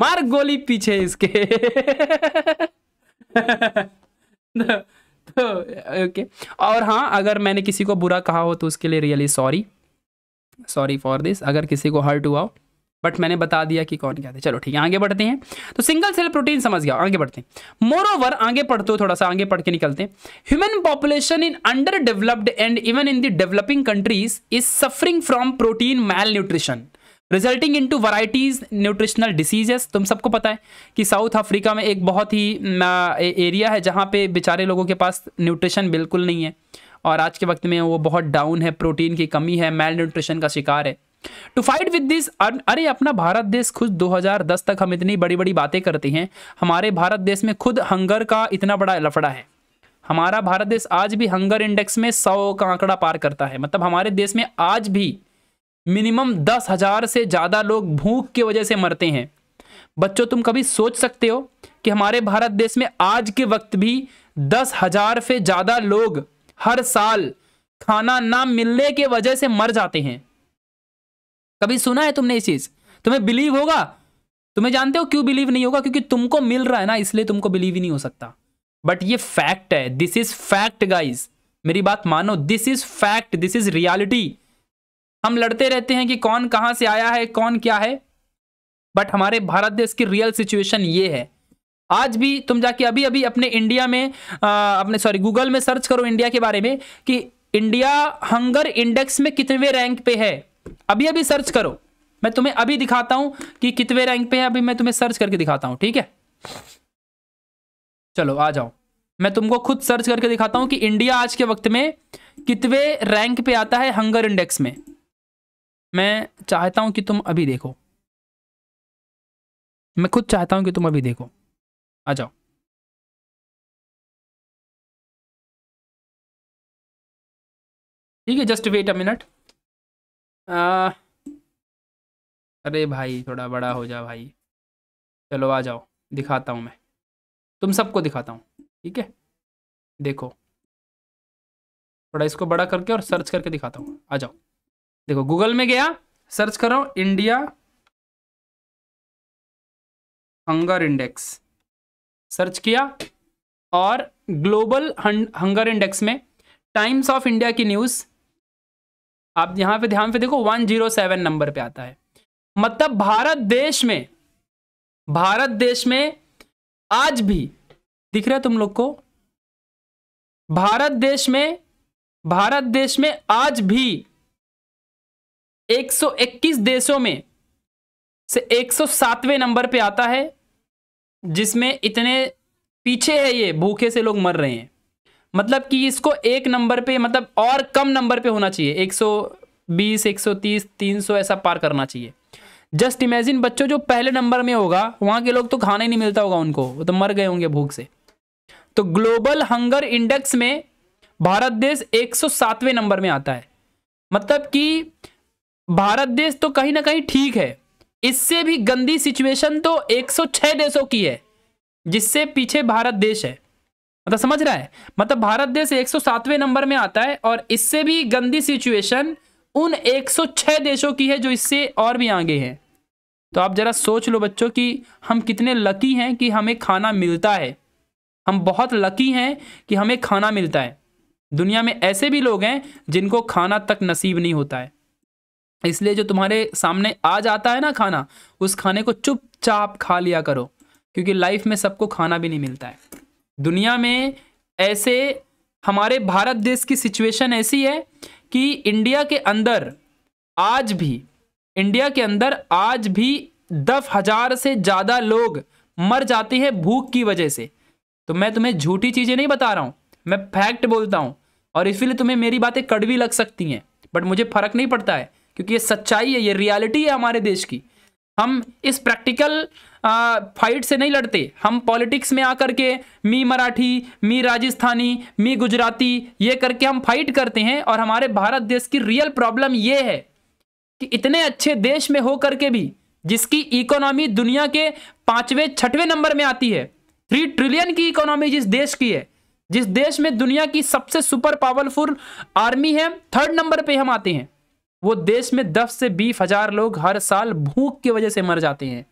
मार गोली पीछे इसके तो, तो ओके और हाँ अगर मैंने किसी को बुरा कहा हो तो उसके लिए really sorry sorry for this अगर किसी को हर्ट हुआ हो बट मैंने बता दिया कि कौन क्या था चलो ठीक है आगे बढ़ते हैं तो सिंगल सेल प्रोटीन समझ गया आगे बढ़ते हैं मोर ओवर आगे पढ़ते हो थोड़ा सा आगे पढ़ के निकलते हैं human population in underdeveloped and even in the developing countries is suffering from protein malnutrition resulting into varieties nutritional diseases तुम सबको पता है कि साउथ अफ्रीका में एक बहुत ही एरिया है जहाँ पे बेचारे लोगों के पास न्यूट्रिशन बिल्कुल नहीं है और आज के वक्त में वो बहुत डाउन है प्रोटीन की कमी है मेल न्यूट्रिशन का शिकार है टू फाइट विद दिस अरे अपना भारत देश खुद 2010 तक हम इतनी बड़ी बड़ी बातें करते हैं हमारे भारत देश में खुद हंगर का इतना बड़ा लफड़ा है हमारा भारत देश आज भी हंगर इंडेक्स में सौ का आंकड़ा पार करता है मतलब हमारे देश में आज भी मिनिमम दस हजार से ज़्यादा लोग भूख की वजह से मरते हैं बच्चों तुम कभी सोच सकते हो कि हमारे भारत देश में आज के वक्त भी दस हजार से ज़्यादा लोग हर साल खाना ना मिलने के वजह से मर जाते हैं कभी सुना है तुमने इस चीज तुम्हें बिलीव होगा तुम्हें जानते हो क्यों बिलीव नहीं होगा क्योंकि तुमको मिल रहा है ना इसलिए तुमको बिलीव ही नहीं हो सकता बट ये फैक्ट है दिस इज फैक्ट गाइज मेरी बात मानो this is fact this is reality हम लड़ते रहते हैं कि कौन कहां से आया है कौन क्या है बट हमारे भारत देश की रियल सिचुएशन ये है आज भी तुम जाके अभी अभी अपने इंडिया में आ, अपने सॉरी गूगल में सर्च करो इंडिया के बारे में कि इंडिया हंगर इंडेक्स में कितने रैंक पे है अभी अभी सर्च करो मैं तुम्हें अभी दिखाता हूं कि कितवे रैंक पे है अभी मैं तुम्हें सर्च करके दिखाता हूं ठीक है चलो आ जाओ मैं तुमको खुद सर्च करके दिखाता हूं कि इंडिया आज के वक्त में कितवे रैंक पे आता है हंगर इंडेक्स में मैं चाहता हूं कि तुम अभी देखो मैं खुद चाहता हूं कि तुम अभी देखो आ जाओ ठीक है जस्ट वेट अ मिनट आ, अरे भाई थोड़ा बड़ा हो जा भाई चलो आ जाओ दिखाता हूँ मैं तुम सबको दिखाता हूँ ठीक है देखो थोड़ा इसको बड़ा करके और सर्च करके दिखाता हूँ आ जाओ देखो गूगल में गया सर्च कर रहा हूँ इंडिया हंगर इंडेक्स सर्च किया और ग्लोबल हंगर इंडेक्स में टाइम्स ऑफ इंडिया की न्यूज़ आप यहां पे ध्यान पे देखो 107 नंबर पे आता है मतलब भारत देश में भारत देश में आज भी दिख रहा है तुम लोग को भारत देश में भारत देश में आज भी 121 देशों में से 107वें नंबर पे आता है जिसमें इतने पीछे है ये भूखे से लोग मर रहे हैं मतलब कि इसको एक नंबर पे मतलब और कम नंबर पे होना चाहिए 120 130 300 ऐसा पार करना चाहिए जस्ट इमेजिन बच्चों जो पहले नंबर में होगा वहाँ के लोग तो खाना ही नहीं मिलता होगा उनको वो तो मर गए होंगे भूख से तो ग्लोबल हंगर इंडेक्स में भारत देश एक नंबर में आता है मतलब कि भारत देश तो कहीं ना कहीं ठीक है इससे भी गंदी सिचुएशन तो 106 देशों की है जिससे पीछे भारत देश है मतलब समझ रहा है मतलब भारत देश 107वें नंबर में आता है और इससे भी गंदी सिचुएशन उन 106 देशों की है जो इससे और भी आगे हैं तो आप जरा सोच लो बच्चों कि हम कितने लकी हैं कि हमें खाना मिलता है हम बहुत लकी हैं कि हमें खाना मिलता है दुनिया में ऐसे भी लोग हैं जिनको खाना तक नसीब नहीं होता है इसलिए जो तुम्हारे सामने आ जाता है ना खाना उस खाने को चुपचाप खा लिया करो क्योंकि लाइफ में सबको खाना भी नहीं मिलता है दुनिया में ऐसे हमारे भारत देश की सिचुएशन ऐसी है कि इंडिया के अंदर आज भी इंडिया के अंदर आज भी दस हजार से ज़्यादा लोग मर जाते हैं भूख की वजह से तो मैं तुम्हें झूठी चीज़ें नहीं बता रहा हूँ मैं फैक्ट बोलता हूँ और इसलिए तुम्हें मेरी बातें कड़वी लग सकती हैं बट मुझे फ़र्क नहीं पड़ता है क्योंकि ये सच्चाई है ये रियलिटी है हमारे देश की हम इस प्रैक्टिकल फाइट से नहीं लड़ते हम पॉलिटिक्स में आकर के मी मराठी मी राजस्थानी मी गुजराती ये करके हम फाइट करते हैं और हमारे भारत देश की रियल प्रॉब्लम ये है कि इतने अच्छे देश में हो करके भी जिसकी इकोनॉमी दुनिया के पाँचवें छठवें नंबर में आती है थ्री ट्रिलियन की इकोनॉमी जिस देश की है जिस देश में दुनिया की सबसे सुपर पावरफुल आर्मी है थर्ड नंबर पे हम आते हैं वो देश में दस से बीस हजार लोग हर साल भूख की वजह से मर जाते हैं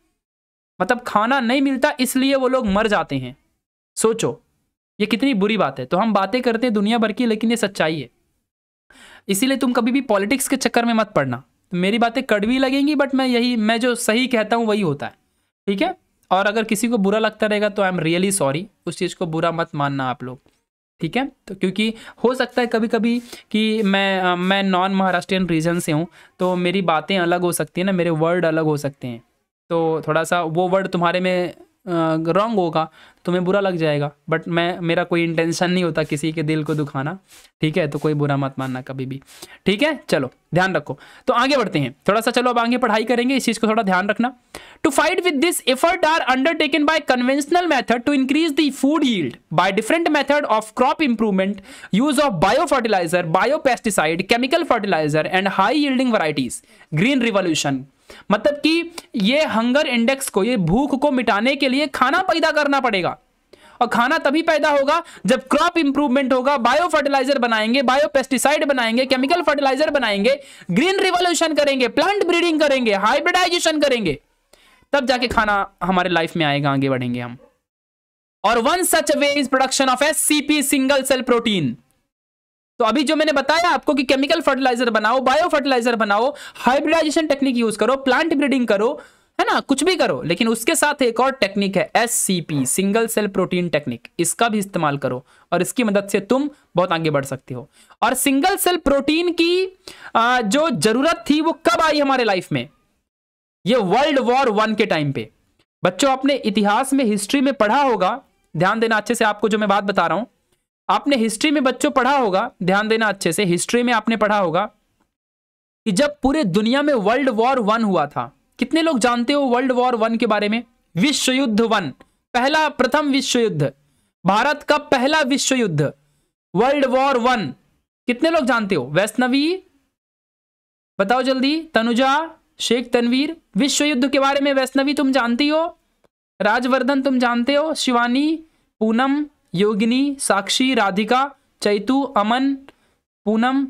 मतलब खाना नहीं मिलता इसलिए वो लोग मर जाते हैं सोचो ये कितनी बुरी बात है तो हम बातें करते हैं दुनिया भर की लेकिन ये सच्चाई है इसीलिए तुम कभी भी पॉलिटिक्स के चक्कर में मत पड़ना तो मेरी बातें कड़वी लगेंगी बट मैं यही मैं जो सही कहता हूँ वही होता है ठीक है और अगर किसी को बुरा लगता रहेगा तो आई एम रियली सॉरी उस चीज़ को बुरा मत मानना आप लोग ठीक है तो क्योंकि हो सकता है कभी कभी कि मैं मैं नॉन महाराष्ट्रियन रीजन से हूँ तो मेरी बातें अलग हो सकती हैं ना मेरे वर्ड अलग हो सकते हैं तो थोड़ा सा वो वर्ड तुम्हारे में रॉन्ग होगा तुम्हें बुरा लग जाएगा बट मैं मेरा कोई इंटेंशन नहीं होता किसी के दिल को दुखाना ठीक है तो कोई बुरा मत मानना कभी भी ठीक है चलो ध्यान रखो तो आगे बढ़ते हैं थोड़ा सा चलो अब आगे पढ़ाई करेंगे इस चीज़ को थोड़ा ध्यान रखना to fight with this effort are undertaken by conventional method to increase the food yield by different method of crop improvement use of bio fertilizer bio pesticide chemical fertilizer and high yielding varieties green revolution मतलब कि ये hunger index को ये भूख को मिटाने के लिए खाना पैदा करना पड़ेगा और खाना तभी पैदा होगा जब क्रॉप इंप्रूवमेंट होगा बायो फर्टिलाइजर बनाएंगे बायो पेस्टिसाइड बनाएंगे केमिकल फर्टिलाइजर बनाएंगे ग्रीन रिवोल्यूशन करेंगे प्लांट ब्रीडिंग करेंगे हाइब्रिडाइजेशन करेंगे तब जाके खाना हमारे लाइफ में आएगा आगे बढ़ेंगे हम और one such way is production of S C P single cell protein तो अभी जो मैंने बताया आपको कि केमिकल फर्टिलाइजर बनाओ बायो फर्टिलाइजर बनाओ हाइब्रिडाइजेशन टेक्निक यूज करो प्लांट ब्रीडिंग करो है ना कुछ भी करो लेकिन उसके साथ एक और टेक्निक है as single cell protein technique इसका भी इस्तेमाल करो और इसकी मदद से तुम बहुत आगे बढ़ सकते हो और सिंगल सेल प्रोटीन की जो जरूरत थी वो कब आई हमारे लाइफ में ये वर्ल्ड वॉर वन के टाइम पे बच्चों आपने इतिहास में हिस्ट्री में पढ़ा होगा ध्यान देना अच्छे से आपको जो मैं बात बता रहा हूं आपने हिस्ट्री में बच्चों पढ़ा होगा ध्यान देना अच्छे से हिस्ट्री में आपने पढ़ा होगा कि जब पूरे दुनिया में वर्ल्ड वॉर वन हुआ था कितने लोग जानते हो वर्ल्ड वॉर वन के बारे में विश्व युद्ध वन पहला प्रथम विश्व युद्ध भारत का पहला विश्व युद्ध वर्ल्ड वॉर वन कितने लोग जानते हो वैष्णवी बताओ जल्दी तनुजा शेख तनवीर विश्व युद्ध के बारे में वैष्णवी तुम जानती हो राजवर्धन तुम जानते हो शिवानी पूनम योगिनी साक्षी राधिका चैतु अमन पूनम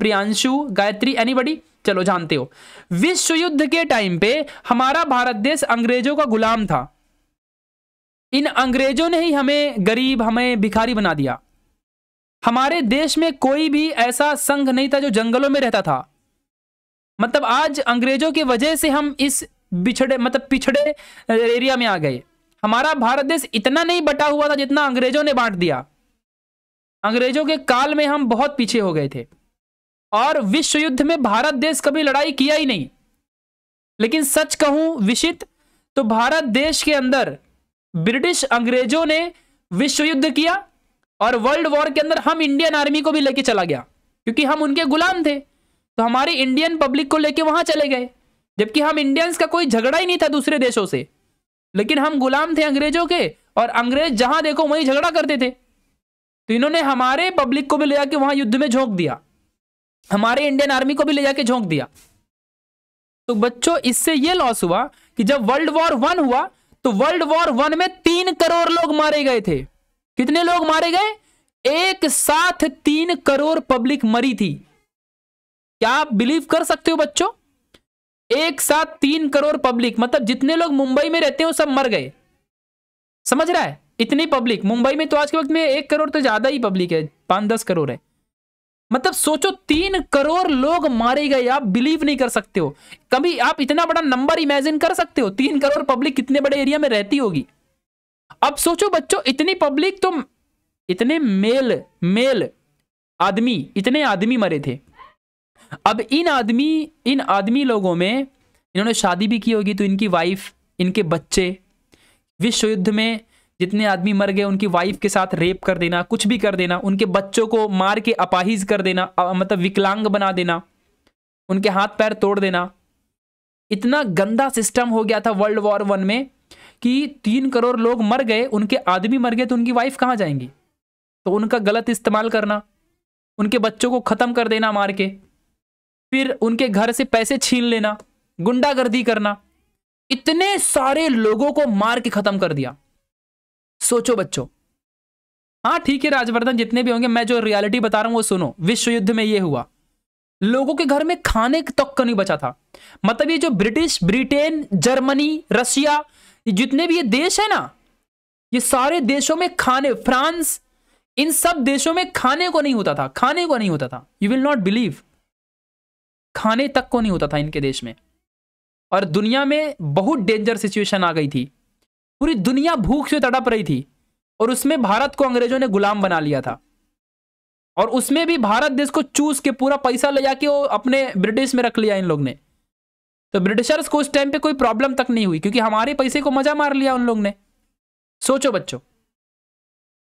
प्रियांशु गायत्री एनीबडी चलो जानते हो विश्व युद्ध के टाइम पे हमारा भारत देश अंग्रेजों का गुलाम था इन अंग्रेजों ने ही हमें गरीब हमें भिखारी बना दिया हमारे देश में कोई भी ऐसा संघ नहीं था जो जंगलों में रहता था मतलब आज अंग्रेजों की वजह से हम इस बिछड़े मतलब पिछड़े एरिया में आ गए हमारा भारत देश इतना नहीं बटा हुआ था जितना अंग्रेजों ने बांट दिया अंग्रेजों के काल में हम बहुत पीछे हो गए थे और विश्व युद्ध में भारत देश कभी लड़ाई किया ही नहीं लेकिन सच कहूं विशित तो भारत देश के अंदर ब्रिटिश अंग्रेजों ने विश्व युद्ध किया और वर्ल्ड वॉर के अंदर हम इंडियन आर्मी को भी लेके चला गया क्योंकि हम उनके गुलाम थे तो हमारी इंडियन पब्लिक को लेके वहां चले गए जबकि हम इंडियंस का कोई झगड़ा ही नहीं था दूसरे देशों से लेकिन हम गुलाम थे अंग्रेजों के और अंग्रेज जहां देखो वहीं झगड़ा करते थे तो इन्होंने हमारे पब्लिक को भी ले जाके वहां युद्ध में झोंक दिया हमारे इंडियन आर्मी को भी ले जाके झोंक दिया तो बच्चों इससे यह लॉस हुआ कि जब वर्ल्ड वॉर वन हुआ तो वर्ल्ड वॉर वन में तीन करोड़ लोग मारे गए थे कितने लोग मारे गए एक साथ तीन करोड़ पब्लिक मरी थी क्या आप बिलीव कर सकते हो बच्चों एक साथ तीन करोड़ पब्लिक मतलब जितने लोग मुंबई में रहते हैं वो सब मर गए समझ रहा है इतनी पब्लिक मुंबई में तो आज के वक्त में एक करोड़ तो ज्यादा ही पब्लिक है पांच दस करोड़ है मतलब सोचो तीन करोड़ लोग मारे गए आप बिलीव नहीं कर सकते हो कभी आप इतना बड़ा नंबर इमेजिन कर सकते हो तीन करोड़ पब्लिक कितने बड़े एरिया में रहती होगी अब सोचो बच्चों इतनी पब्लिक तो इतने मेल मेल आदमी इतने आदमी मरे थे अब इन आदमी इन आदमी लोगों में इन्होंने शादी भी की होगी तो इनकी वाइफ इनके बच्चे विश्व युद्ध में जितने आदमी मर गए उनकी वाइफ के साथ रेप कर देना कुछ भी कर देना उनके बच्चों को मार के अपाहिज कर देना मतलब विकलांग बना देना उनके हाथ पैर तोड़ देना इतना गंदा सिस्टम हो गया था वर्ल्ड वॉर वन में कि तीन करोड़ लोग मर गए उनके आदमी मर गए तो उनकी वाइफ कहाँ जाएंगी तो उनका गलत इस्तेमाल करना उनके बच्चों को ख़त्म कर देना मार के फिर उनके घर से पैसे छीन लेना गुंडागर्दी करना इतने सारे लोगों को मार के खत्म कर दिया सोचो बच्चों हाँ ठीक है राजवर्धन जितने भी होंगे मैं जो रियलिटी बता रहा हूं वो सुनो विश्व युद्ध में ये हुआ लोगों के घर में खाने तक का नहीं बचा था मतलब ये जो ब्रिटिश ब्रिटेन जर्मनी रशिया जितने भी ये देश है ना ये सारे देशों में खाने फ्रांस इन सब देशों में खाने को नहीं होता था खाने को नहीं होता था यू विल नॉट बिलीव खाने तक को नहीं होता था इनके देश में और दुनिया में बहुत डेंजर सिचुएशन आ गई थी पूरी दुनिया भूख से तड़प रही थी और उसमें भारत को अंग्रेजों ने गुलाम बना लिया था और उसमें भी भारत देश को चूस के पूरा पैसा ले जाके वो अपने ब्रिटिश में रख लिया इन लोग ने तो ब्रिटिशर्स को उस टाइम पे कोई प्रॉब्लम तक नहीं हुई क्योंकि हमारे पैसे को मजा मार लिया उन लोग ने सोचो बच्चों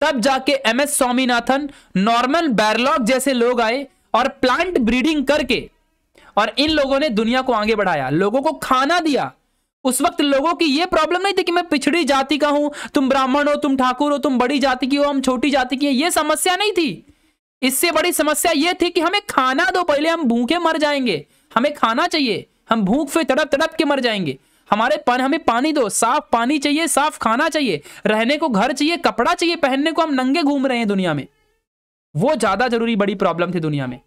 तब जाके M S Swaminathan Norman Borlaug जैसे लोग आए और प्लांट ब्रीडिंग करके और इन लोगों ने दुनिया को आगे बढ़ाया लोगों को खाना दिया उस वक्त लोगों की ये प्रॉब्लम नहीं थी कि मैं पिछड़ी जाति का हूं तुम ब्राह्मण हो तुम ठाकुर हो तुम बड़ी जाति की हो हम छोटी जाति की है ये समस्या नहीं थी इससे बड़ी समस्या ये थी कि हमें खाना दो पहले हम भूखे मर जाएंगे हमें खाना चाहिए हम भूख फिर तड़प तड़प के मर जाएंगे हमारे पान हमें पानी दो साफ पानी चाहिए साफ खाना चाहिए रहने को घर चाहिए कपड़ा चाहिए पहनने को हम नंगे घूम रहे हैं दुनिया में वो ज्यादा जरूरी बड़ी प्रॉब्लम थी दुनिया में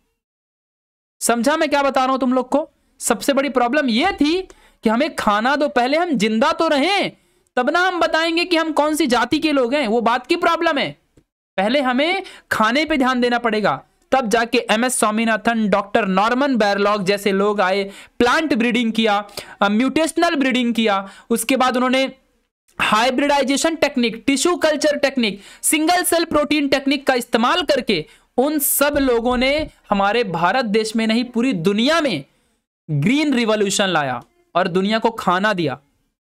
समझा मैं क्या बता रहा हूं तुम लोग को सबसे बड़ी प्रॉब्लम यह थी कि हमें खाना दो पहले हम जिंदा तो रहें तब ना हम बताएंगे कि हम कौन सी जाति के लोग हैं वो बात की प्रॉब्लम है पहले हमें खाने पे ध्यान देना पड़ेगा तब जाके M S Swaminathan doctor Norman Borlaug जैसे लोग आए प्लांट ब्रीडिंग किया म्यूटेशनल ब्रीडिंग किया उसके बाद उन्होंने hybridization technique tissue culture technique single cell protein technique का इस्तेमाल करके उन सब लोगों ने हमारे भारत देश में नहीं पूरी दुनिया में ग्रीन रिवॉल्यूशन लाया और दुनिया को खाना दिया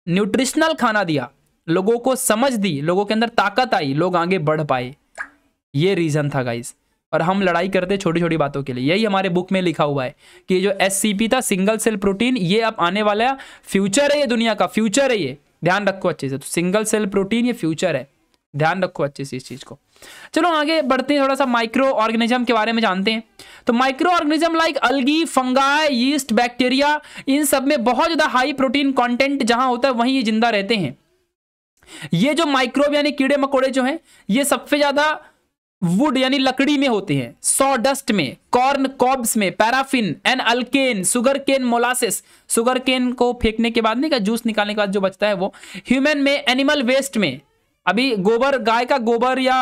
न्यूट्रिशनल खाना दिया लोगों को समझ दी लोगों के अंदर ताकत आई लोग आगे बढ़ पाए ये रीज़न था गाइज़ और हम लड़ाई करते छोटी छोटी बातों के लिए यही हमारे बुक में लिखा हुआ है कि जो एस था सिंगल सेल प्रोटीन ये अब आने वाला फ्यूचर है ये दुनिया का फ्यूचर है ये ध्यान रखो अच्छे से तो सिंगल सेल प्रोटीन ये फ्यूचर है ध्यान रखो अच्छे से इस चीज़ को चलो आगे बढ़ते हैं थोड़ा सा माइक्रो ऑर्गेनिज्म के बारे में जानते हैं तो micro organism like algae fungi yeast bacteria इन सब में बहुत ज़्यादा हाई प्रोटीन कंटेंट जहां होता है वहीं ये जिंदा रहते हैं ये जो माइक्रोब यानी कीड़े मकोड़े जो हैं ये सबसे ज़्यादा वुड यानी लकड़ी में होते हैं डस्ट में कॉर्न कॉब्स में paraffin n alkane sugar cane molasses sugar cane को फेंकने के बाद नहीं का जूस निकालने के बाद जो बचता है वो ह्यूमन में एनिमल वेस्ट में अभी गोबर गाय का गोबर या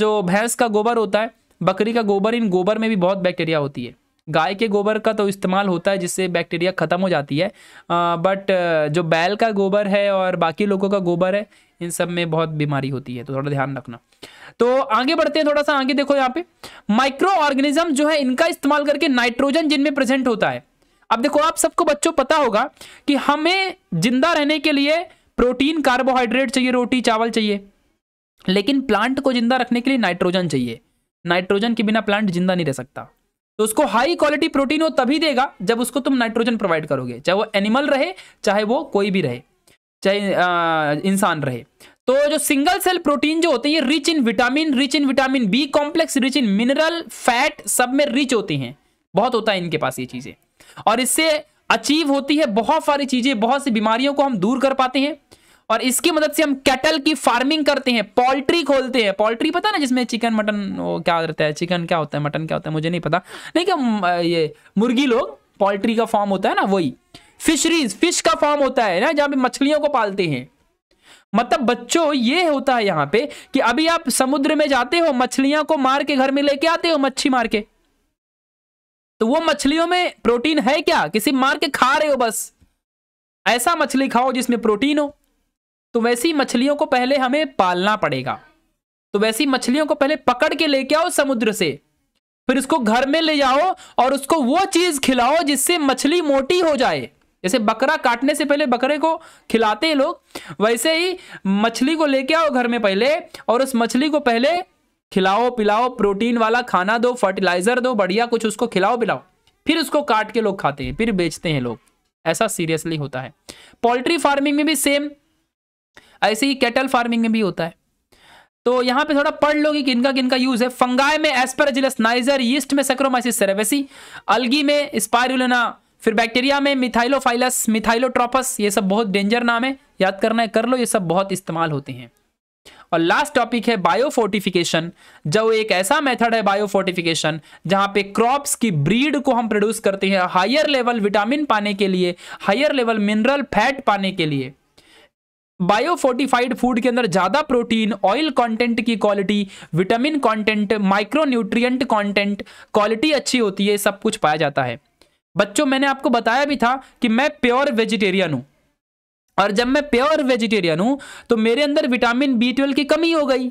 जो भैंस का गोबर होता है बकरी का गोबर इन गोबर में भी बहुत बैक्टीरिया होती है गाय के गोबर का तो इस्तेमाल होता है जिससे बैक्टीरिया ख़त्म हो जाती है आ, बट जो बैल का गोबर है और बाकी लोगों का गोबर है इन सब में बहुत बीमारी होती है तो थोड़ा ध्यान रखना तो आगे बढ़ते हैं थोड़ा सा आगे देखो यहाँ पे माइक्रो ऑर्गेनिज्म जो है इनका इस्तेमाल करके नाइट्रोजन जिनमें प्रेजेंट होता है अब देखो आप सबको बच्चों पता होगा कि हमें जिंदा रहने के लिए प्रोटीन कार्बोहाइड्रेट चाहिए रोटी चावल चाहिए लेकिन प्लांट को जिंदा रखने के लिए नाइट्रोजन चाहिए नाइट्रोजन के बिना प्लांट जिंदा नहीं रह सकता तो उसको हाई क्वालिटी प्रोटीन वो तभी देगा जब उसको तुम नाइट्रोजन प्रोवाइड करोगे चाहे वो एनिमल रहे चाहे वो कोई भी रहे चाहे इंसान रहे तो जो सिंगल सेल प्रोटीन जो होते हैं ये rich in vitamin rich in vitamin B complex rich in mineral fat सब में रिच होती हैं बहुत होता है इनके पास ये चीज़ें और इससे अचीव होती है बहुत सारी चीजें बहुत सी बीमारियों को हम दूर कर पाते हैं और इसकी मदद से हम कैटल की फार्मिंग करते हैं पोल्ट्री खोलते हैं पोल्ट्री पता ना जिसमें चिकन मटन वो क्या रहता है चिकन क्या होता है मटन क्या होता है मुझे नहीं पता नहीं क्या ये मुर्गी लोग पोल्ट्री का फॉर्म होता है ना वही फिशरीज फिश का फॉर्म होता है ना जहाँ पे मछलियों को पालते हैं मतलब बच्चों ये होता है यहाँ पे कि अभी आप समुद्र में जाते हो मछलियां को मार के घर में लेके आते हो मच्छी मार के तो वो मछलियों में प्रोटीन है क्या किसी मार के खा रहे हो बस ऐसा मछली खाओ जिसमें प्रोटीन हो तो वैसी मछलियों को पहले हमें पालना पड़ेगा तो वैसी मछलियों को पहले पकड़ के लेके आओ समुद्र से फिर उसको घर में ले जाओ और उसको वो चीज खिलाओ जिससे मछली मोटी हो जाए जैसे बकरा काटने से पहले बकरे को खिलाते हैं लोग वैसे ही मछली को लेके आओ घर में पहले और उस मछली को पहले खिलाओ पिलाओ प्रोटीन वाला खाना दो फर्टिलाइजर दो बढ़िया कुछ उसको खिलाओ पिलाओ फिर उसको काट के लोग खाते हैं फिर बेचते हैं लोग ऐसा सीरियसली होता है पोल्ट्री फार्मिंग में भी सेम ऐसे ही कैटल फार्मिंग में भी होता है तो यहाँ पे थोड़ा पढ़ लो कि किनका किनका यूज है फंगाई में एस्परजिलस नाइजर यीस्ट में सेक्रोमाइसिस सेरेवेसी अलगी में स्पायरुलना फिर बैक्टीरिया में मिथाइलोफाइलस मिथाइलोट्रोपस ये सब बहुत डेंजर नाम है याद करना है कर लो ये सब बहुत इस्तेमाल होते हैं और लास्ट टॉपिक है बायोफोर्टिफिकेशन जो एक ऐसा मेथड है बायोफोर्टिफिकेशन जहां पे क्रॉप्स की ब्रीड को हम प्रोड्यूस करते हैं हायर लेवल विटामिन पाने के लिए हायर लेवल मिनरल फैट पाने के लिए बायोफोर्टिफाइड फूड के अंदर ज़्यादा प्रोटीन ऑयल कंटेंट की quality vitamin content micronutrient content quality अच्छी होती है सब कुछ पाया जाता है बच्चों मैंने आपको बताया भी था कि मैं प्योर वेजिटेरियन हूं और जब मैं प्योर वेजिटेरियन हूं तो मेरे अंदर विटामिन बी ट्वेल्व की कमी हो गई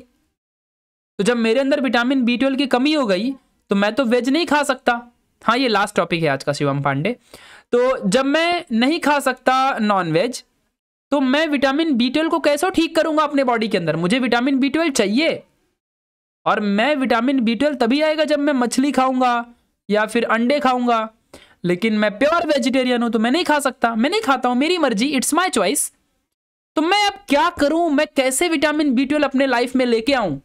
तो जब मेरे अंदर विटामिन बी ट्वेल्व की कमी हो गई तो मैं तो वेज नहीं खा सकता हाँ ये लास्ट टॉपिक है आज का शिवम पांडे तो जब मैं नहीं खा सकता नॉन वेज तो मैं विटामिन बी ट्वेल्व को कैसे ठीक करूंगा अपने बॉडी के अंदर मुझे विटामिन बी ट्वेल्व चाहिए और मैं विटामिन बी ट्वेल्व तभी आएगा जब मैं मछली खाऊंगा या फिर अंडे खाऊंगा लेकिन मैं प्योर वेजिटेरियन हूं तो मैं नहीं खा सकता मैं नहीं खाता हूं मेरी मर्जी इट्स माई चॉइस तो मैं अब क्या करूं मैं कैसे विटामिन बी ट्वेल्व अपने लाइफ में लेके आऊं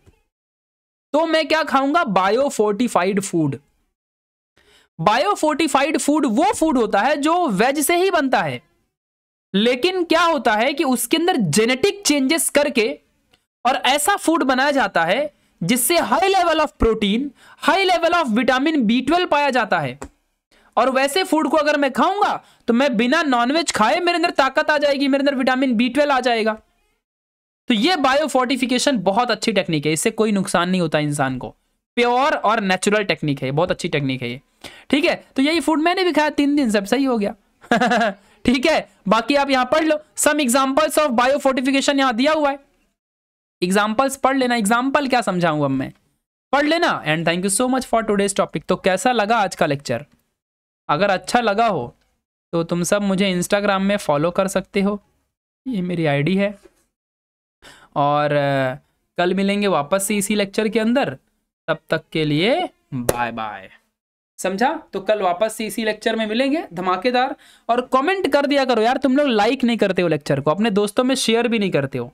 तो मैं क्या खाऊंगा bio fortified food bio fortified food वो फूड होता है जो वेज से ही बनता है लेकिन क्या होता है कि उसके अंदर जेनेटिक चेंजेस करके और ऐसा फूड बनाया जाता है जिससे high level of protein high level of vitamin B twelve पाया जाता है और वैसे फूड को अगर मैं खाऊंगा तो मैं बिना नॉनवेज खाए मेरे अंदर ताकत आ जाएगी मेरे अंदर विटामिन बी आ जाएगा तो ये बायोफोर्टिफिकेशन बहुत अच्छी टेक्निक है इससे कोई नुकसान नहीं होता इंसान को प्योर और नेचुरल टेक्निक है बहुत अच्छी टेक्निक है ये ठीक है तो यही फूड मैंने भी खाया तीन दिन सब सही हो गया ठीक है बाकी आप यहां पढ़ लो सम एग्जाम्पल्स ऑफ बायोफोर्टिफिकेशन यहां दिया हुआ है एग्जाम्पल्स पढ़ लेना एग्जाम्पल क्या समझाऊंगा अब मैं पढ़ लेना and thank you so much for today's topic तो कैसा लगा आज का लेक्चर अगर अच्छा लगा हो तो तुम सब मुझे इंस्टाग्राम में फॉलो कर सकते हो ये मेरी आईडी है और कल मिलेंगे वापस से इसी लेक्चर के अंदर तब तक के लिए बाय बाय समझा तो कल वापस से इसी लेक्चर में मिलेंगे धमाकेदार और कमेंट कर दिया करो यार तुम लोग लाइक नहीं करते हो लेक्चर को अपने दोस्तों में शेयर भी नहीं करते हो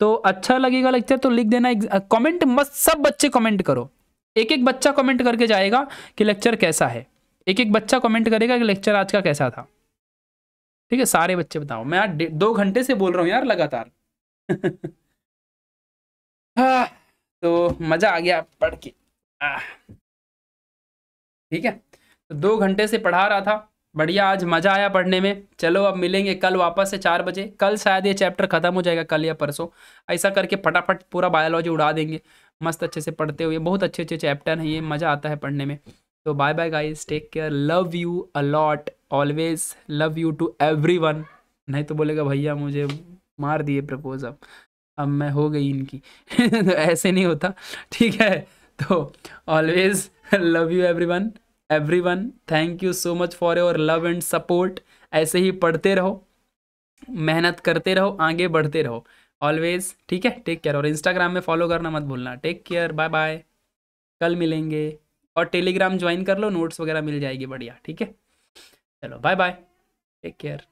तो अच्छा लगेगा लेक्चर तो लिख देना कमेंट मस्त सब बच्चे कमेंट करो एक एक बच्चा कमेंट करके जाएगा कि लेक्चर कैसा है एक एक बच्चा कमेंट करेगा कि लेक्चर आज का कैसा था ठीक है सारे बच्चे बताओ मैं आज दो घंटे से बोल रहा हूँ यार लगातार हाँ, तो मज़ा आ गया पढ़ के ठीक है तो दो घंटे से पढ़ा रहा था बढ़िया आज मज़ा आया पढ़ने में चलो अब मिलेंगे कल वापस से चार बजे कल शायद ये चैप्टर ख़त्म हो जाएगा कल या परसों ऐसा करके फटाफट पूरा बायोलॉजी उड़ा देंगे मस्त अच्छे से पढ़ते हुए बहुत अच्छे अच्छे चैप्टर हैं ये मज़ा आता है पढ़ने में तो bye bye guys take care love you a lot always love you to everyone नहीं तो बोलेगा भैया मुझे मार दिए प्रपोज अब अब मैं हो गई इनकी तो ऐसे नहीं होता ठीक है तो always love you everyone everyone thank you so much for your love and support ऐसे ही पढ़ते रहो मेहनत करते रहो आगे बढ़ते रहो ऑलवेज ठीक है टेक केयर और इंस्टाग्राम में फॉलो करना मत भूलना टेक केयर बाय बाय कल मिलेंगे और टेलीग्राम ज्वाइन कर लो नोट्स वगैरह मिल जाएगी बढ़िया ठीक है चलो बाय बाय टेक केयर